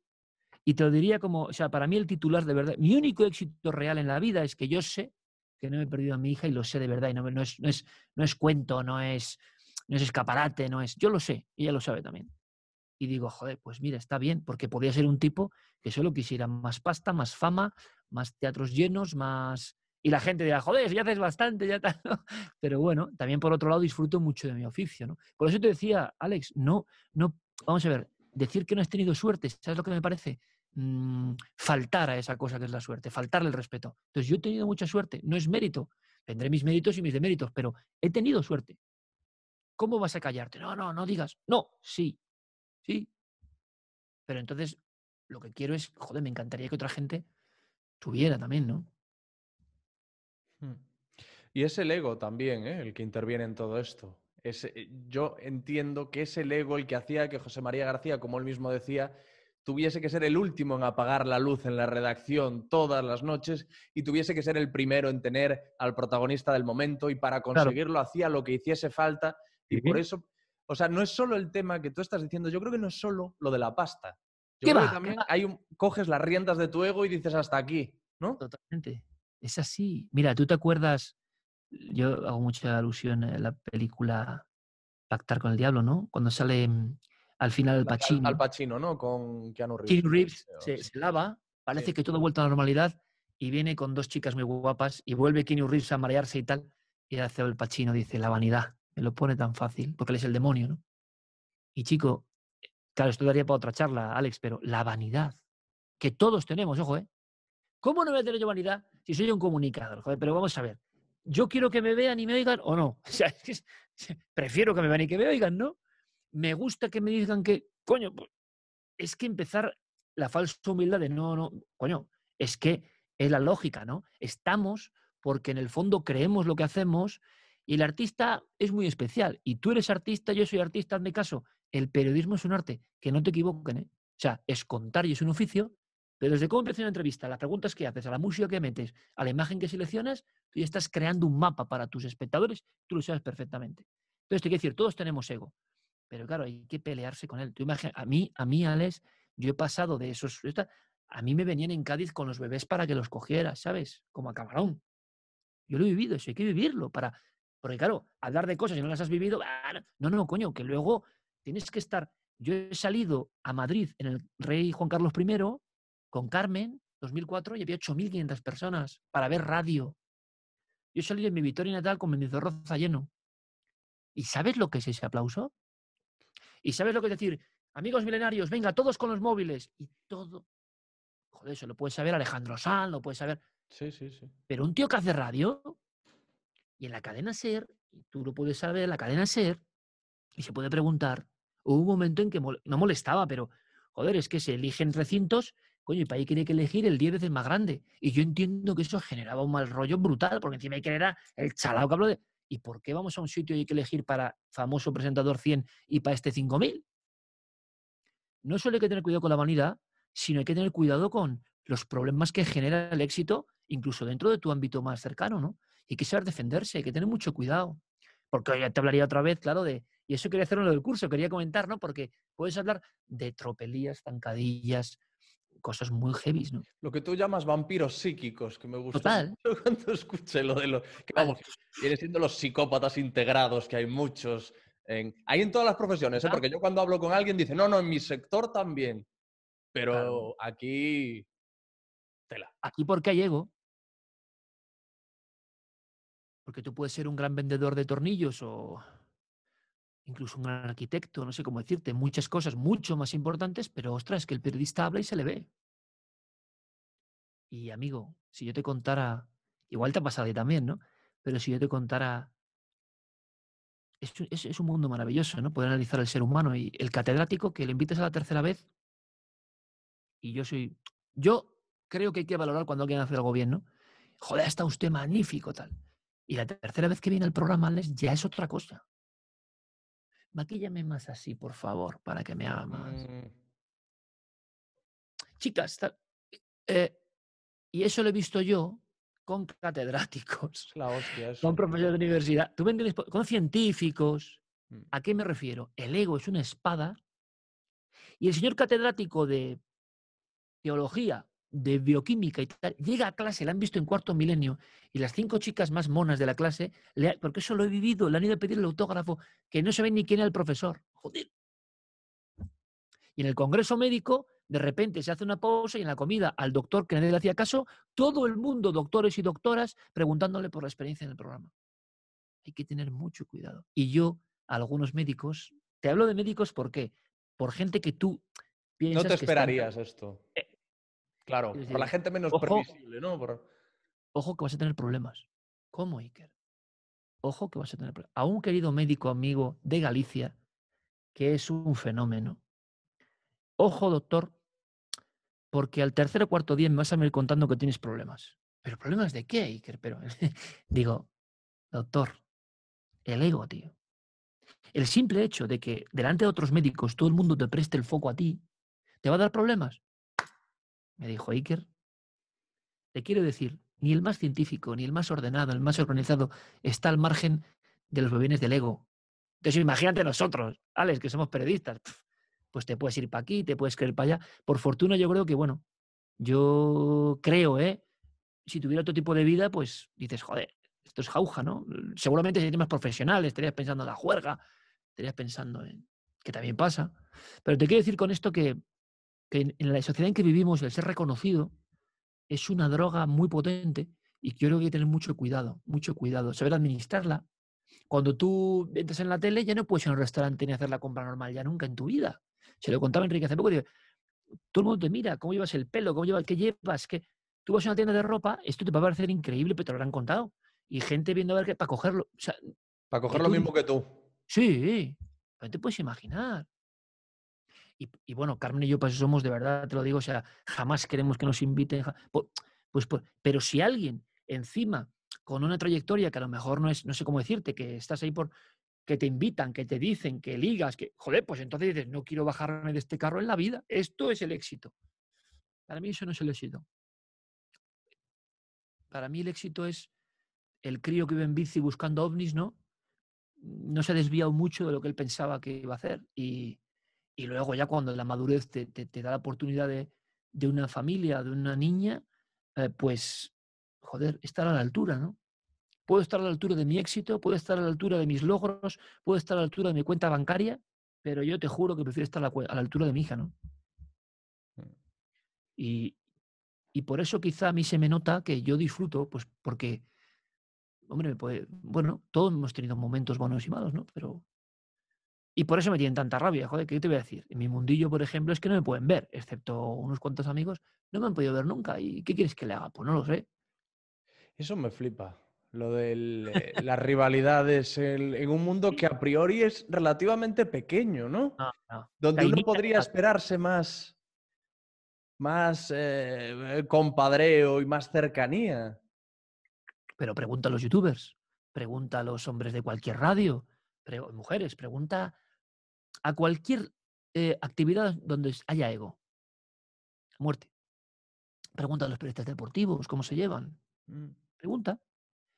Y te lo diría como, o sea, para mí el titular de verdad, mi único éxito real en la vida es que yo sé que no he perdido a mi hija y lo sé de verdad y no, no, no, es, no es cuento, no es, no es escaparate, no es. Yo lo sé, y ella lo sabe también. Y digo, joder, pues mira, está bien, porque podría ser un tipo que solo quisiera más pasta, más fama, más teatros llenos, más. Y la gente dirá, joder, ya haces bastante, ya tal. [laughs] Pero bueno, también por otro lado disfruto mucho de mi oficio, ¿no? Por eso te decía, Alex, no, no, vamos a ver, decir que no has tenido suerte, ¿sabes lo que me parece? Mm, faltar a esa cosa que es la suerte, faltarle el respeto. Entonces, yo he tenido mucha suerte, no es mérito, tendré mis méritos y mis deméritos, pero he tenido suerte. ¿Cómo vas a callarte? No, no, no digas. No, sí, sí. Pero entonces lo que quiero es, joder, me encantaría que otra gente tuviera también, ¿no? Hmm. Y es el ego también, ¿eh? el que interviene en todo esto. Es, eh, yo entiendo que es el ego el que hacía que José María García, como él mismo decía, tuviese que ser el último en apagar la luz en la redacción todas las noches y tuviese que ser el primero en tener al protagonista del momento y para conseguirlo hacía lo que hiciese falta y por eso, o sea, no es solo el tema que tú estás diciendo, yo creo que no es solo lo de la pasta. Yo que también hay un, coges las riendas de tu ego y dices hasta aquí, ¿no? Totalmente. Es así. Mira, tú te acuerdas, yo hago mucha alusión a la película Pactar con el Diablo, ¿no? Cuando sale mm, al final el pachino. Al, pachino, ¿no? Con Keanu Reeves. Keanu Reeves se, lava, parece que todo ha vuelto a la normalidad y viene con dos chicas muy guapas y vuelve Keanu Reeves a marearse y tal. Y hace el pachino, dice, la vanidad lo pone tan fácil, porque él es el demonio, ¿no? Y chico, claro, esto daría para otra charla, Alex, pero la vanidad, que todos tenemos, ojo, ¿eh? ¿Cómo no voy a tener yo vanidad si soy un comunicador? pero vamos a ver, ¿yo quiero que me vean y me oigan o no? [laughs] prefiero que me vean y que me oigan, ¿no? Me gusta que me digan que, coño, pues, es que empezar la falsa humildad de no, no, coño, es que es la lógica, ¿no? Estamos porque en el fondo creemos lo que hacemos y el artista es muy especial. Y tú eres artista, yo soy artista, hazme caso. El periodismo es un arte, que no te equivoquen. ¿eh? O sea, es contar y es un oficio, pero desde cómo empieza una entrevista, las preguntas que haces, a la música que metes, a la imagen que seleccionas, tú ya estás creando un mapa para tus espectadores, tú lo sabes perfectamente. Entonces, te quiero decir, todos tenemos ego, pero claro, hay que pelearse con él. tu imagen a mí, a mí, Alex, yo he pasado de esos... a mí me venían en Cádiz con los bebés para que los cogiera, ¿sabes? Como a camarón. Yo lo he vivido, eso hay que vivirlo para porque claro, hablar de cosas y no las has vivido, ah, no, no, coño, que luego tienes que estar. Yo he salido a Madrid en el rey Juan Carlos I con Carmen, 2004, y había 8.500 personas para ver radio. Yo he salido en mi Vitoria natal con roza lleno. ¿Y sabes lo que es ese aplauso? ¿Y sabes lo que es decir, amigos milenarios, venga, todos con los móviles? Y todo. Joder, eso lo puede saber Alejandro Sanz, lo puedes saber. Sí, sí, sí. Pero un tío que hace radio, y en la cadena SER, tú lo puedes saber, la cadena SER, y se puede preguntar, hubo un momento en que no molestaba, pero joder, es que se eligen recintos, coño, para ahí tiene que elegir el 10 veces más grande. Y yo entiendo que eso generaba un mal rollo brutal, porque encima hay que era el chalao que habló de. ¿Y por qué vamos a un sitio y hay que elegir para famoso presentador 100 y para este 5000? No solo hay que tener cuidado con la vanidad, sino hay que tener cuidado con los problemas que genera el éxito, incluso dentro de tu ámbito más cercano, ¿no? y que saber defenderse, hay que tener mucho cuidado. Porque hoy te hablaría otra vez, claro, de. Y eso quería hacerlo en lo del curso, quería comentar, ¿no? Porque puedes hablar de tropelías, zancadillas, cosas muy heavy, ¿no? Lo que tú llamas vampiros psíquicos, que me gusta Total. [laughs] cuando escuché lo de los... Que, vamos, siendo los psicópatas integrados, que hay muchos. En, hay en todas las profesiones, ¿eh? porque yo cuando hablo con alguien dice, no, no, en mi sector también. Pero aquí... Tela. Aquí porque hay ego, porque tú puedes ser un gran vendedor de tornillos o incluso un gran arquitecto, no sé cómo decirte, muchas cosas mucho más importantes, pero ostras, que el periodista habla y se le ve. Y amigo, si yo te contara, igual te ha pasado a también, ¿no? Pero si yo te contara es, un mundo maravilloso, ¿no? Poder analizar el ser humano y el catedrático que le invites a la tercera vez. Y yo soy. Yo creo que hay que valorar cuando alguien hace algo bien, ¿no? Joder, está usted magnífico, tal. Y la tercera vez que viene al programa, Alex, ya es otra cosa. Maquíllame más así, por favor, para que me haga más. Mm. Chicas, eh, y eso lo he visto yo con catedráticos, La hostia, [laughs] con profesores de universidad, ¿tú Con científicos. Mm. ¿A qué me refiero? El ego es una espada y el señor catedrático de teología de bioquímica y tal, llega a clase, la han visto en cuarto milenio, y las cinco chicas más monas de la clase, le porque eso lo he vivido, le han ido a pedir el autógrafo, que no se ve ni quién era el profesor. Joder. Y en el Congreso Médico, de repente se hace una pausa y en la comida al doctor que nadie le hacía caso, todo el mundo, doctores y doctoras, preguntándole por la experiencia en el programa. Hay que tener mucho cuidado. Y yo, a algunos médicos, te hablo de médicos porque Por gente que tú piensas. No te esperarías esto. Eh, Claro, para la gente menos ojo, ¿no? Ojo que vas a tener problemas. ¿Cómo, Iker? Ojo que vas a tener problemas. A un querido médico amigo de Galicia, que es un fenómeno. Ojo, doctor, porque al tercer o cuarto día me vas a venir contando que tienes problemas. ¿Pero problemas de qué, Iker? Pero [laughs] digo, doctor, el ego, tío. El simple hecho de que delante de otros médicos todo el mundo te preste el foco a ti, te va a dar problemas me dijo Iker, te quiero decir, ni el más científico, ni el más ordenado, el más organizado está al margen de los bienes del ego. Entonces imagínate nosotros, Alex, que somos periodistas, pues te puedes ir para aquí, te puedes creer para allá. Por fortuna yo creo que, bueno, yo creo, ¿eh? Si tuviera otro tipo de vida, pues dices, joder, esto es jauja, ¿no? Seguramente serías más profesionales, estarías pensando en la juerga, estarías pensando en... que también pasa. Pero te quiero decir con esto que que en la sociedad en que vivimos el ser reconocido es una droga muy potente y yo creo que hay que tener mucho cuidado, mucho cuidado, saber administrarla. Cuando tú entras en la tele ya no puedes ir a un restaurante ni hacer la compra normal, ya nunca en tu vida. Se lo contaba Enrique hace poco, todo el mundo te mira, cómo llevas el pelo, cómo llevas, qué llevas, que tú vas a una tienda de ropa, esto te va a parecer increíble, pero te lo habrán contado. Y gente viendo a ver qué, para cogerlo. para coger lo mismo que tú. Sí, te puedes imaginar. Y, bueno, Carmen y yo pues somos, de verdad, te lo digo, o sea, jamás queremos que nos inviten. Pues, pero si alguien encima, con una trayectoria que a lo mejor no es, no sé cómo decirte, que estás ahí por que te invitan, que te dicen, que ligas, que, joder, pues entonces dices, no quiero bajarme de este carro en la vida. Esto es el éxito. Para mí eso no es el éxito. Para mí el éxito es el crío que vive en bici buscando ovnis, ¿no? No se ha desviado mucho de lo que él pensaba que iba a hacer. Y, y luego ya cuando la madurez te, da la oportunidad de, una familia, de una niña, eh, pues, joder, estar a la altura, ¿no? Puedo estar a la altura de mi éxito, puedo estar a la altura de mis logros, puedo estar a la altura de mi cuenta bancaria, pero yo te juro que prefiero estar a la, altura de mi hija, ¿no? Mm. Y, por eso quizá a mí se me nota que yo disfruto, pues porque, hombre, pues, bueno, todos hemos tenido momentos buenos y malos, ¿no? Pero y por eso me tienen tanta rabia, joder, ¿qué te voy a decir? En mi mundillo, por ejemplo, es que no me pueden ver, excepto unos cuantos amigos, no me han podido ver nunca. ¿Y qué quieres que le haga? Pues no lo sé. Eso me flipa, lo de eh, las rivalidades en un mundo que a priori es relativamente pequeño, ¿no? donde no. Donde uno podría esperarse más, más eh, compadreo y más cercanía. Pero pregunta a los youtubers, pregunta a los hombres de cualquier radio, mujeres, pregunta a cualquier eh, actividad donde haya ego. Muerte. Pregunta a los periodistas deportivos cómo se llevan. Mm. Pregunta.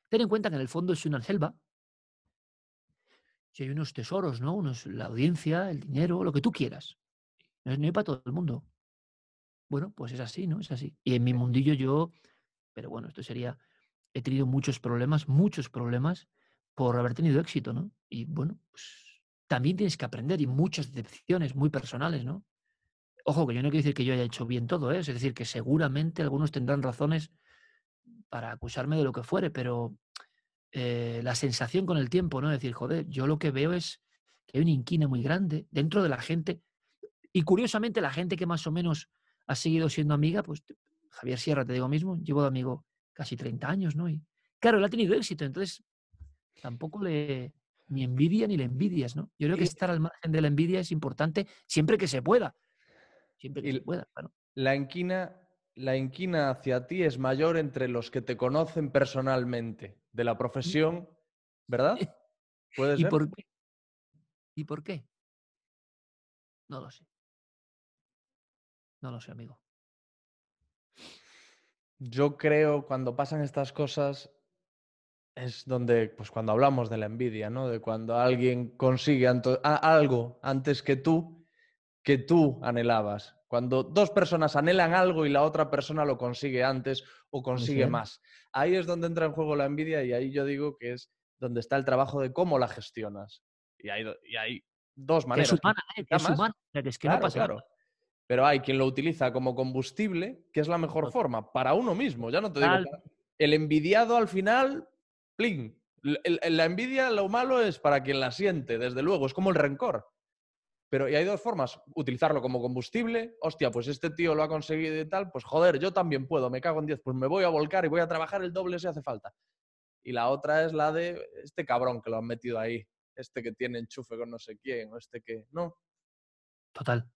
Ten en cuenta que en el fondo es una selva. Si hay unos tesoros, ¿no? la audiencia, el dinero, lo que tú quieras. No es ni para todo el mundo. Bueno, pues es así, ¿no? Es así. Y en mi mundillo yo, pero bueno, esto sería, he tenido muchos problemas, muchos problemas por haber tenido éxito, ¿no? Y bueno, pues, también tienes que aprender y muchas decepciones muy personales, ¿no? Ojo, que yo no quiero decir que yo haya hecho bien todo, ¿eh? es decir, que seguramente algunos tendrán razones para acusarme de lo que fuere, pero eh, la sensación con el tiempo, ¿no? Es decir, joder, yo lo que veo es que hay una inquina muy grande dentro de la gente. Y curiosamente, la gente que más o menos ha seguido siendo amiga, pues Javier Sierra, te digo mismo, llevo de amigo casi 30 años, ¿no? Y claro, él ha tenido éxito, entonces tampoco le ni envidia ni le envidias, ¿no? Yo creo que estar al margen de la envidia es importante siempre que se pueda. Siempre que se pueda, La inquina, la hacia ti es mayor entre los que te conocen personalmente de la profesión, ¿verdad? [laughs] ser? ¿Y por qué? ¿Y por qué? No lo sé. No lo sé, amigo. Yo creo cuando pasan estas cosas es donde, pues cuando hablamos de la envidia, ¿no? De cuando alguien consigue algo antes que tú, que tú anhelabas. Cuando dos personas anhelan algo y la otra persona lo consigue antes o consigue más. Ahí es donde entra en juego la envidia y ahí yo digo que es donde está el trabajo de cómo la gestionas. Y hay, y hay dos maneras. Es humana, es pero que no pasa nada. Pero hay quien lo utiliza como combustible, que es la mejor forma, para uno mismo. Ya no te digo, el envidiado al final plin. La envidia, lo malo es para quien la siente, desde luego, es como el rencor. Pero y hay dos formas, utilizarlo como combustible, hostia, pues este tío lo ha conseguido y tal, pues joder, yo también puedo, me cago en 10, pues me voy a volcar y voy a trabajar el doble si hace falta. Y la otra es la de este cabrón que lo han metido ahí, este que tiene enchufe con no sé quién, o este que no. Total.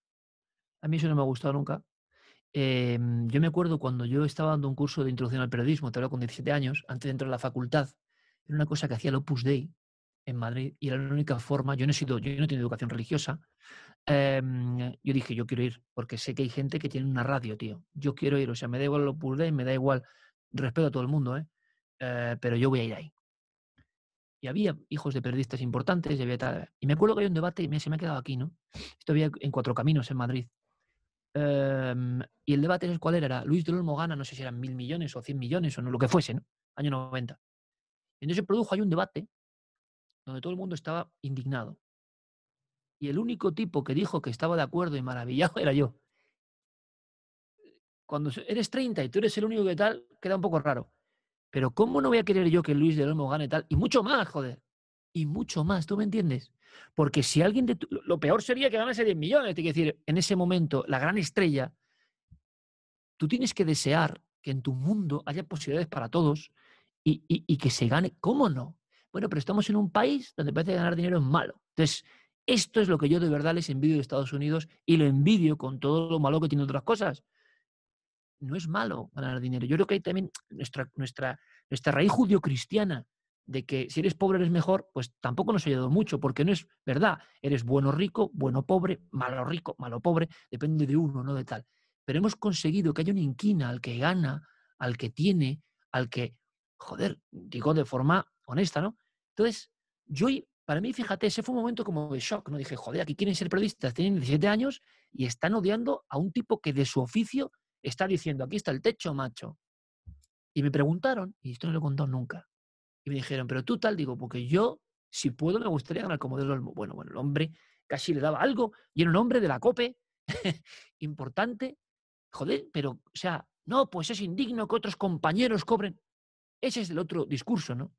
A mí eso no me ha gustado nunca. Em, yo me acuerdo cuando yo estaba dando un curso de introducción al periodismo, te hablo con 17 años, antes de entrar a la facultad, era una cosa que hacía el Opus Dei en Madrid y era la única forma, yo no he sido, yo no he tenido educación religiosa, em, yo dije, yo quiero ir, porque sé que hay gente que tiene una radio, tío, yo quiero ir, o sea, me da igual el Opus Dei, me da igual, respeto a todo el mundo, ¿eh? eh pero yo voy a ir ahí. Y había hijos de periodistas importantes, y había Y me acuerdo que había un debate, y me se me ha quedado aquí, ¿no? Esto había en Cuatro Caminos, en Madrid. Em, y el debate es cuál era, Luis del Olmo gana, no sé si eran mil millones o cien millones o no, lo que fuese, ¿no? Año 90. Entonces se produjo hay un debate donde todo el mundo estaba indignado. Y el único tipo que dijo que estaba de acuerdo y maravillado [laughs] era yo. Cuando eres 30 y tú eres el único que tal, queda un poco raro. Pero ¿cómo no voy a querer yo que Luis de Olmo gane tal? Y mucho más, joder. Y mucho más, ¿tú me entiendes? Porque si alguien... De Lo peor sería que ganase 10 millones. Te quiero decir, en ese momento, la gran estrella, tú tienes que desear que en tu mundo haya posibilidades para todos y, que se gane. ¿Cómo no? Bueno, pero estamos en un país donde parece que ganar dinero es malo. Entonces, esto es lo que yo de verdad les envidio de Estados Unidos y lo envidio con todo lo malo que tiene otras cosas. No es malo ganar dinero. Yo creo que hay también nuestra, nuestra, nuestra raíz judio-cristiana de que si eres pobre eres mejor, pues tampoco nos ha ayudado mucho, porque no es verdad. Eres bueno rico, bueno pobre, malo rico, malo pobre, depende de uno, no de tal. Pero hemos conseguido que haya una inquina al que gana, al que tiene, al que joder, digo de forma honesta, ¿no? Entonces, yo, para mí, fíjate, ese fue un momento como de shock, ¿no? Dije, joder, aquí quieren ser periodistas, tienen 17 años y están odiando a un tipo que de su oficio está diciendo, aquí está el techo, macho. Y me preguntaron, y esto no lo he contado nunca, y me dijeron, pero tú tal, digo, porque yo, si puedo, me gustaría ganar como del Bueno, bueno, el hombre casi le daba algo y era un hombre de la COPE, [laughs] importante, joder, pero, o sea, no, pues es indigno que otros compañeros cobren. Ese es el otro discurso, ¿no?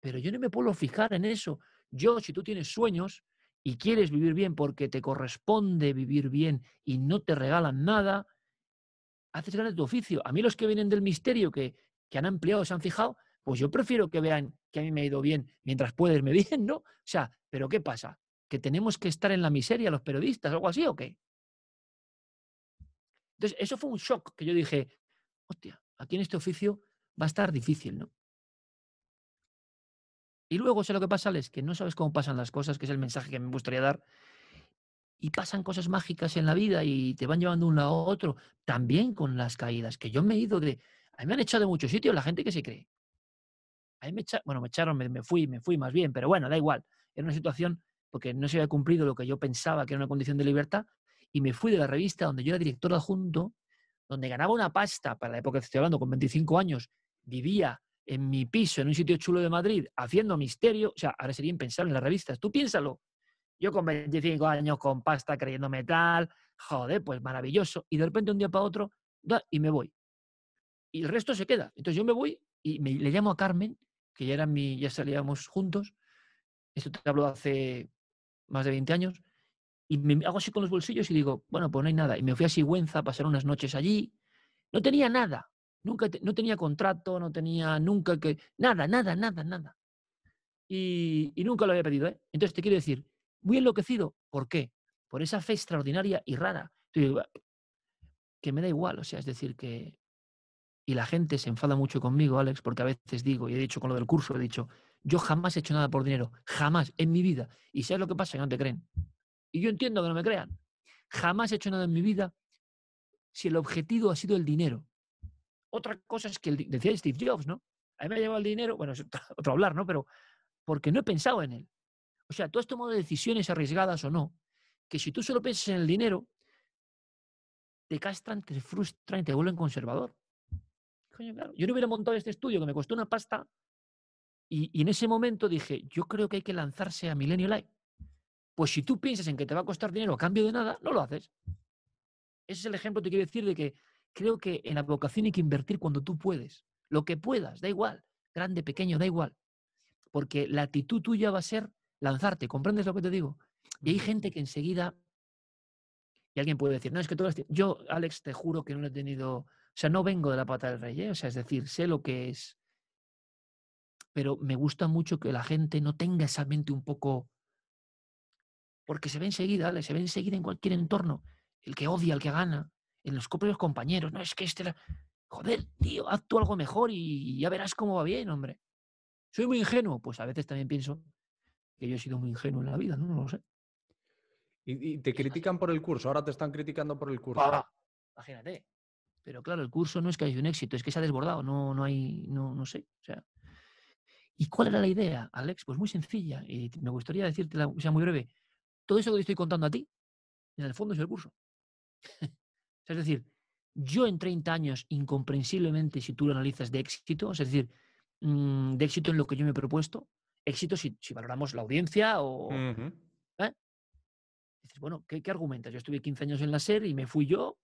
Pero yo no me puedo fijar en eso. Yo, si tú tienes sueños y quieres vivir bien porque te corresponde vivir bien y no te regalan nada, haces grande tu oficio. A mí los que vienen del misterio, que, han ampliado, se han fijado, pues yo prefiero que vean que a mí me ha ido bien mientras puedes. irme bien, [laughs] ¿no? O sea, pero ¿qué pasa? ¿Que tenemos que estar en la miseria los periodistas, algo así o qué? Entonces, eso fue un shock que yo dije, hostia, aquí en este oficio va a estar difícil, ¿no? Y luego, sé lo que pasa, es que no sabes cómo pasan las cosas, que es el mensaje que me gustaría dar. Y pasan cosas mágicas en la vida y te van llevando un lado a otro, también con las caídas. Que yo me he ido de. A mí me han echado de muchos sitios la gente que se cree. A mí me echaron, bueno, me echaron, me, me, fui, me fui más bien, pero bueno, da igual. Era una situación porque no se había cumplido lo que yo pensaba que era una condición de libertad. Y me fui de la revista donde yo era director adjunto donde ganaba una pasta, para la época que estoy hablando, con 25 años, vivía en mi piso, en un sitio chulo de Madrid, haciendo misterio, o sea, ahora sería impensable en las revistas, tú piénsalo. Yo con 25 años, con pasta, creyéndome tal, joder, pues maravilloso, y de repente un día para otro, y me voy. Y el resto se queda. Entonces yo me voy y me, le llamo a Carmen, que ya, era mi, ya salíamos juntos, esto te hablo hace más de 20 años, y me hago así con los bolsillos y digo, bueno, pues no hay nada. Y me fui a Sigüenza a pasar unas noches allí. No tenía nada. Nunca no tenía contrato, no tenía nunca que. Nada, nada, nada, nada. Y, nunca lo había pedido. ¿eh? Entonces te quiero decir, muy enloquecido. ¿Por qué? Por esa fe extraordinaria y rara. Que me da igual, o sea, es decir, que. Y la gente se enfada mucho conmigo, Alex, porque a veces digo, y he dicho con lo del curso, he dicho, yo jamás he hecho nada por dinero, jamás en mi vida. Y sabes lo que pasa, que no te creen. Y yo entiendo que no me crean. Jamás he hecho nada en mi vida si el objetivo ha sido el dinero. Otra cosa es que decía Steve Jobs, ¿no? A mí me ha llevado el dinero, bueno, es [laughs] otro, hablar, ¿no? Pero porque no he pensado en él. O sea, tú has tomado decisiones arriesgadas o no, que si tú solo piensas en el dinero, te castran, te frustran y te vuelven conservador. claro. Yo no hubiera montado este estudio que me costó una pasta y, en ese momento dije, yo creo que hay que lanzarse a Millennial Live pues si tú piensas en que te va a costar dinero a cambio de nada, no lo haces. Ese es el ejemplo, que quiero decir, de que creo que en la vocación hay que invertir cuando tú puedes, lo que puedas, da igual, grande, pequeño, da igual, porque la actitud tuya va a ser lanzarte, ¿comprendes lo que te digo? Y hay gente que enseguida, y alguien puede decir, no, es que tú yo, Alex, te juro que no lo he tenido, o sea, no vengo de la pata del rey, ¿eh? o sea, es decir, sé lo que es, pero me gusta mucho que la gente no tenga esa mente un poco porque se ve enseguida, ¿vale? se ve enseguida en cualquier entorno, el que odia, el que gana, en los propios compañeros, no es que este, joder, tío, haz algo mejor y ya verás cómo va bien, hombre. Soy muy ingenuo, pues a veces también pienso que yo he sido muy ingenuo en la vida, no, lo sé. Y, te critican por el curso, ahora te están criticando por el curso. Ah, imagínate. Pero claro, el curso no es que haya sido un éxito, es que se ha desbordado, no, no hay, no, no sé. O sea, ¿Y cuál era la idea, Alex? Pues muy sencilla, y me gustaría decirte, sea muy breve, todo eso que te estoy contando a ti, en el fondo es el curso. [laughs] es decir, yo en 30 años, incomprensiblemente, si tú lo analizas de éxito, es decir, mm, de éxito en lo que yo me he propuesto, éxito si, valoramos la audiencia o... ¿eh? bueno, ¿qué, argumentas? Yo estuve 15 años en la SER y me fui yo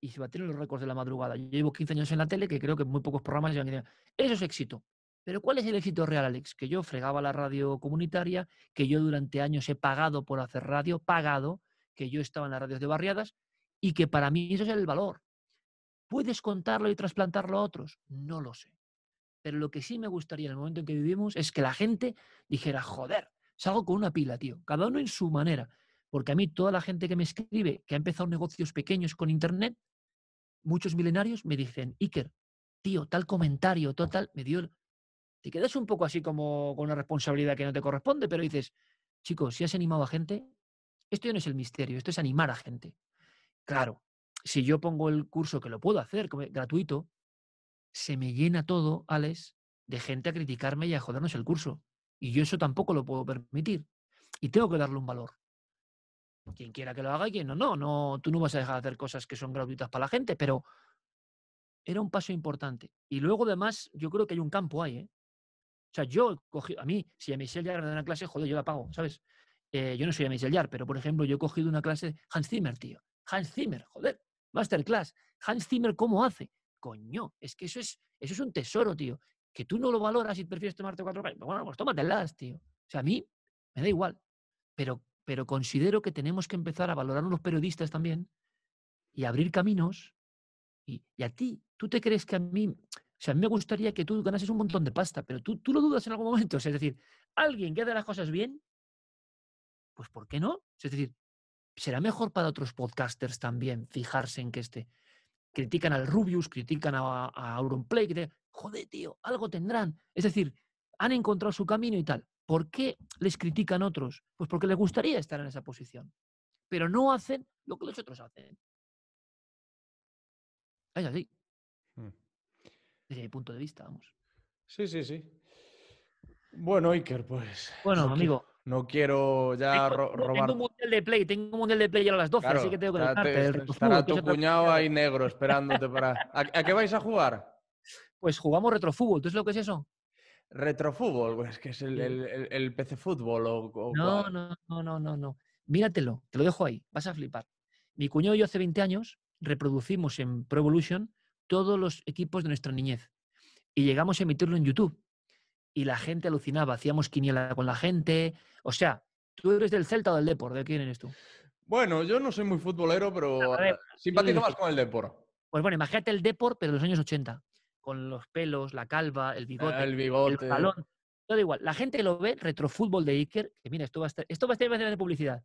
y se batieron los récords de la madrugada. Yo llevo 15 años en la tele que creo que muy pocos programas llevan... Eso es éxito. Pero ¿cuál es el éxito real, Alex? Que yo fregaba la radio comunitaria, que yo durante años he pagado por hacer radio, pagado, que yo estaba en las radios de barriadas y que para mí eso es el valor. ¿Puedes contarlo y trasplantarlo a otros? No lo sé. Pero lo que sí me gustaría en el momento en que vivimos es que la gente dijera, joder, salgo con una pila, tío, cada uno en su manera. Porque a mí toda la gente que me escribe, que ha empezado negocios pequeños con Internet, muchos milenarios me dicen, Iker, tío, tal comentario, total, me dio te quedas un poco así como con una responsabilidad que no te corresponde, pero dices, chicos, si has animado a gente, esto ya no es el misterio, esto es animar a gente. Claro, si yo pongo el curso que lo puedo hacer gratuito, se me llena todo, Alex, de gente a criticarme y a jodernos el curso. Y yo eso tampoco lo puedo permitir. Y tengo que darle un valor. Quien quiera que lo haga y quien no, no, no, tú no vas a dejar de hacer cosas que son gratuitas para la gente, pero era un paso importante. Y luego, además, yo creo que hay un campo ahí, ¿eh? O sea, yo cogido... a mí, si a Michelle Yard me da una clase, joder, yo la pago, ¿sabes? Eh, yo no soy a Michelle Yard, pero por ejemplo, yo he cogido una clase Hans Zimmer, tío. Hans Zimmer, joder, masterclass. Hans Zimmer, ¿cómo hace? Coño, es que eso es, eso es un tesoro, tío. Que tú no lo valoras y prefieres tomarte cuatro clases. Bueno, pues tómatelas, tío. O sea, a mí me da igual. Pero, pero considero que tenemos que empezar a valorar los periodistas también y abrir caminos. Y, y a ti, ¿tú te crees que a mí o sea, me gustaría que tú ganases un montón de pasta, pero tú, tú lo dudas en algún momento. es decir, alguien que hace las cosas bien, pues ¿por qué no? es decir, será mejor para otros podcasters también fijarse en que este. Critican al Rubius, critican a, Auronplay, que joder, tío, algo tendrán. Es decir, han encontrado su camino y tal. ¿Por qué les critican otros? Pues porque les gustaría estar en esa posición. Pero no hacen lo que los otros hacen. Es así desde mi punto de vista, vamos. Sí, sí, sí. Bueno, Iker, pues. [laughs] Bueno, amigo. no quiero ya robar. Tengo un mundial de play, tengo un mundial de play ya a las 12, así que tengo que dejarte. estará tu cuñado ahí negro esperándote para. ¿A, qué vais a jugar? Pues jugamos retrofútbol, ¿tú sabes lo que es eso? Retrofútbol, es que es el, PC fútbol o, no, no, no, no, no, no. Míratelo, te lo dejo ahí, vas a flipar. Mi cuñado y yo hace 20 años reproducimos en Pro Evolution todos los equipos de nuestra niñez. Y llegamos a emitirlo en YouTube. Y la gente alucinaba, hacíamos quiniela con la gente. O sea, ¿tú eres del Celta o del Depor? ¿De quién eres tú? Bueno, yo no soy muy futbolero, pero simpatizo más con el Depor. Pues bueno, imagínate el Depor, pero de los años 80. Con los pelos, la calva, el bigote, el, bigote. Todo igual. La gente lo ve, retrofútbol de Iker, que mira, esto va a estar, esto va a estar de publicidad.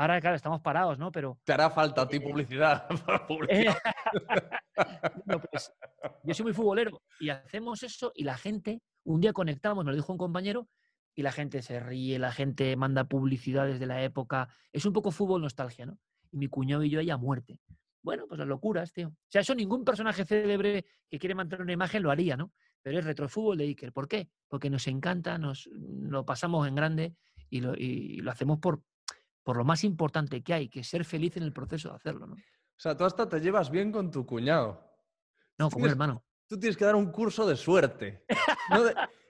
Ahora, claro, estamos parados, ¿no? Pero. Te hará falta a ti eh, publicidad [laughs] [laughs] pues, yo soy muy futbolero y hacemos eso y la gente, un día conectamos, nos lo dijo un compañero, y la gente se ríe, la gente manda publicidades de la época. Es un poco fútbol nostalgia, ¿no? Y mi cuñado y yo ahí a muerte. Bueno, pues las locuras, tío. O sea, eso ningún personaje célebre que quiere mantener una imagen lo haría, ¿no? Pero es retrofútbol de Iker. ¿Por qué? Porque nos encanta, nos lo pasamos en grande y lo hacemos por, por lo más importante que hay, que ser feliz en el proceso de hacerlo. ¿no? O sea, tú hasta te llevas bien con tu cuñado. No, con mi hermano. Tú tienes que dar un curso de suerte.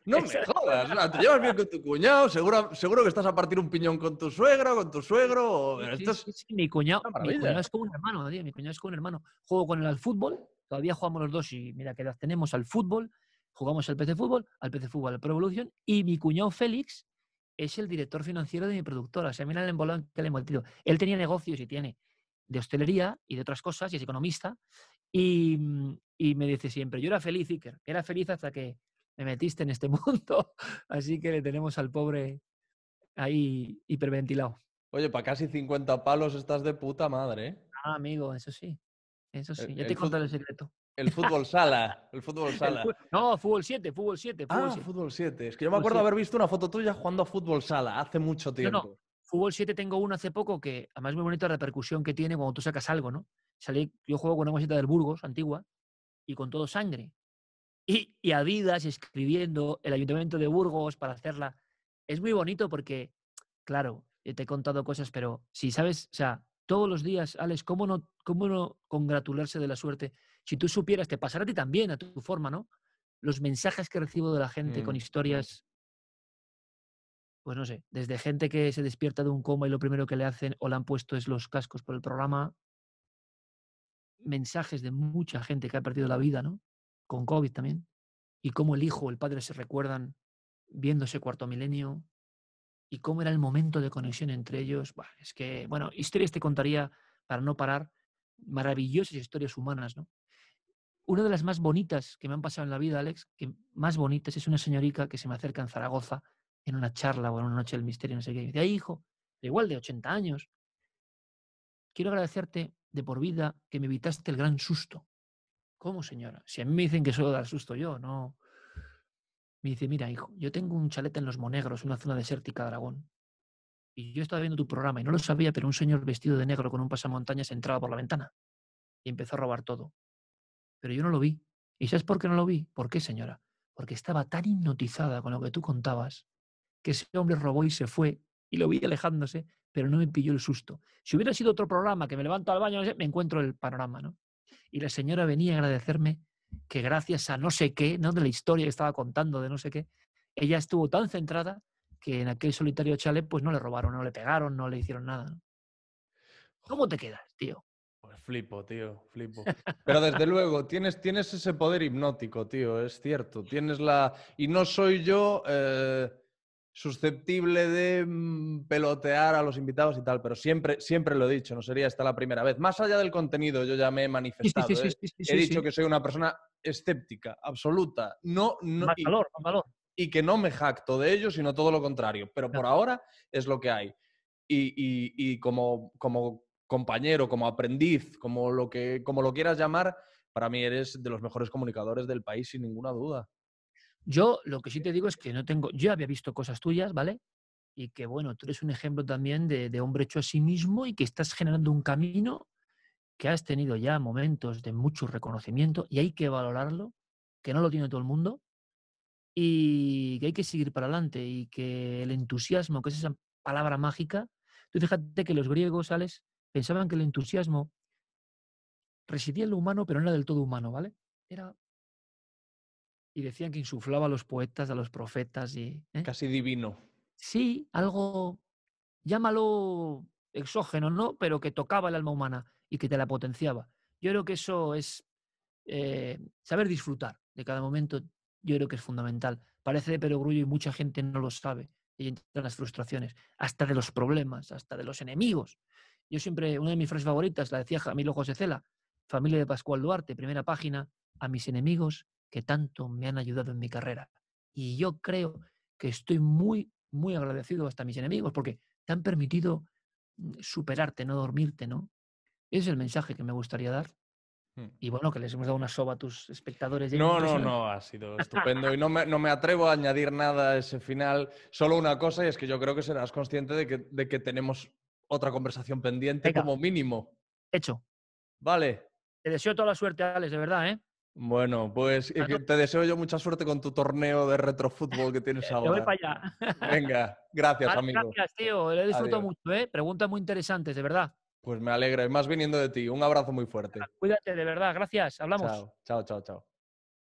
No, me jodas. te llevas bien con tu cuñado. Seguro, seguro que estás a partir un piñón con tu suegra, con tu suegro. mi, cuñado, es como un hermano, tío. Mi cuñado es como un hermano. Juego con él al fútbol. Todavía jugamos los dos y mira que las tenemos al fútbol. Jugamos al PC Fútbol, al PC Fútbol, al Pro Evolution. Y mi cuñado Félix es el director financiero de mi productora. O sea, mira el embolón que le he Él tenía negocios y tiene de hostelería y de otras cosas, y es economista. Y, me dice siempre, yo era feliz, Iker, era feliz hasta que me metiste en este [laughs] mundo. Así que le tenemos al pobre ahí hiperventilado. Oye, para casi 50 palos estás de puta madre. ¿eh? Ah, amigo, eso sí. Eso sí. E, ya te contado el secreto. El fútbol sala, el fútbol sala. no, fútbol 7, fútbol 7. Fútbol ah, fútbol 7. Es que yo me acuerdo haber visto una foto tuya jugando a fútbol sala hace mucho tiempo. No, no. Fútbol 7 tengo uno hace poco que, además, muy bonita la repercusión que tiene cuando tú sacas algo, ¿no? Salí, yo juego con una cosita del Burgos, antigua, y con todo sangre. Y, y Adidas escribiendo el Ayuntamiento de Burgos para hacerla. Es muy bonito porque, claro, eh, te he contado cosas, pero si sabes, o sea, todos los días, Alex, ¿cómo no, cómo no congratularse de la suerte si tú supieras, te pasará a ti también, a tu forma, ¿no? Los mensajes que recibo de la gente con mm. historias, pues no sé, desde gente que se despierta de un coma y lo primero que le hacen o le han puesto es los cascos por el programa, mensajes de mucha gente que ha perdido la vida, ¿no? Con COVID también. Y cómo el hijo o el padre se recuerdan viéndose cuarto milenio y cómo era el momento de conexión entre ellos. es que, bueno, historias te contaría para no parar, maravillosas historias humanas, ¿no? una de las más bonitas que me han pasado en la vida, Alex, que más bonitas, es una señorita que se me acerca en Zaragoza en una charla o en una noche del misterio, no sé qué, y me dice, hijo, de igual de 80 años, quiero agradecerte de por vida que me evitaste el gran susto. ¿Cómo, señora? Si a mí me dicen que solo dar susto yo, no. Me dice, mira, hijo, yo tengo un chalete en Los Monegros, una zona desértica de Aragón. Y yo estaba viendo tu programa y no lo sabía, pero un señor vestido de negro con un pasamontañas entraba por la ventana y empezó a robar todo pero yo no lo vi. ¿Y sabes por qué no lo vi? ¿Por qué, señora? Porque estaba tan hipnotizada con lo que tú contabas que ese hombre robó y se fue y lo vi alejándose, pero no me pilló el susto. Si hubiera sido otro programa que me levanto al baño, me encuentro el panorama, ¿no? Y la señora venía a agradecerme que gracias a no sé qué, ¿no? De la historia que estaba contando, de no sé qué, ella estuvo tan centrada que en aquel solitario chalet pues no le robaron, no le pegaron, no le hicieron nada. ¿Cómo te quedas, tío? Flipo, tío, flipo. [laughs] Pero desde luego, tienes, tienes ese poder hipnótico, tío, es cierto. Tienes la. Y no soy yo eh, susceptible de mm, pelotear a los invitados y tal, pero siempre, siempre lo he dicho, no sería esta la primera vez. Más allá del contenido, yo ya me he manifestado. Sí, ¿eh? sí, sí, he dicho que soy una persona escéptica, absoluta. No, no, y, que no me jacto de ello, sino todo lo contrario. Pero por ahora es lo que hay. Y, como, como compañero, como aprendiz, como lo, que, como lo quieras llamar, para mí eres de los mejores comunicadores del país, sin ninguna duda. Yo lo que sí te digo es que no tengo, yo había visto cosas tuyas, ¿vale? Y que bueno, tú eres un ejemplo también de, de hombre hecho a sí mismo y que estás generando un camino que has tenido ya momentos de mucho reconocimiento y hay que valorarlo, que no lo tiene todo el mundo y que hay que seguir para adelante y que el entusiasmo, que es esa palabra mágica, tú fíjate que los griegos, sales pensaban que el entusiasmo residía en lo humano, pero no era del todo humano, ¿vale? Era... Y decían que insuflaba a los poetas, a los profetas y... ¿eh? Casi divino. Sí, algo, llámalo exógeno, ¿no? Pero que tocaba el alma humana y que te la potenciaba. Yo creo que eso es eh, saber disfrutar de cada momento, yo creo que es fundamental. Parece de perogrullo y mucha gente no lo sabe. Y entran las frustraciones, hasta de los problemas, hasta de los enemigos. Yo siempre, una de mis frases favoritas, la decía Jamilo José Cela, familia de Pascual Duarte, primera página, a mis enemigos que tanto me han ayudado en mi carrera. Y yo creo que estoy muy, muy agradecido hasta mis enemigos porque te han permitido mm, superarte, no dormirte, ¿no? es el mensaje que me gustaría dar. Hmm. Y bueno, que les hemos dado una soba a tus espectadores. No, no, no, ha sido estupendo. Y no me, no me, atrevo a añadir nada a ese final. Solo una cosa, y es que yo creo que serás consciente de que, de que tenemos otra conversación pendiente como mínimo. Hecho. Vale. Te deseo toda la suerte, Alex, de verdad, ¿eh? Bueno, pues eh, te deseo yo mucha suerte con tu torneo de retrofútbol que tienes ahora. [laughs] Yo voy para allá. [laughs] Venga, gracias, amigo. Gracias, tío. Lo he disfrutado mucho, ¿eh? Preguntas muy interesantes, de verdad. Pues me alegra, y más viniendo de ti. Un abrazo muy fuerte. Cuídate, de verdad. Gracias. Hablamos. chao, chao. chao.